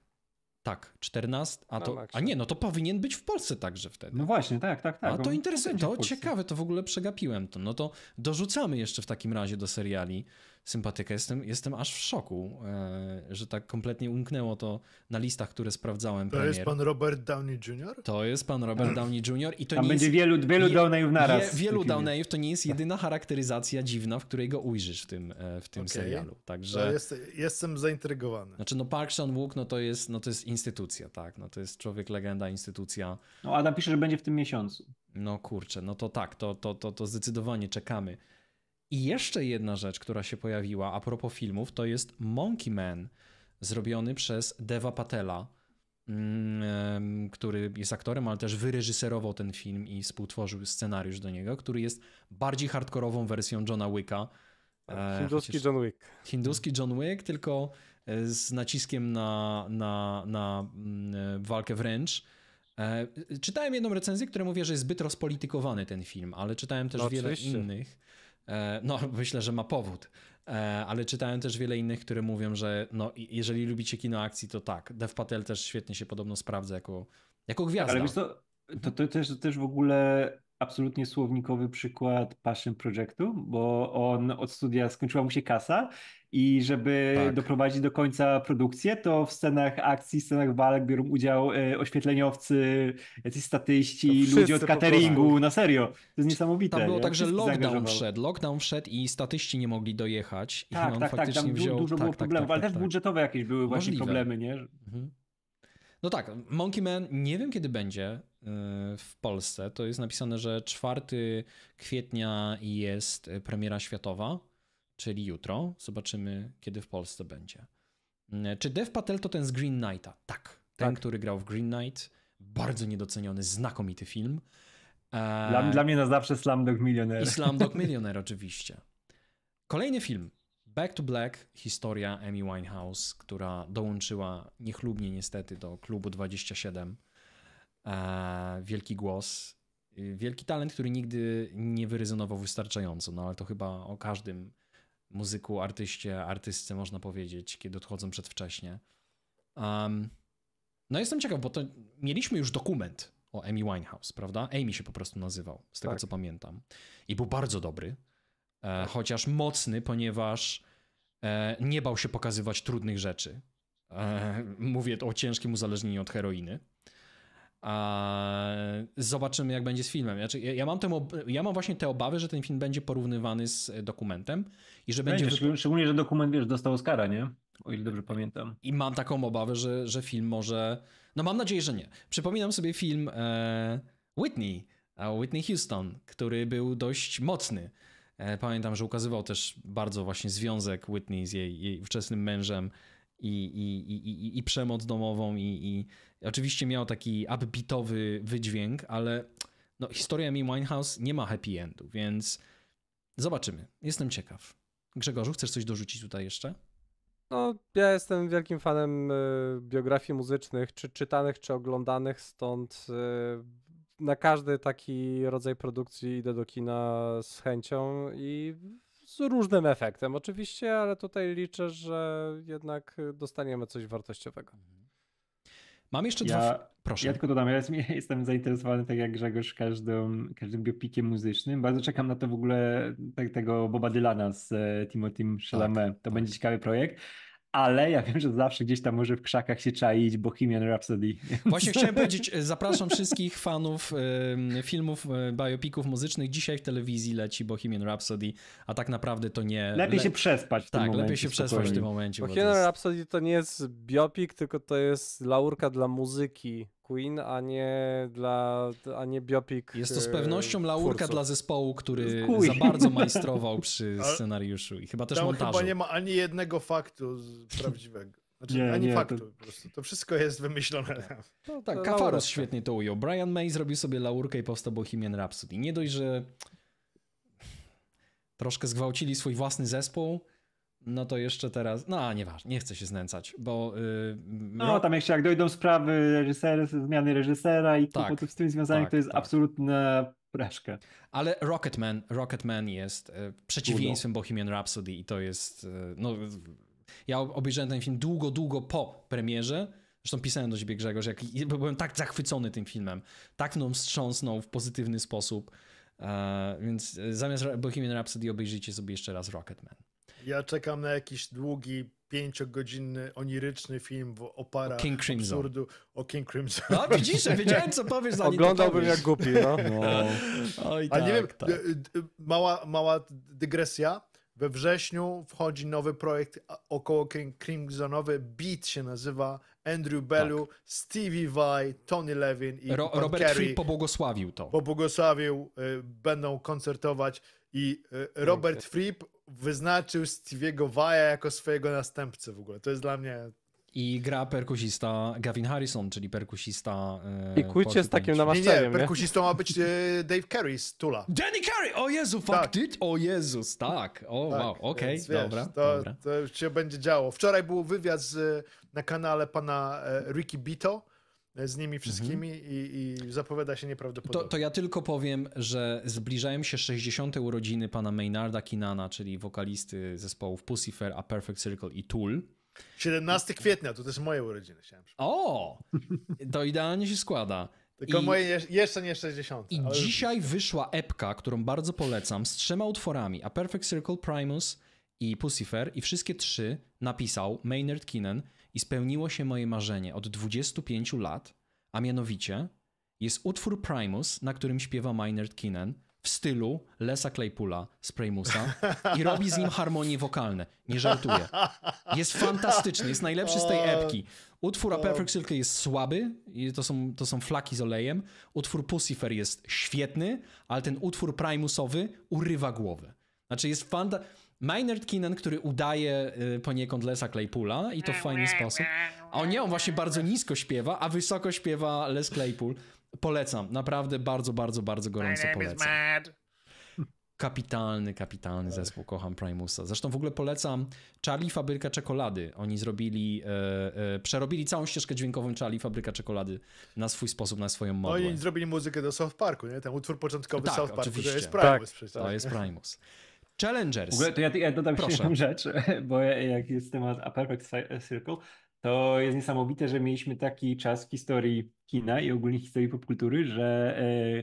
Tak, 14, a to. A nie, no to powinien być w Polsce także wtedy. No właśnie, tak, tak, tak. A to interesujące, to ciekawe, to w ogóle przegapiłem to. No to dorzucamy jeszcze w takim razie do seriali sympatykę. Jestem, jestem aż w szoku, e, że tak kompletnie umknęło to na listach, które sprawdzałem. To premier. jest pan Robert Downey Jr.? To jest pan Robert Downey Jr. i to Tam nie będzie jest, wielu, wielu Downeyów naraz. Je, wielu Downeyów to nie jest jedyna charakteryzacja dziwna, w której go ujrzysz w tym, e, w tym okay. serialu. Także... Jest, jestem zaintrygowany. Znaczy no Park Chan-wook no to, jest, no to jest instytucja, tak? No to jest człowiek, legenda, instytucja. No a pisze, że będzie w tym miesiącu. No kurczę, no to tak, to, to, to, to zdecydowanie czekamy. I jeszcze jedna rzecz, która się pojawiła a propos filmów, to jest Monkey Man, zrobiony przez Deva Patela, mm, który jest aktorem, ale też wyreżyserował ten film i współtworzył scenariusz do niego, który jest bardziej hardkorową wersją Johna Wicka. E, tak, hinduski John Wick. Hinduski John Wick, tylko e, z naciskiem na, na, na mm, e, walkę wręcz. Czytałem jedną recenzję, która mówi, że jest zbyt rozpolitykowany ten film, ale czytałem też no, wiele innych E, no, myślę, że ma powód, e, ale czytałem też wiele innych, które mówią, że no, jeżeli lubicie kino akcji, to tak. Dev Patel też świetnie się podobno sprawdza jako, jako gwiazda. Ale wiesz co, to, to, też, też w ogóle absolutnie słownikowy przykład passion projektu, bo on od studia skończyła mu się kasa i żeby tak. doprowadzić do końca produkcję, to w scenach akcji, scenach walk biorą udział e, oświetleniowcy, jacyś statyści, ludzie od cateringu, na serio. To jest niesamowite. Tam było nie? tak, że lockdown wszedł, lockdown wszedł i statyści nie mogli dojechać. Tak, I tak, tak, tam wziął... dużo tak, było tak, problemów, tak, ale tak, też tak. budżetowe jakieś były Możliwe. właśnie problemy, nie? Mhm. No tak, Monkey Man nie wiem kiedy będzie. E, w Polsce. To jest napisane, że 4 kwietnia jest premiera światowa, czyli jutro. Zobaczymy, kiedy w Polsce będzie. E, czy Dev Patel to ten z Green Knighta? Tak. Ten, tak. który grał w Green Knight. Bardzo niedoceniony, znakomity film. E, dla, dla mnie na zawsze Slumdog Millionaire. I Slumdog Millionaire oczywiście. Kolejny film. Back to Black, historia Amy Winehouse, która dołączyła niechlubnie niestety do klubu 27 E, wielki głos, y, wielki talent, który nigdy nie wyrezonował wystarczająco, no ale to chyba o każdym muzyku, artyście, artystce można powiedzieć, kiedy odchodzą przedwcześnie. Um, no jestem ciekaw, bo to mieliśmy już dokument o Amy Winehouse, prawda? Amy się po prostu nazywał, z tego tak. co pamiętam. I był bardzo dobry, e, tak. chociaż mocny, ponieważ e, nie bał się pokazywać trudnych rzeczy. E, mówię o ciężkim uzależnieniu od heroiny zobaczymy, jak będzie z filmem. Znaczy, ja, mam ja mam właśnie te obawy, że ten film będzie porównywany z e, dokumentem i że no będzie. będzie szczególnie, że dokument wiesz, dostał Oscara, nie? O ile dobrze pamiętam. I mam taką obawę, że, że film może. No mam nadzieję, że nie. Przypominam sobie film e, Whitney, Whitney Houston, który był dość mocny. E, pamiętam, że ukazywał też bardzo właśnie związek Whitney z jej, jej wczesnym mężem i, i, i, i, przemoc domową i, i oczywiście miał taki upbeatowy wydźwięk, ale no, historia mi Winehouse nie ma happy endu, więc zobaczymy. Jestem ciekaw. Grzegorzu, chcesz coś dorzucić tutaj jeszcze? No, ja jestem wielkim fanem y, biografii muzycznych, czy czytanych, czy oglądanych, stąd y, na każdy taki rodzaj produkcji idę do kina z chęcią i z różnym efektem oczywiście, ale tutaj liczę, że jednak dostaniemy coś wartościowego. Mhm. Mam jeszcze ja, dwa. Proszę. Ja tylko dodam, ja jestem, zainteresowany, tak jak Grzegorz, każdym, każdym biopikiem muzycznym. Bardzo czekam na to w ogóle tak, tego Boba Dylana z e, Timothy Chalamet. Tak, to tak. będzie ciekawy projekt ale ja wiem, że zawsze gdzieś tam może w krzakach się czaić Bohemian Rhapsody. Właśnie chciałem powiedzieć, e, zapraszam wszystkich fanów e, filmów, e, biopików muzycznych. Dzisiaj w telewizji leci Bohemian Rhapsody, a tak naprawdę to nie... Lepiej się przespać w tak, tym momencie. Tak, lepiej się spokojnie. przespać w tym momencie. Bohemian bo jest... Rhapsody to nie jest biopik, tylko to jest laurka dla muzyki Queen, a nie dla, a nie biopic. Jest to z e, pewnością laurka twórców. dla zespołu, który Queen. za bardzo majstrował przy scenariuszu i chyba też Tam montażu. chyba nie ma ani jednego faktu prawdziwego. Znaczy, nie, ani nie, faktu to... po prostu. To wszystko jest wymyślone. No, tak, Kafaros świetnie to ujął. Brian May zrobił sobie laurkę i powstał Bohemian Rhapsody. Nie dość, że troszkę zgwałcili swój własny zespół, no to jeszcze teraz, no a nieważne, nie chcę się znęcać, bo... Yy, no tam jeszcze jak dojdą sprawy reżysera, zmiany reżysera i tak, kłopotów z tym związanych, tak, to jest tak. absolutna praszka. Ale Rocketman, Rocketman jest yy, przeciwieństwem Udo. Bohemian Rhapsody i to jest, yy, no ja obejrzałem ten film długo, długo po premierze, Zresztą pisałem do ciebie Grzegorz, jak, byłem tak zachwycony tym filmem, tak mną wstrząsnął w pozytywny sposób, e, więc y, zamiast Bohemian Rhapsody obejrzyjcie sobie jeszcze raz Rocketman. Ja czekam na jakiś długi, pięciogodzinny, oniryczny film w oparach o King Crimson. absurdu o King Crimson. No widzisz, wiedziałem co powiesz, zanim Oglądałbym jak głupi, no. no. Oj, A tak, nie wiem, tak. mała, mała dygresja. We wrześniu wchodzi nowy projekt około King Crimsonowy, Beat się nazywa, Andrew Bellu, tak. Stevie Vai, Tony Levin i Ro Robert Fripp pobłogosławił to. Pobłogosławił, y, będą koncertować i y, Robert y, y. Fripp wyznaczył Stevie'ego Vaya jako swojego następcę w ogóle. To jest dla mnie... I gra perkusista Gavin Harrison, czyli perkusista... E, I kujcie z takim namaszczeniem, nie, nie, perkusistą ma być e, Dave Carey z Tula. Danny Carey! O Jezu, tak. it O Jezus, tak! O tak, wow, okej, okay, dobra, to, dobra. To się będzie działo. Wczoraj był wywiad z, na kanale pana e, Ricky Bito, z nimi mhm. wszystkimi mhm. i, i, zapowiada się nieprawdopodobnie. To, to, ja tylko powiem, że zbliżają się 60. urodziny pana Maynarda Kinana, czyli wokalisty zespołów Pussyfair, A Perfect Circle i Tool. 17 kwietnia, to też moje urodziny, chciałem O! To idealnie się składa. Tylko I, moje jeszcze nie 60. I dzisiaj już... wyszła epka, którą bardzo polecam, z trzema utworami: A Perfect Circle, Primus i Pussyfair, i wszystkie trzy napisał Maynard Keenan i spełniło się moje marzenie od 25 lat, a mianowicie jest utwór Primus, na którym śpiewa Minor Keenan w stylu Lesa Claypoola z Primusa i robi z nim harmonie wokalne. Nie żartuję. Jest fantastyczny, jest najlepszy z tej epki. Utwór A Perfect Circle jest słaby, to są, to są flaki z olejem. Utwór Pussifer jest świetny, ale ten utwór Primusowy urywa głowę. Znaczy jest fantastyczny. Maynard Keenan, który udaje y, poniekąd Lesa Claypoola i to w fajny sposób. A nie, on właśnie bardzo nisko śpiewa, a wysoko śpiewa Les Claypool. Polecam, naprawdę bardzo, bardzo, bardzo gorąco polecam. Kapitalny, kapitalny zespół, kocham Primusa. Zresztą w ogóle polecam Charlie Fabryka Czekolady. Oni zrobili, e, e, przerobili całą ścieżkę dźwiękową Charlie Fabryka Czekolady na swój sposób, na swoją modłę. Oni no zrobili muzykę do South Parku, nie? Ten utwór początkowy tak, South Parku oczywiście. to jest Primus. Tak, przecież, to jest Primus. Challengers. W ogóle to ja, ja dodam Proszę. jeszcze jedną rzecz, bo jak jest temat A Perfect Circle, to jest niesamowite, że mieliśmy taki czas w historii kina i ogólnie historii popkultury, że e,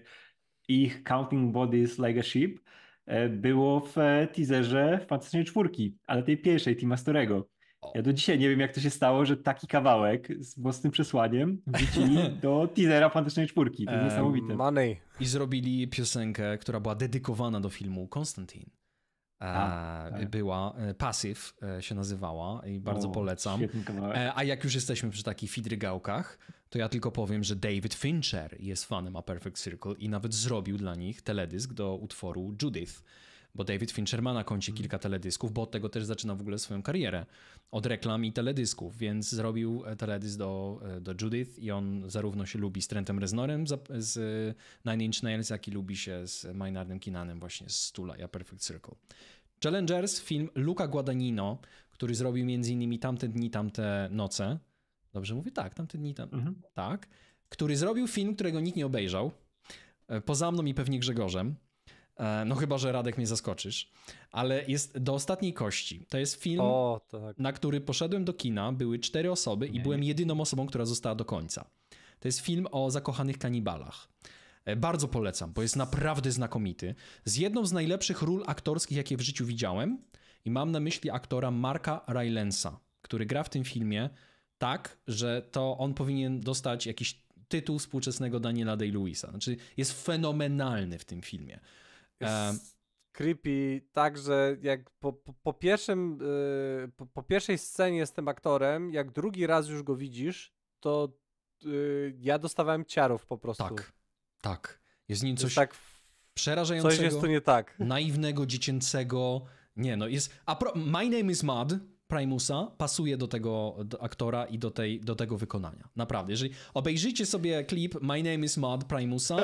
ich Counting Bodies Like a Ship e, było w e, teaserze Fantastycznej Czwórki, ale tej pierwszej, Tima Storego. Ja do dzisiaj nie wiem, jak to się stało, że taki kawałek z mocnym przesłaniem wrzucili do teasera Fantastycznej Czwórki. To jest niesamowite. Money. I zrobili piosenkę, która była dedykowana do filmu Konstantin. A, e, tak. była, e, Passive się nazywała i bardzo o, polecam. E, a jak już jesteśmy przy takich fidrygałkach, to ja tylko powiem, że David Fincher jest fanem A Perfect Circle i nawet zrobił dla nich teledysk do utworu Judith bo David Finchermana kończy mm. kilka teledysków, bo od tego też zaczyna w ogóle swoją karierę, od reklam i teledysków, więc zrobił e, teledysk do, e, do Judith i on zarówno się lubi z Trentem Reznorem z e, Nine Inch Nails, jak i lubi się z Maynardem Kinanem właśnie z Stula, ja Perfect Circle. Challengers, film Luca Guadagnino, który zrobił między innymi Tamte dni, tamte noce. Dobrze mówię? Tak, Tamte dni, tam... Mhm. Tak. Który zrobił film, którego nikt nie obejrzał. Poza mną i pewnie Grzegorzem. E, no chyba, że Radek mnie zaskoczysz. Ale jest do ostatniej kości. To jest film, o, tak. na który poszedłem do kina, były cztery osoby i byłem jedyną osobą, która została do końca. To jest film o zakochanych kanibalach. E, bardzo polecam, bo jest naprawdę znakomity. Z jedną z najlepszych ról aktorskich, jakie w życiu widziałem. I mam na myśli aktora Marka Rylensa, który gra w tym filmie tak, że to on powinien dostać jakiś tytuł współczesnego Daniela Day-Lewisa. Znaczy, jest fenomenalny w tym filmie. Um, creepy także jak po, po, po pierwszym, yy, po, po, pierwszej scenie z tym aktorem, jak drugi raz już go widzisz, to yy, ja dostawałem ciarów po prostu. Tak, tak. Jest nim coś jest tak, przerażającego, coś jest tu nie tak. naiwnego, dziecięcego. Nie no, jest... A pro... My Name is Mud Primusa pasuje do tego aktora i do, tej, do tego wykonania. Naprawdę. Jeżeli obejrzyjcie sobie klip My Name is Mud Primusa,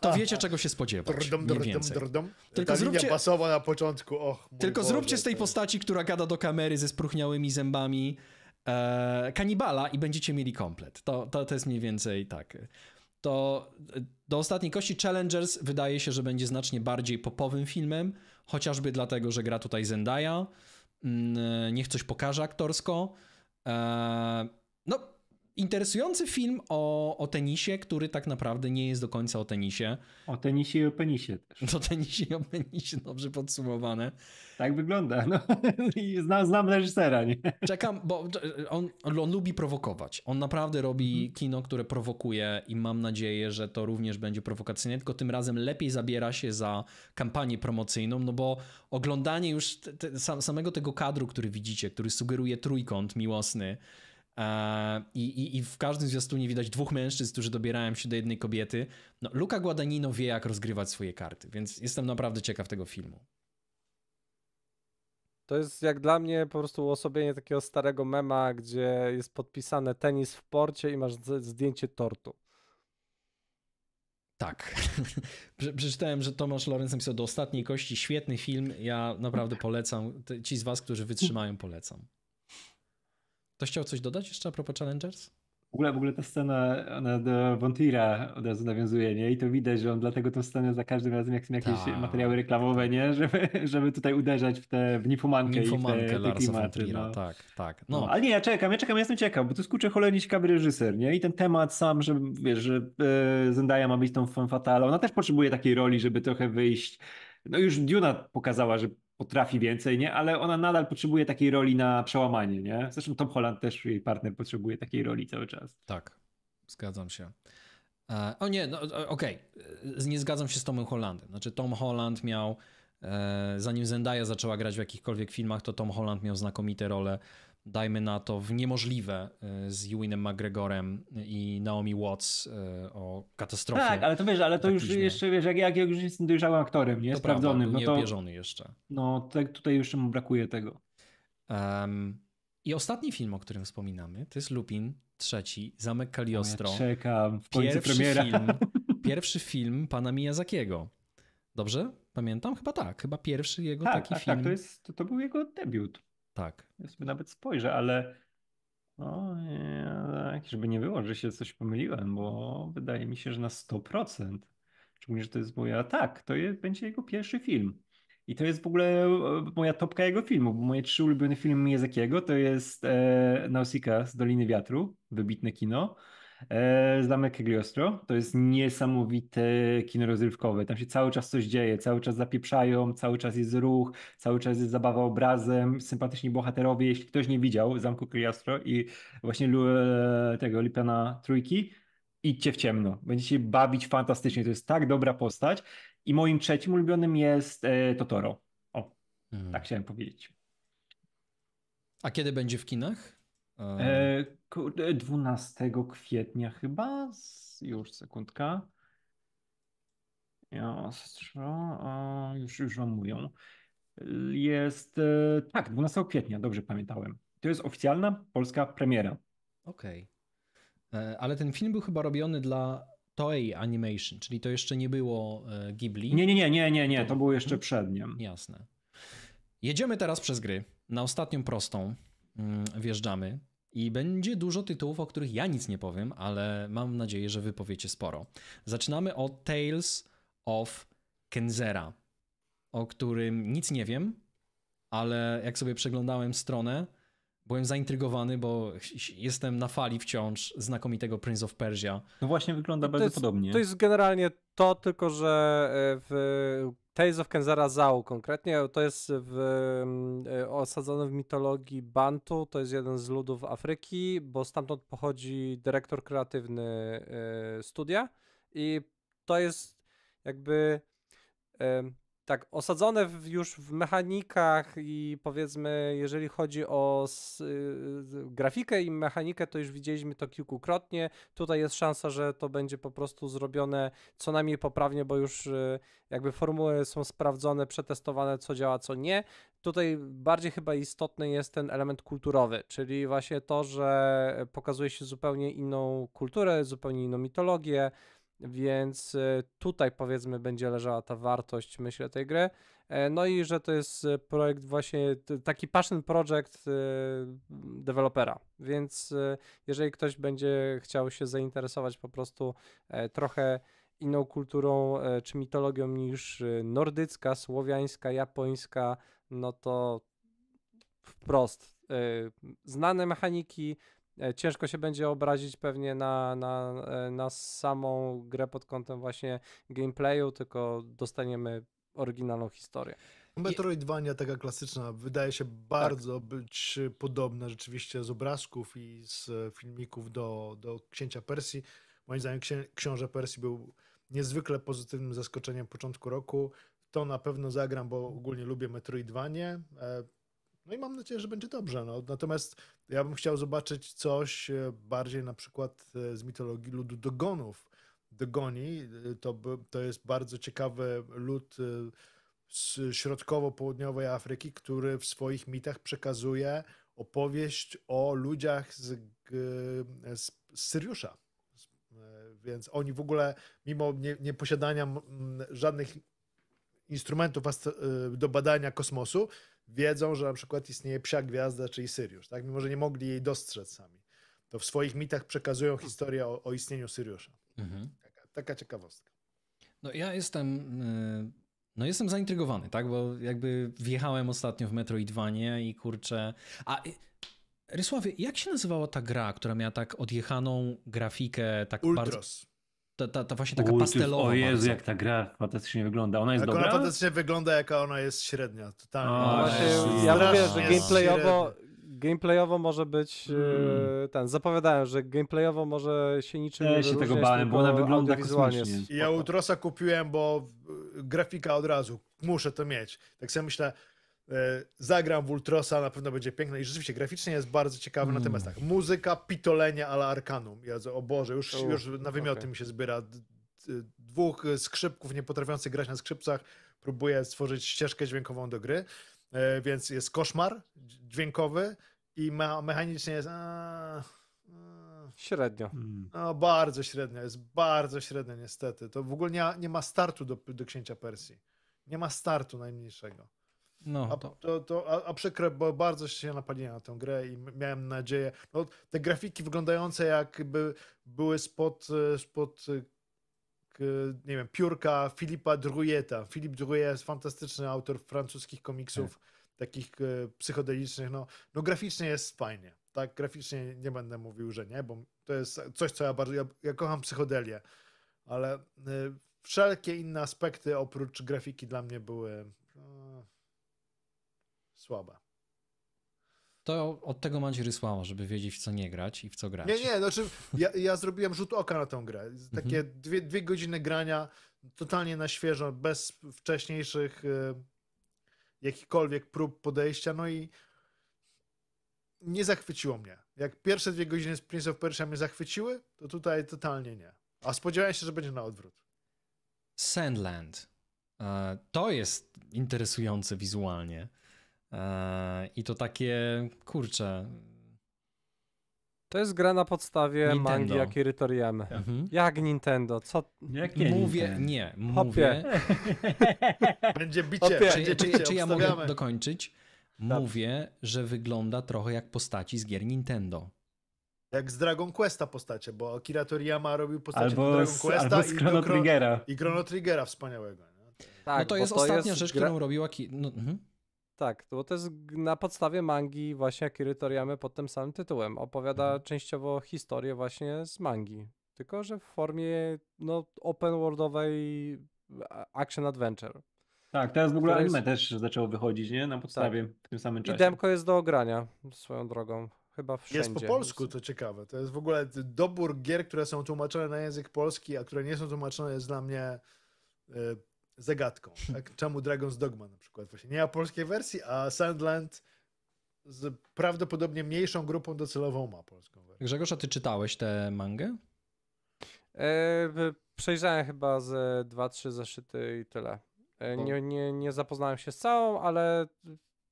to wiecie czego się spodziewać. Drdum, drdum, więcej. Drdum. Tylko Ta zróbcie pasowa na początku. Och, tylko Boże, zróbcie z tej postaci, która gada do kamery ze spruchniałymi zębami e, kanibala i będziecie mieli komplet. To, to, to jest mniej więcej tak. To e, do ostatniej kości Challengers wydaje się, że będzie znacznie bardziej popowym filmem, chociażby dlatego, że gra tutaj Zendaya. Mm, e, niech coś pokaże aktorsko. E, interesujący film o, o tenisie, który tak naprawdę nie jest do końca o tenisie. O tenisie i o penisie też. O tenisie i o penisie, dobrze podsumowane. Tak wygląda. No. Znam, znam reżysera, nie? Czekam, bo on, on lubi prowokować. On naprawdę robi hmm. kino, które prowokuje i mam nadzieję, że to również będzie prowokacyjne, tylko tym razem lepiej zabiera się za kampanię promocyjną, no bo oglądanie już te, te, samego tego kadru, który widzicie, który sugeruje trójkąt miłosny, E, I, i, I w każdym zwiastunie widać dwóch mężczyzn, którzy dobierają się do jednej kobiety. No, Luca Guadagnino wie, jak rozgrywać swoje karty, więc jestem naprawdę ciekaw tego filmu. To jest jak dla mnie po prostu uosobienie takiego starego mema, gdzie jest podpisane tenis w porcie i masz zdjęcie tortu. Tak. Przeczytałem, że Tomasz Lorenz napisał do ostatniej kości. Świetny film. Ja naprawdę polecam. Ci z was, którzy wytrzymają, polecam. Ktoś chciał coś dodać jeszcze a propos Challengers? W ogóle, w ogóle ta scena ona do Wątira od razu nawiązuje, nie? I to widać, że on dlatego tą scenę za każdym razem, jak są jakieś Ta. materiały reklamowe, nie? Żeby, żeby tutaj uderzać w tę w nifomankę, i w te, te klimaty. No. Tak, tak. No. no. ale nie, ja czekam, ja czekam, ja jestem ciekaw, bo to skurczę cholernie ciekawy reżyser, nie? I ten temat sam, że wiesz, że e, Zendaya ma być tą fanfatalą, ona też potrzebuje takiej roli, żeby trochę wyjść no już Duna pokazała, że potrafi więcej, nie? Ale ona nadal potrzebuje takiej roli na przełamanie, nie? Zresztą Tom Holland też, jej partner, potrzebuje takiej roli cały czas. Tak, zgadzam się. E, o nie, no, okej, okay. E, nie zgadzam się z Tomem Hollandem. Znaczy Tom Holland miał, e, zanim Zendaya zaczęła grać w jakichkolwiek filmach, to Tom Holland miał znakomite role dajmy na to, w niemożliwe y, z Ewinem McGregorem i Naomi Watts y, o katastrofie. Tak, ale to wiesz, ale to już piśmie. jeszcze, wiesz, jak, jak już jestem dojrzałym aktorem, nie? To Sprawdzonym. Prawda, no to, jeszcze. No, tak, tutaj już mu brakuje tego. Um, I ostatni film, o którym wspominamy, to jest Lupin trzeci, Zamek Kaliostro. Ja czekam, w końcu pierwszy premiera. Film, pierwszy film pana Miyazakiego. Dobrze? Pamiętam? Chyba tak. Chyba pierwszy jego tak, taki tak, tak film. Tak, to, jest, to, to był jego debiut. Tak. Ja sobie nawet spojrzę, ale o, nie, tak, żeby nie było, że się coś pomyliłem, bo wydaje mi się, że na 100%. Szczególnie, że to jest moja, tak, to jest, będzie jego pierwszy film. I to jest w ogóle e, moja topka jego filmu, bo moje trzy ulubione filmy Miezekiego to jest e, Nausicaa z Doliny Wiatru, wybitne kino. E, Zamek Gliostro. To jest niesamowite kino rozrywkowe. Tam się cały czas coś dzieje, cały czas zapieprzają, cały czas jest ruch, cały czas jest zabawa obrazem, sympatyczni bohaterowie. Jeśli ktoś nie widział Zamku Gliostro i właśnie e, tego Lipiana Trójki, idźcie w ciemno. Będziecie bawić fantastycznie. To jest tak dobra postać. I moim trzecim ulubionym jest e, Totoro. O, hmm. tak chciałem powiedzieć. A kiedy będzie w kinach? E 12 kwietnia chyba, już sekundka. Ostro. już, już wam mówią. Jest, e, tak, 12 kwietnia, dobrze pamiętałem. To jest oficjalna polska premiera. Okej. Okay. E, ale ten film był chyba robiony dla Toei Animation, czyli to jeszcze nie było e, Ghibli. Nie, nie, nie, nie, nie, nie, to było jeszcze przedniem mhm. przed nim. Jasne. Jedziemy teraz przez gry. Na ostatnią prostą mm, wjeżdżamy. I będzie dużo tytułów, o których ja nic nie powiem, ale mam nadzieję, że wy powiecie sporo. Zaczynamy od Tales of Kenzera, o którym nic nie wiem, ale jak sobie przeglądałem stronę, byłem zaintrygowany, bo jestem na fali wciąż znakomitego Prince of Persia. No właśnie wygląda to bardzo jest, podobnie. To jest generalnie to, tylko że e, w Tales of Kenzara Zao konkretnie, to jest w, mm, e, osadzone w mitologii Bantu, to jest jeden z ludów Afryki, bo stamtąd pochodzi dyrektor kreatywny e, studia i to jest jakby tak, osadzone w, już w mechanikach i powiedzmy, jeżeli chodzi o s, y, grafikę i mechanikę, to już widzieliśmy to kilkukrotnie. Tutaj jest szansa, że to będzie po prostu zrobione co najmniej poprawnie, bo już y, jakby formuły są sprawdzone, przetestowane, co działa, co nie. Tutaj bardziej chyba istotny jest ten element kulturowy, czyli właśnie to, że pokazuje się zupełnie inną kulturę, zupełnie inną mitologię więc e, tutaj powiedzmy będzie leżała ta wartość, myślę, tej gry. E, no i że to jest e, projekt właśnie taki passion project dewelopera. Więc jeżeli ktoś będzie chciał się zainteresować po prostu trochę inną kulturą czy mitologią niż nordycka, słowiańska, japońska, no to wprost. Znane mechaniki, E, ciężko się będzie obrazić pewnie na, na, e, na samą grę pod kątem właśnie gameplayu, tylko dostaniemy oryginalną historię. Metroidvania taka klasyczna wydaje się bardzo tak. być podobna rzeczywiście z obrazków i z filmików do, do Księcia Persji. Moim zdaniem księ, Książę Persji był niezwykle pozytywnym zaskoczeniem początku roku. To na pewno zagram, bo ogólnie lubię Metroidvanie. E, no i mam nadzieję, że będzie dobrze. No. Natomiast ja bym chciał zobaczyć coś e, bardziej na przykład e, z mitologii ludu Dogonów. Dogoni e, to, to jest bardzo ciekawy lud z środkowo-południowej Afryki, który w swoich mitach przekazuje opowieść o ludziach z, z, z Syriusza. Więc oni w ogóle, mimo nieposiadania nie posiadania żadnych instrumentów do badania kosmosu, wiedzą, że na przykład istnieje psia gwiazda, czyli Syriusz, tak? mimo że nie mogli jej dostrzec sami. To w swoich mitach przekazują historię o, o istnieniu Syriusza. Mhm. Taka, taka, ciekawostka. No ja jestem, y, no jestem zaintrygowany, tak? Bo jakby wjechałem ostatnio w Metroidvanie i kurczę... A y, Rysławie, jak się nazywała ta gra, która miała tak odjechaną grafikę, tak Ultros. bardzo... Ta, ta, ta właśnie taka Uj, pastelowa. O Jezu, jak ta gra fantastycznie wygląda. Ona jest jak dobra? Ona fantastycznie wygląda, jaka ona jest średnia. Totalnie. O, no właśnie, ja mówię, że gameplayowo, gameplayowo może być e, hmm. ten, zapowiadałem, że gameplayowo może się niczym nie ja nie się tego bałem, bo ona wygląda wizualnie. Ja Utrosa kupiłem, bo e, grafika od razu, muszę to mieć. Tak sobie myślę, E, zagram w Ultrosa, na pewno będzie piękne i rzeczywiście graficznie jest bardzo ciekawy, mm. natomiast tak, muzyka pitolenia ala Arkanum. Ja, o Boże, już, już na wymioty okay. mi się zbiera. Dwóch skrzypków nie potrafiących grać na skrzypcach próbuje stworzyć ścieżkę dźwiękową do gry, e, więc jest koszmar dźwiękowy i mechanicznie jest... A... Średnio. Mm. No, bardzo średnio, jest bardzo średnio niestety. To w ogóle nie, nie ma startu do, do Księcia Persji. Nie ma startu najmniejszego. No, a, to... To, a, a przykre, bo bardzo się napaliłem na tę grę i miałem nadzieję. No, te grafiki wyglądające jakby były spod, spod e, nie wiem, piórka Filipa Druyeta. Filip Druyet jest fantastyczny autor francuskich komiksów, tak. takich e, psychodelicznych. No, no graficznie jest fajnie. Tak, graficznie nie będę mówił, że nie, bo to jest coś, co ja bardzo. Ja, ja kocham psychodelię, ale e, wszelkie inne aspekty oprócz grafiki dla mnie były słaba. To od tego mam rysłało, żeby wiedzieć, w co nie grać i w co grać. Nie, nie, znaczy ja, ja zrobiłem rzut oka na tę grę. Takie mhm. dwie, dwie godziny grania totalnie na świeżo, bez wcześniejszych y, jakichkolwiek prób podejścia, no i nie zachwyciło mnie. Jak pierwsze dwie godziny z Prince of Persia mnie zachwyciły, to tutaj totalnie nie. A spodziewałem się, że będzie na odwrót. Sandland. E, to jest interesujące wizualnie. E, I to takie, kurczę... To jest gra na podstawie Nintendo. mangi Akiry Mhm. Jak Nintendo? Co? No jak nie mówię, Nintendo. nie, mówię. będzie bicie, Hopie. będzie bicie, czy, czy, ja mogę dokończyć? Mówię, że wygląda trochę jak postaci z gier Nintendo. Jak z Dragon Questa postacie, bo Akira Toriyama robił postacie albo Dragon Questa albo z Chrono i, Chrono, i Chrono Triggera wspaniałego. Tak, no to jest ostatnia jest rzecz, gra... którą robił Akira. No, mhm. Tak, bo to jest na podstawie mangi właśnie Akiry Toriyamy pod tym samym tytułem. Opowiada mhm. częściowo historię właśnie z mangi, tylko że w formie no, open worldowej action adventure. Tak, teraz w ogóle anime jest... też zaczęło wychodzić, nie? Na podstawie tak. w tym samym czasie. I demko jest do ogrania swoją drogą. Chyba wszędzie. Jest po polsku, to ciekawe. To jest w ogóle dobór gier, które są tłumaczone na język polski, a które nie są tłumaczone jest dla mnie y, zagadką. Tak? Czemu Dragon's Dogma na przykład właśnie nie ma polskiej wersji, a Sandland z prawdopodobnie mniejszą grupą docelową ma polską wersję. Grzegorz, a ty czytałeś tę mangę? E, przejrzałem chyba ze 2-3 zeszyty i tyle. E, nie, nie, nie zapoznałem się z całą, ale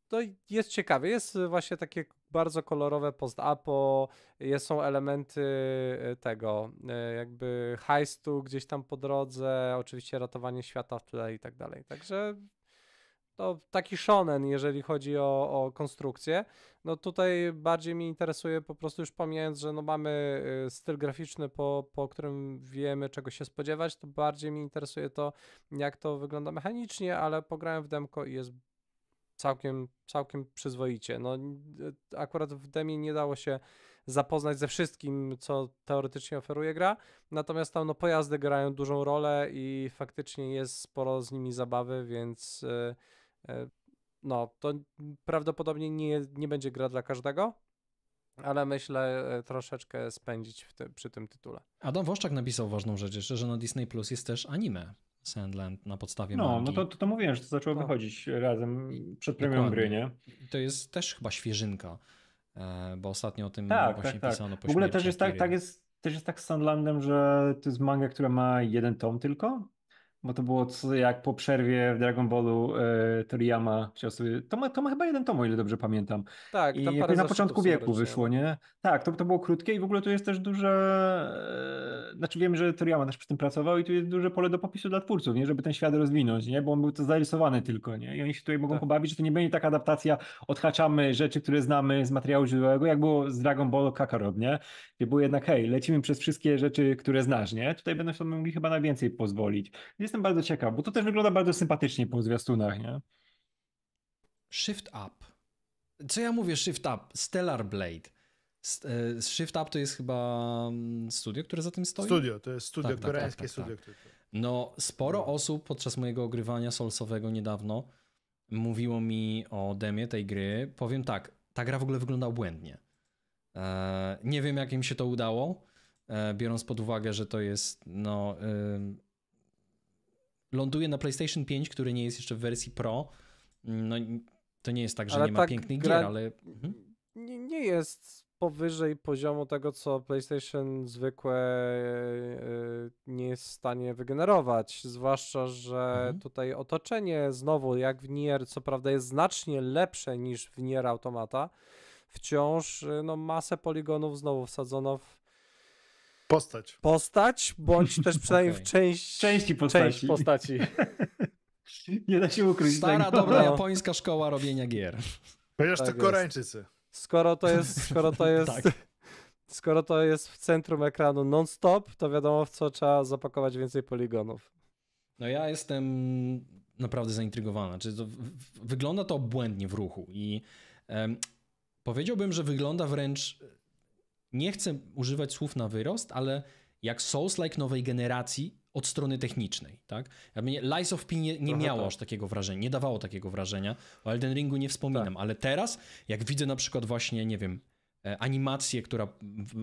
to jest ciekawe. Jest właśnie takie bardzo kolorowe post-apo, y, są elementy y, tego y, jakby heistu gdzieś tam po drodze, oczywiście ratowanie świata w tle i tak dalej. Także to no, taki shonen, jeżeli chodzi o, o konstrukcję. No tutaj bardziej mi interesuje po prostu już pomijając, że no mamy styl graficzny, po, po którym wiemy czego się spodziewać, to bardziej mi interesuje to, jak to wygląda mechanicznie, ale pograłem w demko i jest całkiem, całkiem przyzwoicie. No, akurat w demie nie dało się zapoznać ze wszystkim, co teoretycznie oferuje gra, natomiast tam no, pojazdy grają dużą rolę i faktycznie jest sporo z nimi zabawy, więc e, e, no, to prawdopodobnie nie, nie będzie gra dla każdego, ale myślę e, troszeczkę spędzić przy tym tytule. Adam Woszczak napisał ważną rzecz jeszcze, że na Disney Plus jest też anime. Sandland na podstawie No, no mangi. no to, to, to mówiłem, że to zaczęło to... wychodzić razem przed premierą gry, nie? To jest też chyba świeżynka, e, bo ostatnio o tym tak, tak właśnie tak, pisano tak. W ogóle też jest tak, tak jest, też jest tak z Sandlandem, że to jest manga, która ma jeden tom tylko bo to było co jak po przerwie w Dragon Ballu e, Toriyama chciał sobie, to ma, to ma chyba jeden tom, o ile dobrze pamiętam. Tak, I tam parę na początku wieku wyszło, nie? Tak, to, to było krótkie i w ogóle tu jest też duże, e, znaczy wiem, że Toriyama też przy tym pracował i tu jest duże pole do popisu dla twórców, nie? Żeby ten świat rozwinąć, nie? Bo on był to zarysowany tylko, nie? I oni się tutaj mogą tak. pobawić, że to nie będzie taka adaptacja, odhaczamy rzeczy, które znamy z materiału źródłowego, jak było z Dragon Ball Kakarot, nie? Gdzie było jednak, hej, lecimy przez wszystkie rzeczy, które znasz, nie? Tutaj będą się mogli chyba najwięcej pozwolić. Jest jestem bardzo ciekaw, bo to też wygląda bardzo sympatycznie po zwiastunach, nie? Shift Up. Co ja mówię Shift Up? Stellar Blade. E, shift Up to jest chyba mm, studio, które za tym stoi? Studio, to jest studio, tak, tak, tak koreańskie tak, tak, studio. No, sporo osób podczas mojego ogrywania solcowego niedawno mówiło mi o demie tej gry. Powiem tak, ta gra w ogóle wygląda błędnie. E, nie wiem, jak im się to udało, e, biorąc pod uwagę, że to jest no, ląduje na PlayStation 5, który nie jest jeszcze w wersji Pro. Mm, no, to nie jest tak, że ale nie ma tak pięknych gra... gier, ale... Mhm. Nie, jest powyżej poziomu tego, co PlayStation zwykłe e, e, nie jest w stanie wygenerować. Zwłaszcza, że mhm. tutaj otoczenie znowu, jak w Nier, co prawda jest znacznie lepsze niż w Nier Automata, wciąż e, no, masę poligonów znowu wsadzono w Postać. Postać, bądź też przynajmniej okay. w część... Części postaci. Część postaci. Nie da się ukryć Stara, tego. dobra japońska szkoła robienia gier. Ponieważ tak to Koreańczycy. Skoro to jest... Skoro to jest... tak. Skoro to jest w centrum ekranu non-stop, to wiadomo w co trzeba zapakować więcej poligonów. No ja jestem naprawdę zaintrygowana. Czy to, wygląda to błędnie w ruchu i em, powiedziałbym, że wygląda wręcz nie chcę używać słów na wyrost, ale jak Souls-like nowej generacji od strony technicznej, tak? Ja mnie, Lies of P nie, nie miało tak. aż takiego wrażenia, nie dawało takiego wrażenia, o Elden Ringu nie wspominam, tak. ale teraz, jak widzę na przykład właśnie, nie wiem, e, animację, która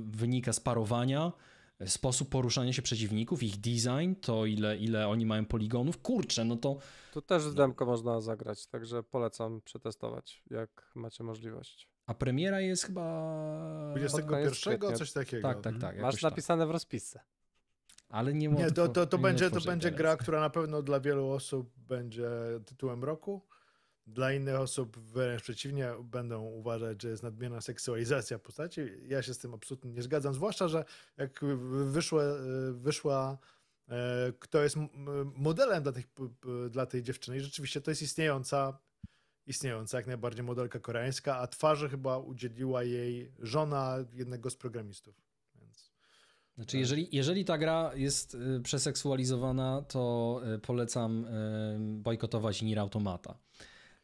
wynika z parowania, e, sposób poruszania się przeciwników, ich design, to ile, ile oni mają poligonów, kurczę, no to... Tu też demko można zagrać, także polecam przetestować, jak macie możliwość. A premiera jest chyba. 21 coś takiego. Tak, tak, mhm. tak. Masz tak. napisane tak. w rozpisce. Ale nie mogę. Nie, to, to, to nie będzie, to będzie gra, która na pewno dla wielu osób będzie tytułem roku. Dla innych osób wręcz przeciwnie, będą uważać, że jest nadmierna seksualizacja postaci. Ja się z tym absolutnie nie zgadzam. Zwłaszcza, że jak wyszłe, wyszła e, e, kto jest modelem dla, tych, dla tej dziewczyny, i rzeczywiście to jest istniejąca istniejąca, jak najbardziej modelka koreańska, a twarzy chyba udzieliła jej żona jednego z programistów. Więc... Znaczy, jeżeli, jeżeli ta gra jest y, przeseksualizowana, to y, polecam y, bojkotować Nier Automata.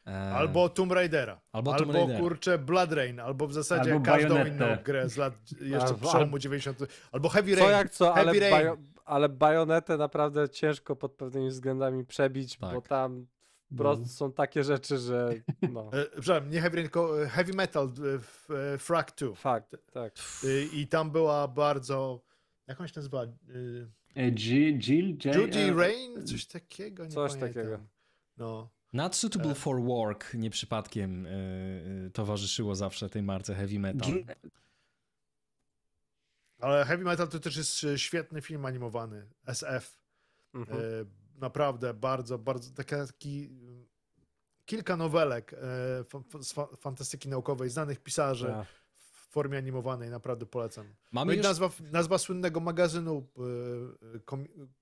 E, albo Tomb Raidera. Albo, Tomb Raidera. kurczę Blood Rain, albo w zasadzie albo każdą bajonetę. inną grę z lat jeszcze albo, przełomu 90. Albo Heavy Rain. Co jak co, ale, bajo, ale bajonetę naprawdę ciężko pod pewnymi względami przebić, tak. bo tam po no. są takie rzeczy, że. No. E, przepraszam, nie heavy, tylko heavy metal e, Frag 2. Fakt, tak. E, I tam była bardzo. Jak on się nazywa? Jill? Judy Rain? Coś takiego. Nie coś pamiętam. takiego. No. Not suitable for work nie przypadkiem towarzyszyło zawsze tej marce heavy metal. Ale heavy metal to też jest świetny film animowany SF. Mhm naprawdę bardzo, bardzo taki, kilka nowelek e, z fantastyki naukowej, znanych pisarzy tak. w formie animowanej, naprawdę polecam. Mamy no już... nazwa, nazwa słynnego magazynu e,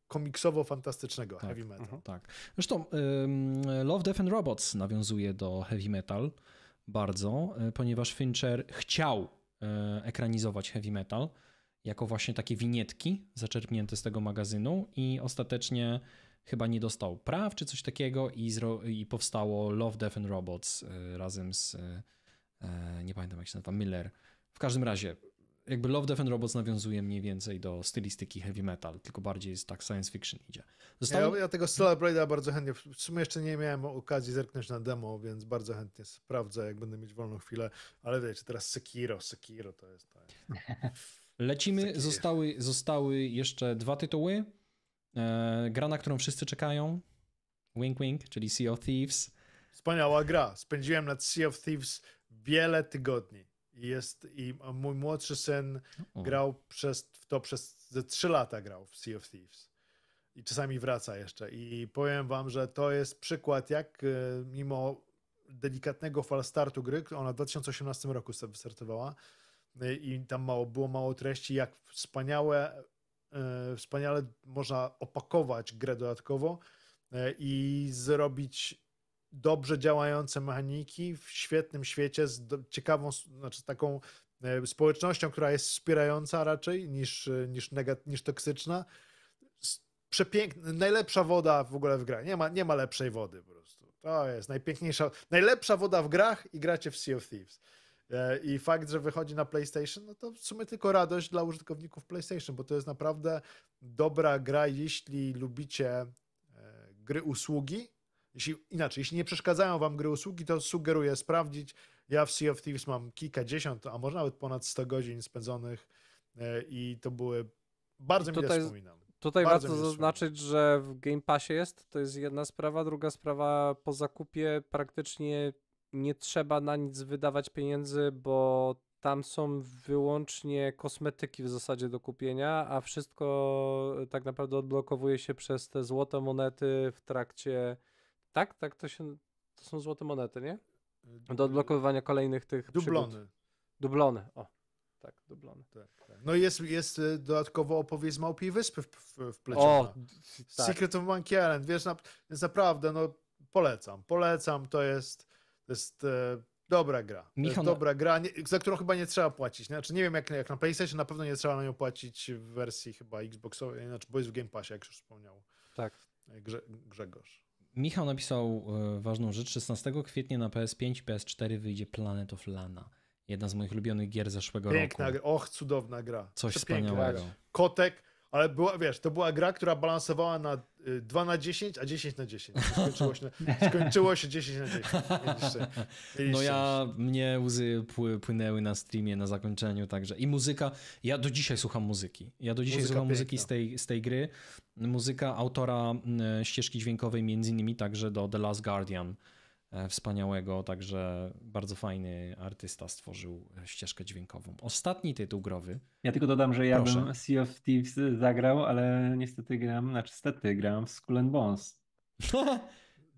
komiksowo-fantastycznego tak, Heavy Metal. uh Tak. Zresztą Love, Death and Robots nawiązuje do Heavy Metal bardzo, e, ponieważ Fincher chciał ekranizować Heavy Metal jako właśnie takie winietki zaczerpnięte z tego magazynu i ostatecznie chyba nie dostał praw czy coś takiego i, i powstało Love, Death and Robots y, razem z, y, y, nie pamiętam jak się nazywa, Miller. W każdym razie, jakby Love, Death and Robots nawiązuje mniej więcej do stylistyki heavy metal, tylko bardziej jest tak science fiction idzie. Zostało... Ja, ja tego Celebrate'a bardzo chętnie, w sumie jeszcze nie miałem okazji zerknąć na demo, więc bardzo chętnie sprawdzę, jak będę mieć wolną chwilę, ale wiecie, teraz Sekiro, Sekiro to jest... To tak. jest... Lecimy, zostały, zostały jeszcze dwa tytuły. E, gra, na którą wszyscy czekają. Wink Wink, czyli Sea of Thieves. Wspaniała gra. Spędziłem nad Sea of Thieves wiele tygodni. I jest, I mój młodszy syn o. grał przez, w to przez ze trzy lata grał w Sea of Thieves. I czasami wraca jeszcze. I powiem wam, że to jest przykład, jak e, mimo delikatnego fal startu gry, ona w 2018 roku wystartowała e, i tam mało, było mało treści, jak wspaniałe E, wspaniale można opakować grę dodatkowo e, i zrobić dobrze działające mechaniki w świetnym świecie z ciekawą, znaczy taką e, społecznością, która jest wspierająca raczej niż, niż, negat, niż toksyczna. Przepiękna, najlepsza woda w ogóle w grach. Nie ma, nie ma lepszej wody po prostu. To jest najpiękniejsza, najlepsza woda w grach i gracie w Sea of Thieves. E, I fakt, że wychodzi na PlayStation, no to w sumie tylko radość dla użytkowników PlayStation, bo to jest naprawdę dobra gra, jeśli lubicie e, gry usługi. Jeśli, inaczej, jeśli nie przeszkadzają wam gry usługi, to sugeruję sprawdzić. Ja w Sea of Thieves mam kilkadziesiąt, a może nawet ponad 100 godzin spędzonych e, i to były bardzo tutaj, mile wspominam. Tutaj bardzo warto zaznaczyć, że w Game Passie jest, to jest jedna sprawa. Druga sprawa, po zakupie praktycznie nie trzeba na nic wydawać pieniędzy, bo tam są wyłącznie kosmetyki w zasadzie do kupienia, a wszystko e, tak naprawdę odblokowuje się przez te złote monety w trakcie. Tak, tak, to się. To są złote monety, nie? E, do odblokowywania kolejnych tych. Dublony. Przygód. Dublony, o. Tak, dublony. Tak, tak. No i jest, jest e, dodatkowo opowieść z Małpiej Wyspy w wpleciona. O, no. tak. Secret of Monkey Island, wiesz, na, naprawdę, no polecam, polecam, to jest to jest e, dobra gra. Michał, no- dobra gra, nie, za którą chyba nie trzeba płacić. Znaczy nie wiem jak, jak na PlayStation, na pewno nie trzeba na nią płacić w wersji chyba Xboxowej, znaczy bo jest w Game Passie, jak już wspomniał tak. E, Grze, Grzegorz. Michał napisał e, ważną rzecz. 16 kwietnia na PS5 PS4 wyjdzie Planet of Lana. Jedna z moich ulubionych gier zeszłego Piękna roku. Piękna, och, cudowna gra. Coś Przepiękna wspaniałego. Kotek, ale była, wiesz, to była gra, która balansowała na 2 y, na 10, a 10 na 10. Skończyło się, skończyło się 10 na 10. Mieliście, No ja, mnie łzy płynęły na streamie na zakończeniu także. I muzyka, ja do dzisiaj słucham muzyki. Ja do dzisiaj muzyka słucham piękna. muzyki z tej, z tej gry. Muzyka autora y, ścieżki dźwiękowej między innymi także do The Last Guardian. E, wspaniałego, także bardzo fajny artysta stworzył ścieżkę dźwiękową. Ostatni tytuł growy. Ja tylko dodam, że ja Proszę. bym Sea of Thieves zagrał, ale niestety gram, znaczy stety gram w Skull and Bones.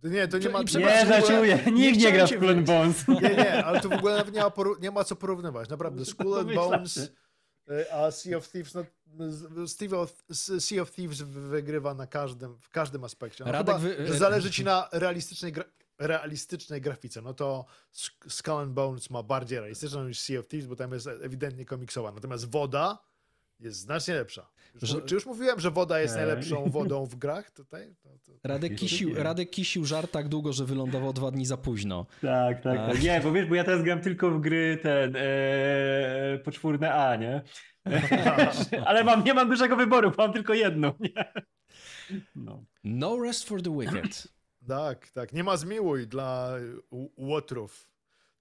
Nie, to nie ma... Nie, żartuję, ogóle... nikt nie, nie gra w Skull and Bones. Nie, nie, ale tu w ogóle nie ma, nie ma co porównywać, naprawdę. Skull and Bones e, a Sea of Thieves, no, Steve of, Sea of Thieves wygrywa na każdym, w każdym aspekcie. No, Radek wy... Zależy ci na realistycznej gra realistycznej grafice, no to Skull and Bones ma bardziej realistyczną niż Sea of Thieves, bo tam jest ewidentnie komiksowa. Natomiast woda jest znacznie lepsza. Już, że... Czy już mówiłem, że woda jest eee. najlepszą wodą w grach tutaj? To, to... Radek, kisił, Radek kisił żart tak długo, że wylądował dwa dni za późno. Tak, tak. tak. Nie, bo wiesz, bo ja teraz gram tylko w gry ten ee, poczwórne A, nie? Ale mam, nie mam dużego wyboru, mam tylko jedno. Nie? No. no rest for the wicked. Tak, tak. Nie ma zmiłuj dla Łotrów.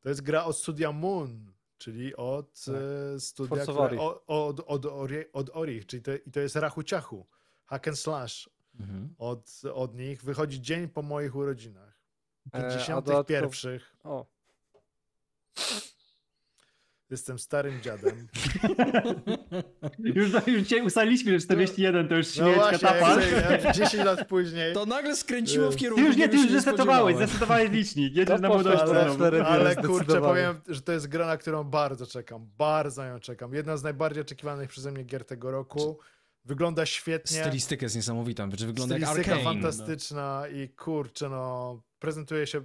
To jest gra od studia Moon, czyli od tak. E, studia, które, od, od, od, Ori, od Orich, czyli to, i to jest Rachuciachu, hack and slash mhm. od, od nich. Wychodzi dzień po moich urodzinach. 51. E, pierwszych. O. Jestem starym dziadem. już, już dzisiaj ustaliliśmy, że 41 to już no śmierć no katapal. Ja 10 lat później. To nagle skręciło w y. kierunku. Ty już nie, ty już zresetowałeś, zresetowałeś licznik. Nie, na młodość. Ale, ale, ale kurczę, powiem, że to jest gra, na którą bardzo czekam. Bardzo ją czekam. Jedna z najbardziej oczekiwanych przeze mnie gier tego roku. Wygląda świetnie. Stylistyka jest niesamowita. Znaczy wygląda Stylistyka jak Arkane. No. fantastyczna i kurczę, no prezentuje się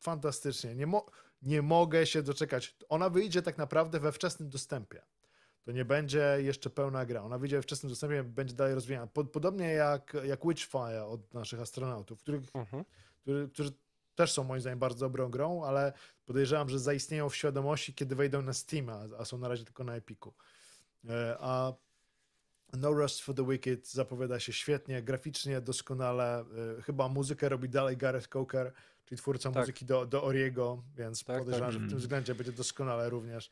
fantastycznie. Nie mo- nie mogę się doczekać. Ona wyjdzie tak naprawdę we wczesnym dostępie. To nie będzie jeszcze pełna gra. Ona wyjdzie we wczesnym dostępie, będzie dalej rozwijana. Podobnie jak, jak Witchfire od naszych astronautów, których, mhm. który, którzy też są moim zdaniem bardzo dobrą grą, ale podejrzewam, że zaistnieją w świadomości, kiedy wejdą na Steam, a są na razie tylko na Epiku. E, a No Rust for the Wicked zapowiada się świetnie, graficznie doskonale, e, chyba muzykę robi dalej Gareth Coker, czyli twórca tak. muzyki do, do Oriego, więc tak, tak. podejrzewam, tak. że w tym mm. względzie będzie doskonale również.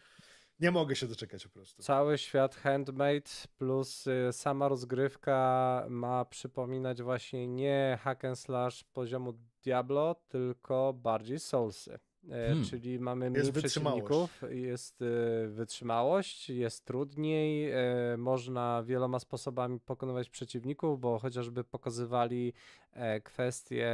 Nie mogę się doczekać po prostu. Cały świat handmade plus y, sama rozgrywka ma przypominać właśnie nie hack and slash poziomu Diablo, tylko bardziej Soulsy. E, hmm. Czyli mamy mniej jest przeciwników, jest e, wytrzymałość, jest trudniej, e, można wieloma sposobami pokonywać przeciwników, bo chociażby pokazywali kwestię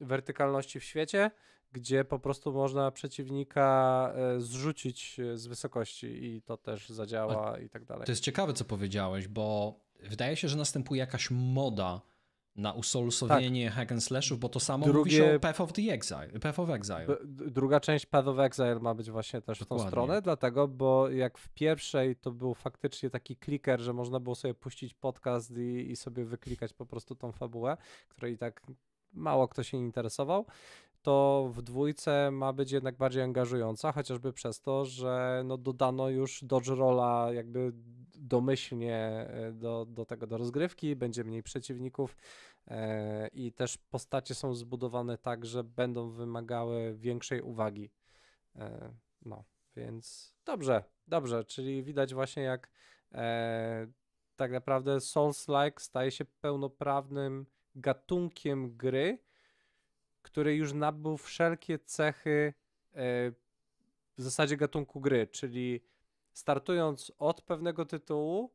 wertykalności w świecie, gdzie po prostu można przeciwnika zrzucić z wysokości i to też zadziała A i tak dalej. To jest ciekawe, co powiedziałeś, bo wydaje się, że następuje jakaś moda na usolsowienie tak. hack and slashów, bo to samo Drugie... się o Path of the Exile. Path of Exile. druga część Path of Exile ma być właśnie też Dokładnie. w tą stronę, dlatego, bo jak w pierwszej to był faktycznie taki kliker, że można było sobie puścić podcast i, i sobie wyklikać po prostu tą fabułę, której i tak mało kto się interesował, to w dwójce ma być jednak bardziej angażująca, chociażby przez to, że no dodano już Dodge Rolla jakby domyślnie e, do, do tego, do rozgrywki, będzie mniej przeciwników e, i też postacie są zbudowane tak, że będą wymagały większej uwagi. E, no, więc dobrze, dobrze, czyli widać właśnie jak e, tak naprawdę Souls-like staje się pełnoprawnym gatunkiem gry, który już nabył wszelkie cechy e, w zasadzie gatunku gry, czyli startując od pewnego tytułu,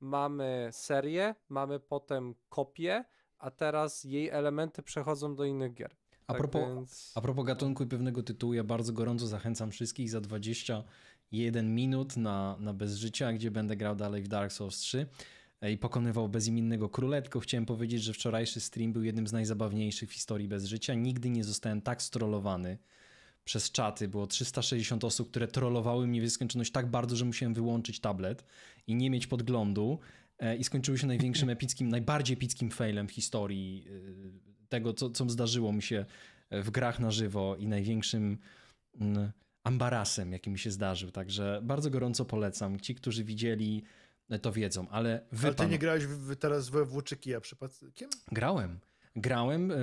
mamy serię, mamy potem kopię, a teraz jej elementy przechodzą do innych gier. A, tak propos, więc... a propos gatunku i pewnego tytułu, ja bardzo gorąco zachęcam wszystkich za 21 minut na, na Bez Życia, gdzie będę grał dalej w Dark Souls 3. E, i pokonywał bezimiennego króla, tylko chciałem powiedzieć, że wczorajszy stream był jednym z najzabawniejszych w historii bez życia. Nigdy nie zostałem tak strollowany przez czaty. Było 360 osób, które trollowały mnie w nieskończoność tak bardzo, że musiałem wyłączyć tablet i nie mieć podglądu. E, I skończyły się największym epickim, najbardziej epickim failem w historii e, tego, co, co zdarzyło mi się w grach na żywo i największym mm, ambarasem, jaki mi się zdarzył. Także bardzo gorąco polecam. Ci, którzy widzieli E, to wiedzą, ale wy... Ale ty nie grałeś w, teraz we ja przypadkiem? Grałem. Grałem e,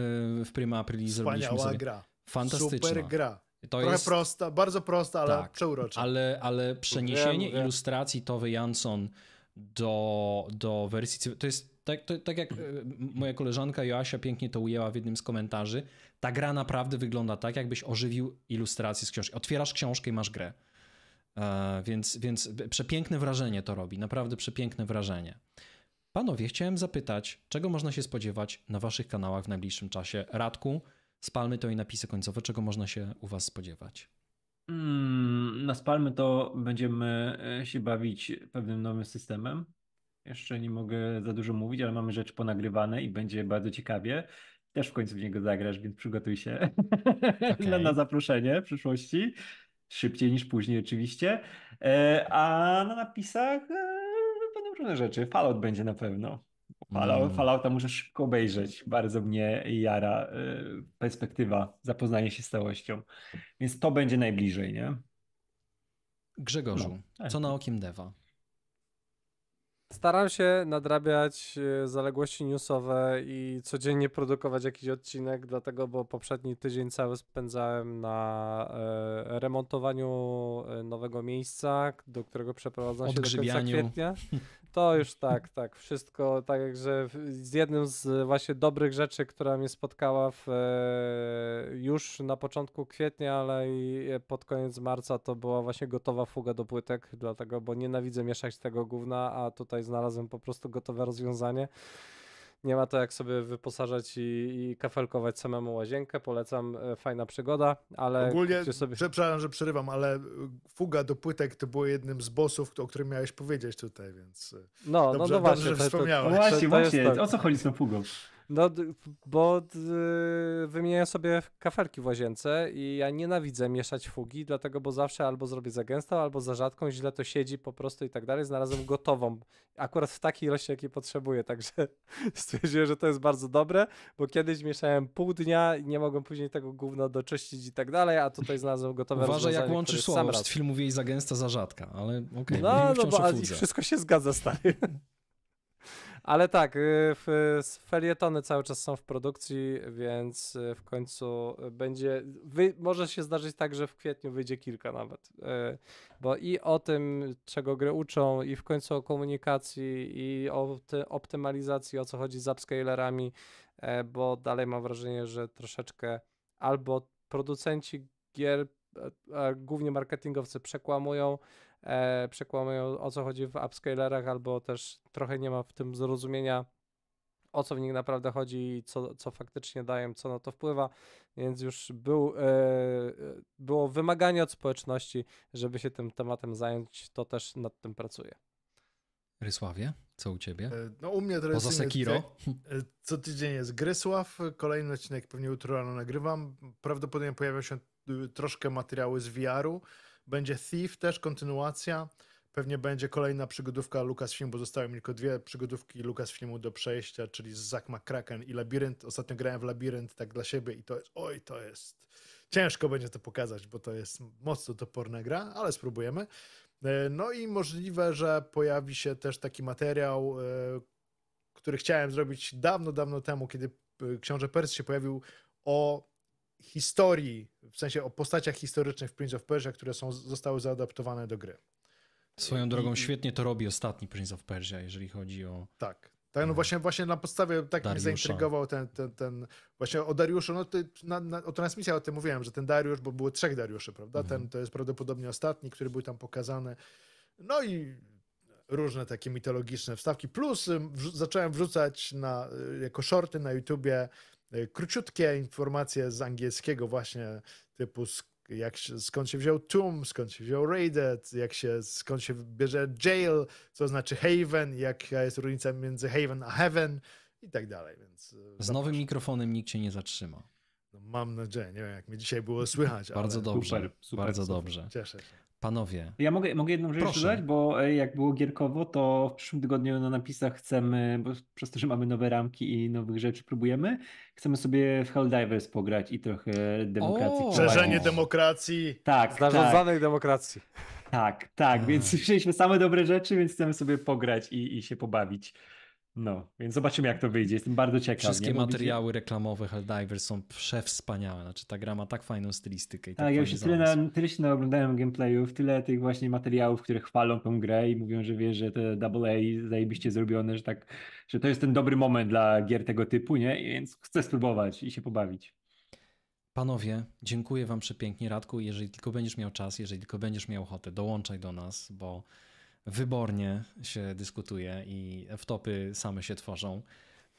w Prima Aprili. Wspaniała sobie... gra. Fantastyczna. Super gra. To Trochę jest... prosta, bardzo prosta, ale tak, przeurocza. Ale, ale przeniesienie wiem, ilustracji Towy Jansson do, do wersji... To jest tak, to, tak jak e, moja koleżanka Joasia pięknie to ujęła w jednym z komentarzy. Ta gra naprawdę wygląda tak, jakbyś ożywił ilustrację z książki. Otwierasz książkę i masz grę. E, więc, więc przepiękne wrażenie to robi, naprawdę przepiękne wrażenie. Panowie, chciałem zapytać, czego można się spodziewać na waszych kanałach w najbliższym czasie? Radku, spalmy to i napisy końcowe, czego można się u was spodziewać? Mm, na spalmy to będziemy e, się bawić pewnym nowym systemem. Jeszcze nie mogę za dużo mówić, ale mamy rzeczy ponagrywane i będzie bardzo ciekawie. Też w końcu w niego zagrasz, więc przygotuj się okay. na, na zaproszenie w przyszłości szybciej niż później oczywiście, e, a na napisach e, będą różne rzeczy. Fallout będzie na pewno. Fallout, mm. Fallouta muszę szybko obejrzeć. Bardzo mnie jara e, perspektywa, zapoznanie się z całością. Więc to będzie najbliżej, nie? Grzegorzu, no. Tak. co na okiem dewa? Staram się nadrabiać e, zaległości newsowe i codziennie produkować jakiś odcinek, dlatego, bo poprzedni tydzień cały spędzałem na e, remontowaniu e, nowego miejsca, do którego przeprowadzam się do końca kwietnia. To już tak, tak, wszystko. Także z jednym z właśnie dobrych rzeczy, która mnie spotkała w, e, już na początku kwietnia, ale i pod koniec marca, to była właśnie gotowa fuga do płytek, dlatego, bo nienawidzę mieszać tego gówna, a tutaj znalazłem po prostu gotowe rozwiązanie. Nie ma to jak sobie wyposażać i, i kafelkować samemu łazienkę. Polecam, e, fajna przygoda, ale. Ogólnie, sobie... przepraszam, że przerywam, ale e, fuga do płytek to było jednym z bossów, o którym miałeś powiedzieć tutaj, więc. E, no, dobrze, no, no dobrze, właśnie. Dobrze, to, to, to, to, właśnie, to tak. właśnie. O co chodzi z tą fugą? No, bo yy, wymieniałem sobie kafelki w łazience i ja nienawidzę mieszać fugi, dlatego, bo zawsze albo zrobię za gęstą, albo za rzadką, źle to siedzi po prostu i tak dalej. Znalazłem gotową, akurat w takiej ilości, jakiej potrzebuję, także stwierdziłem, że to jest bardzo dobre, bo kiedyś mieszałem pół dnia i nie mogłem później tego gówna doczyścić i tak dalej, a tutaj znalazłem gotowe Uważaj, jak łączysz słowa, z chwilą jej za gęsta, za rzadka, ale okej. Okay, no, no bo i wszystko się zgadza, stary. Ale tak, y, felietony cały czas są w produkcji, więc y, w końcu będzie. Wy, może się zdarzyć tak, że w kwietniu wyjdzie kilka nawet. Y, bo i o tym, czego gry uczą, i w końcu o komunikacji, i o optymalizacji, o co chodzi z upscalerami, e, bo dalej mam wrażenie, że troszeczkę albo producenci gier, e, e, głównie marketingowcy, przekłamują e, przekłamują o co chodzi w upscalerach, albo też trochę nie ma w tym zrozumienia o co w nich naprawdę chodzi i co, co faktycznie dają, co na to wpływa, więc już był, e, e, było wymaganie od społeczności, żeby się tym tematem zająć, to też nad tym pracuję. Rysławie, co u ciebie? E, no u mnie teraz Poza Sekiro. Co tydzień jest Grysław, kolejny odcinek pewnie jutro rano nagrywam. Prawdopodobnie pojawią się y, troszkę materiały z VR-u będzie Thief też, kontynuacja. Pewnie będzie kolejna przygodówka Lucasfilmu, bo zostały mi tylko dwie przygodówki Lucasfilmu do przejścia, czyli Zack McCracken i Labirynt. Ostatnio grałem w Labirynt tak dla siebie i to jest, oj, to jest, ciężko będzie to pokazać, bo to jest mocno toporna gra, ale spróbujemy. E, no i możliwe, że pojawi się też taki materiał, e, który chciałem zrobić dawno, dawno temu, kiedy e, książę Pers się pojawił o historii, w sensie o postaciach historycznych w Prince of Persia, które są, zostały zaadaptowane do gry. Swoją drogą I... świetnie to robi ostatni Prince of Persia, jeżeli chodzi o. Tak. Tak, no e, właśnie, właśnie na podstawie, tak Dariusza. mnie zaintrygował ten, ten, ten, właśnie o Dariuszu, no ty, na, na, o transmisji o tym mówiłem, że ten Dariusz, bo było trzech Dariuszy, prawda, mhm. ten to jest prawdopodobnie ostatni, który był tam pokazany, no i różne takie mitologiczne wstawki, plus zacząłem wrzucać na, e, jako shorty na YouTubie E, króciutkie informacje z angielskiego właśnie, typu jak się, skąd się wziął Tomb, skąd się wziął Raided, jak się, skąd się bierze Jail, co znaczy Haven, jaka jest różnica między Haven a Heaven i tak dalej. Więc e, z zapraszam. nowym mikrofonem nikt się nie zatrzyma. No, mam nadzieję, nie wiem, jak mi dzisiaj było słychać. Bardzo ale... dobrze. Super, super, bardzo super. dobrze. Cieszę się. Panowie. Ja mogę, mogę jedną rzecz dodać, bo e, jak było gierkowo, to w przyszłym tygodniu na napisach chcemy, bo przez to, że mamy nowe ramki i nowych rzeczy próbujemy, chcemy sobie w Helldivers pograć i trochę demokracji. O, szerzenie demokracji. Tak, Zarządzanej tak. demokracji. Tak, tak, więc hmm. słyszeliśmy same dobre rzeczy, więc chcemy sobie pograć i, i się pobawić. No, więc zobaczymy, jak to wyjdzie. Jestem bardzo ciekaw. Wszystkie materiały reklamowe Helldivers są przewspaniałe. Znaczy, ta gra ma tak fajną stylistykę. I tak, tak ja już tyle, na, tyle się naoglądałem gameplayów, tyle tych właśnie materiałów, które chwalą tą grę i mówią, że wiesz, że te double A zajebiście zrobione, że tak, że to jest ten dobry moment dla gier tego typu, nie? I więc chcę spróbować i się pobawić. Panowie, dziękuję Wam przepięknie, Radku. Jeżeli tylko będziesz miał czas, jeżeli tylko będziesz miał ochotę, dołączaj do nas, bo wybornie się dyskutuje i wtopy same się tworzą.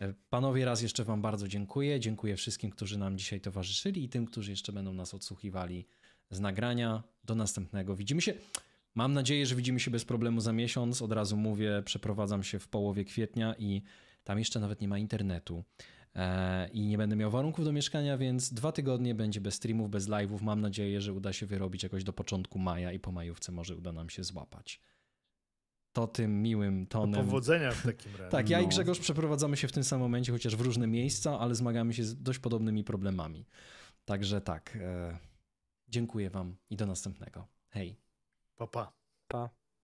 E, panowie, raz jeszcze Wam bardzo dziękuję. Dziękuję wszystkim, którzy nam dzisiaj towarzyszyli i tym, którzy jeszcze będą nas odsłuchiwali z nagrania. Do następnego. Widzimy się. Mam nadzieję, że widzimy się bez problemu za miesiąc. Od razu mówię, przeprowadzam się w połowie kwietnia i tam jeszcze nawet nie ma internetu. E, I nie będę miał warunków do mieszkania, więc dwa tygodnie będzie bez streamów, bez live'ów. Mam nadzieję, że uda się wyrobić jakoś do początku maja i po majówce może uda nam się złapać to tym miłym tonem. Do powodzenia w takim razie. tak, ja no. i Grzegorz przeprowadzamy się w tym samym momencie, chociaż w różne miejsca, ale zmagamy się z dość podobnymi problemami. Także tak. E, dziękuję Wam i do następnego. Hej. Pa, pa. Pa.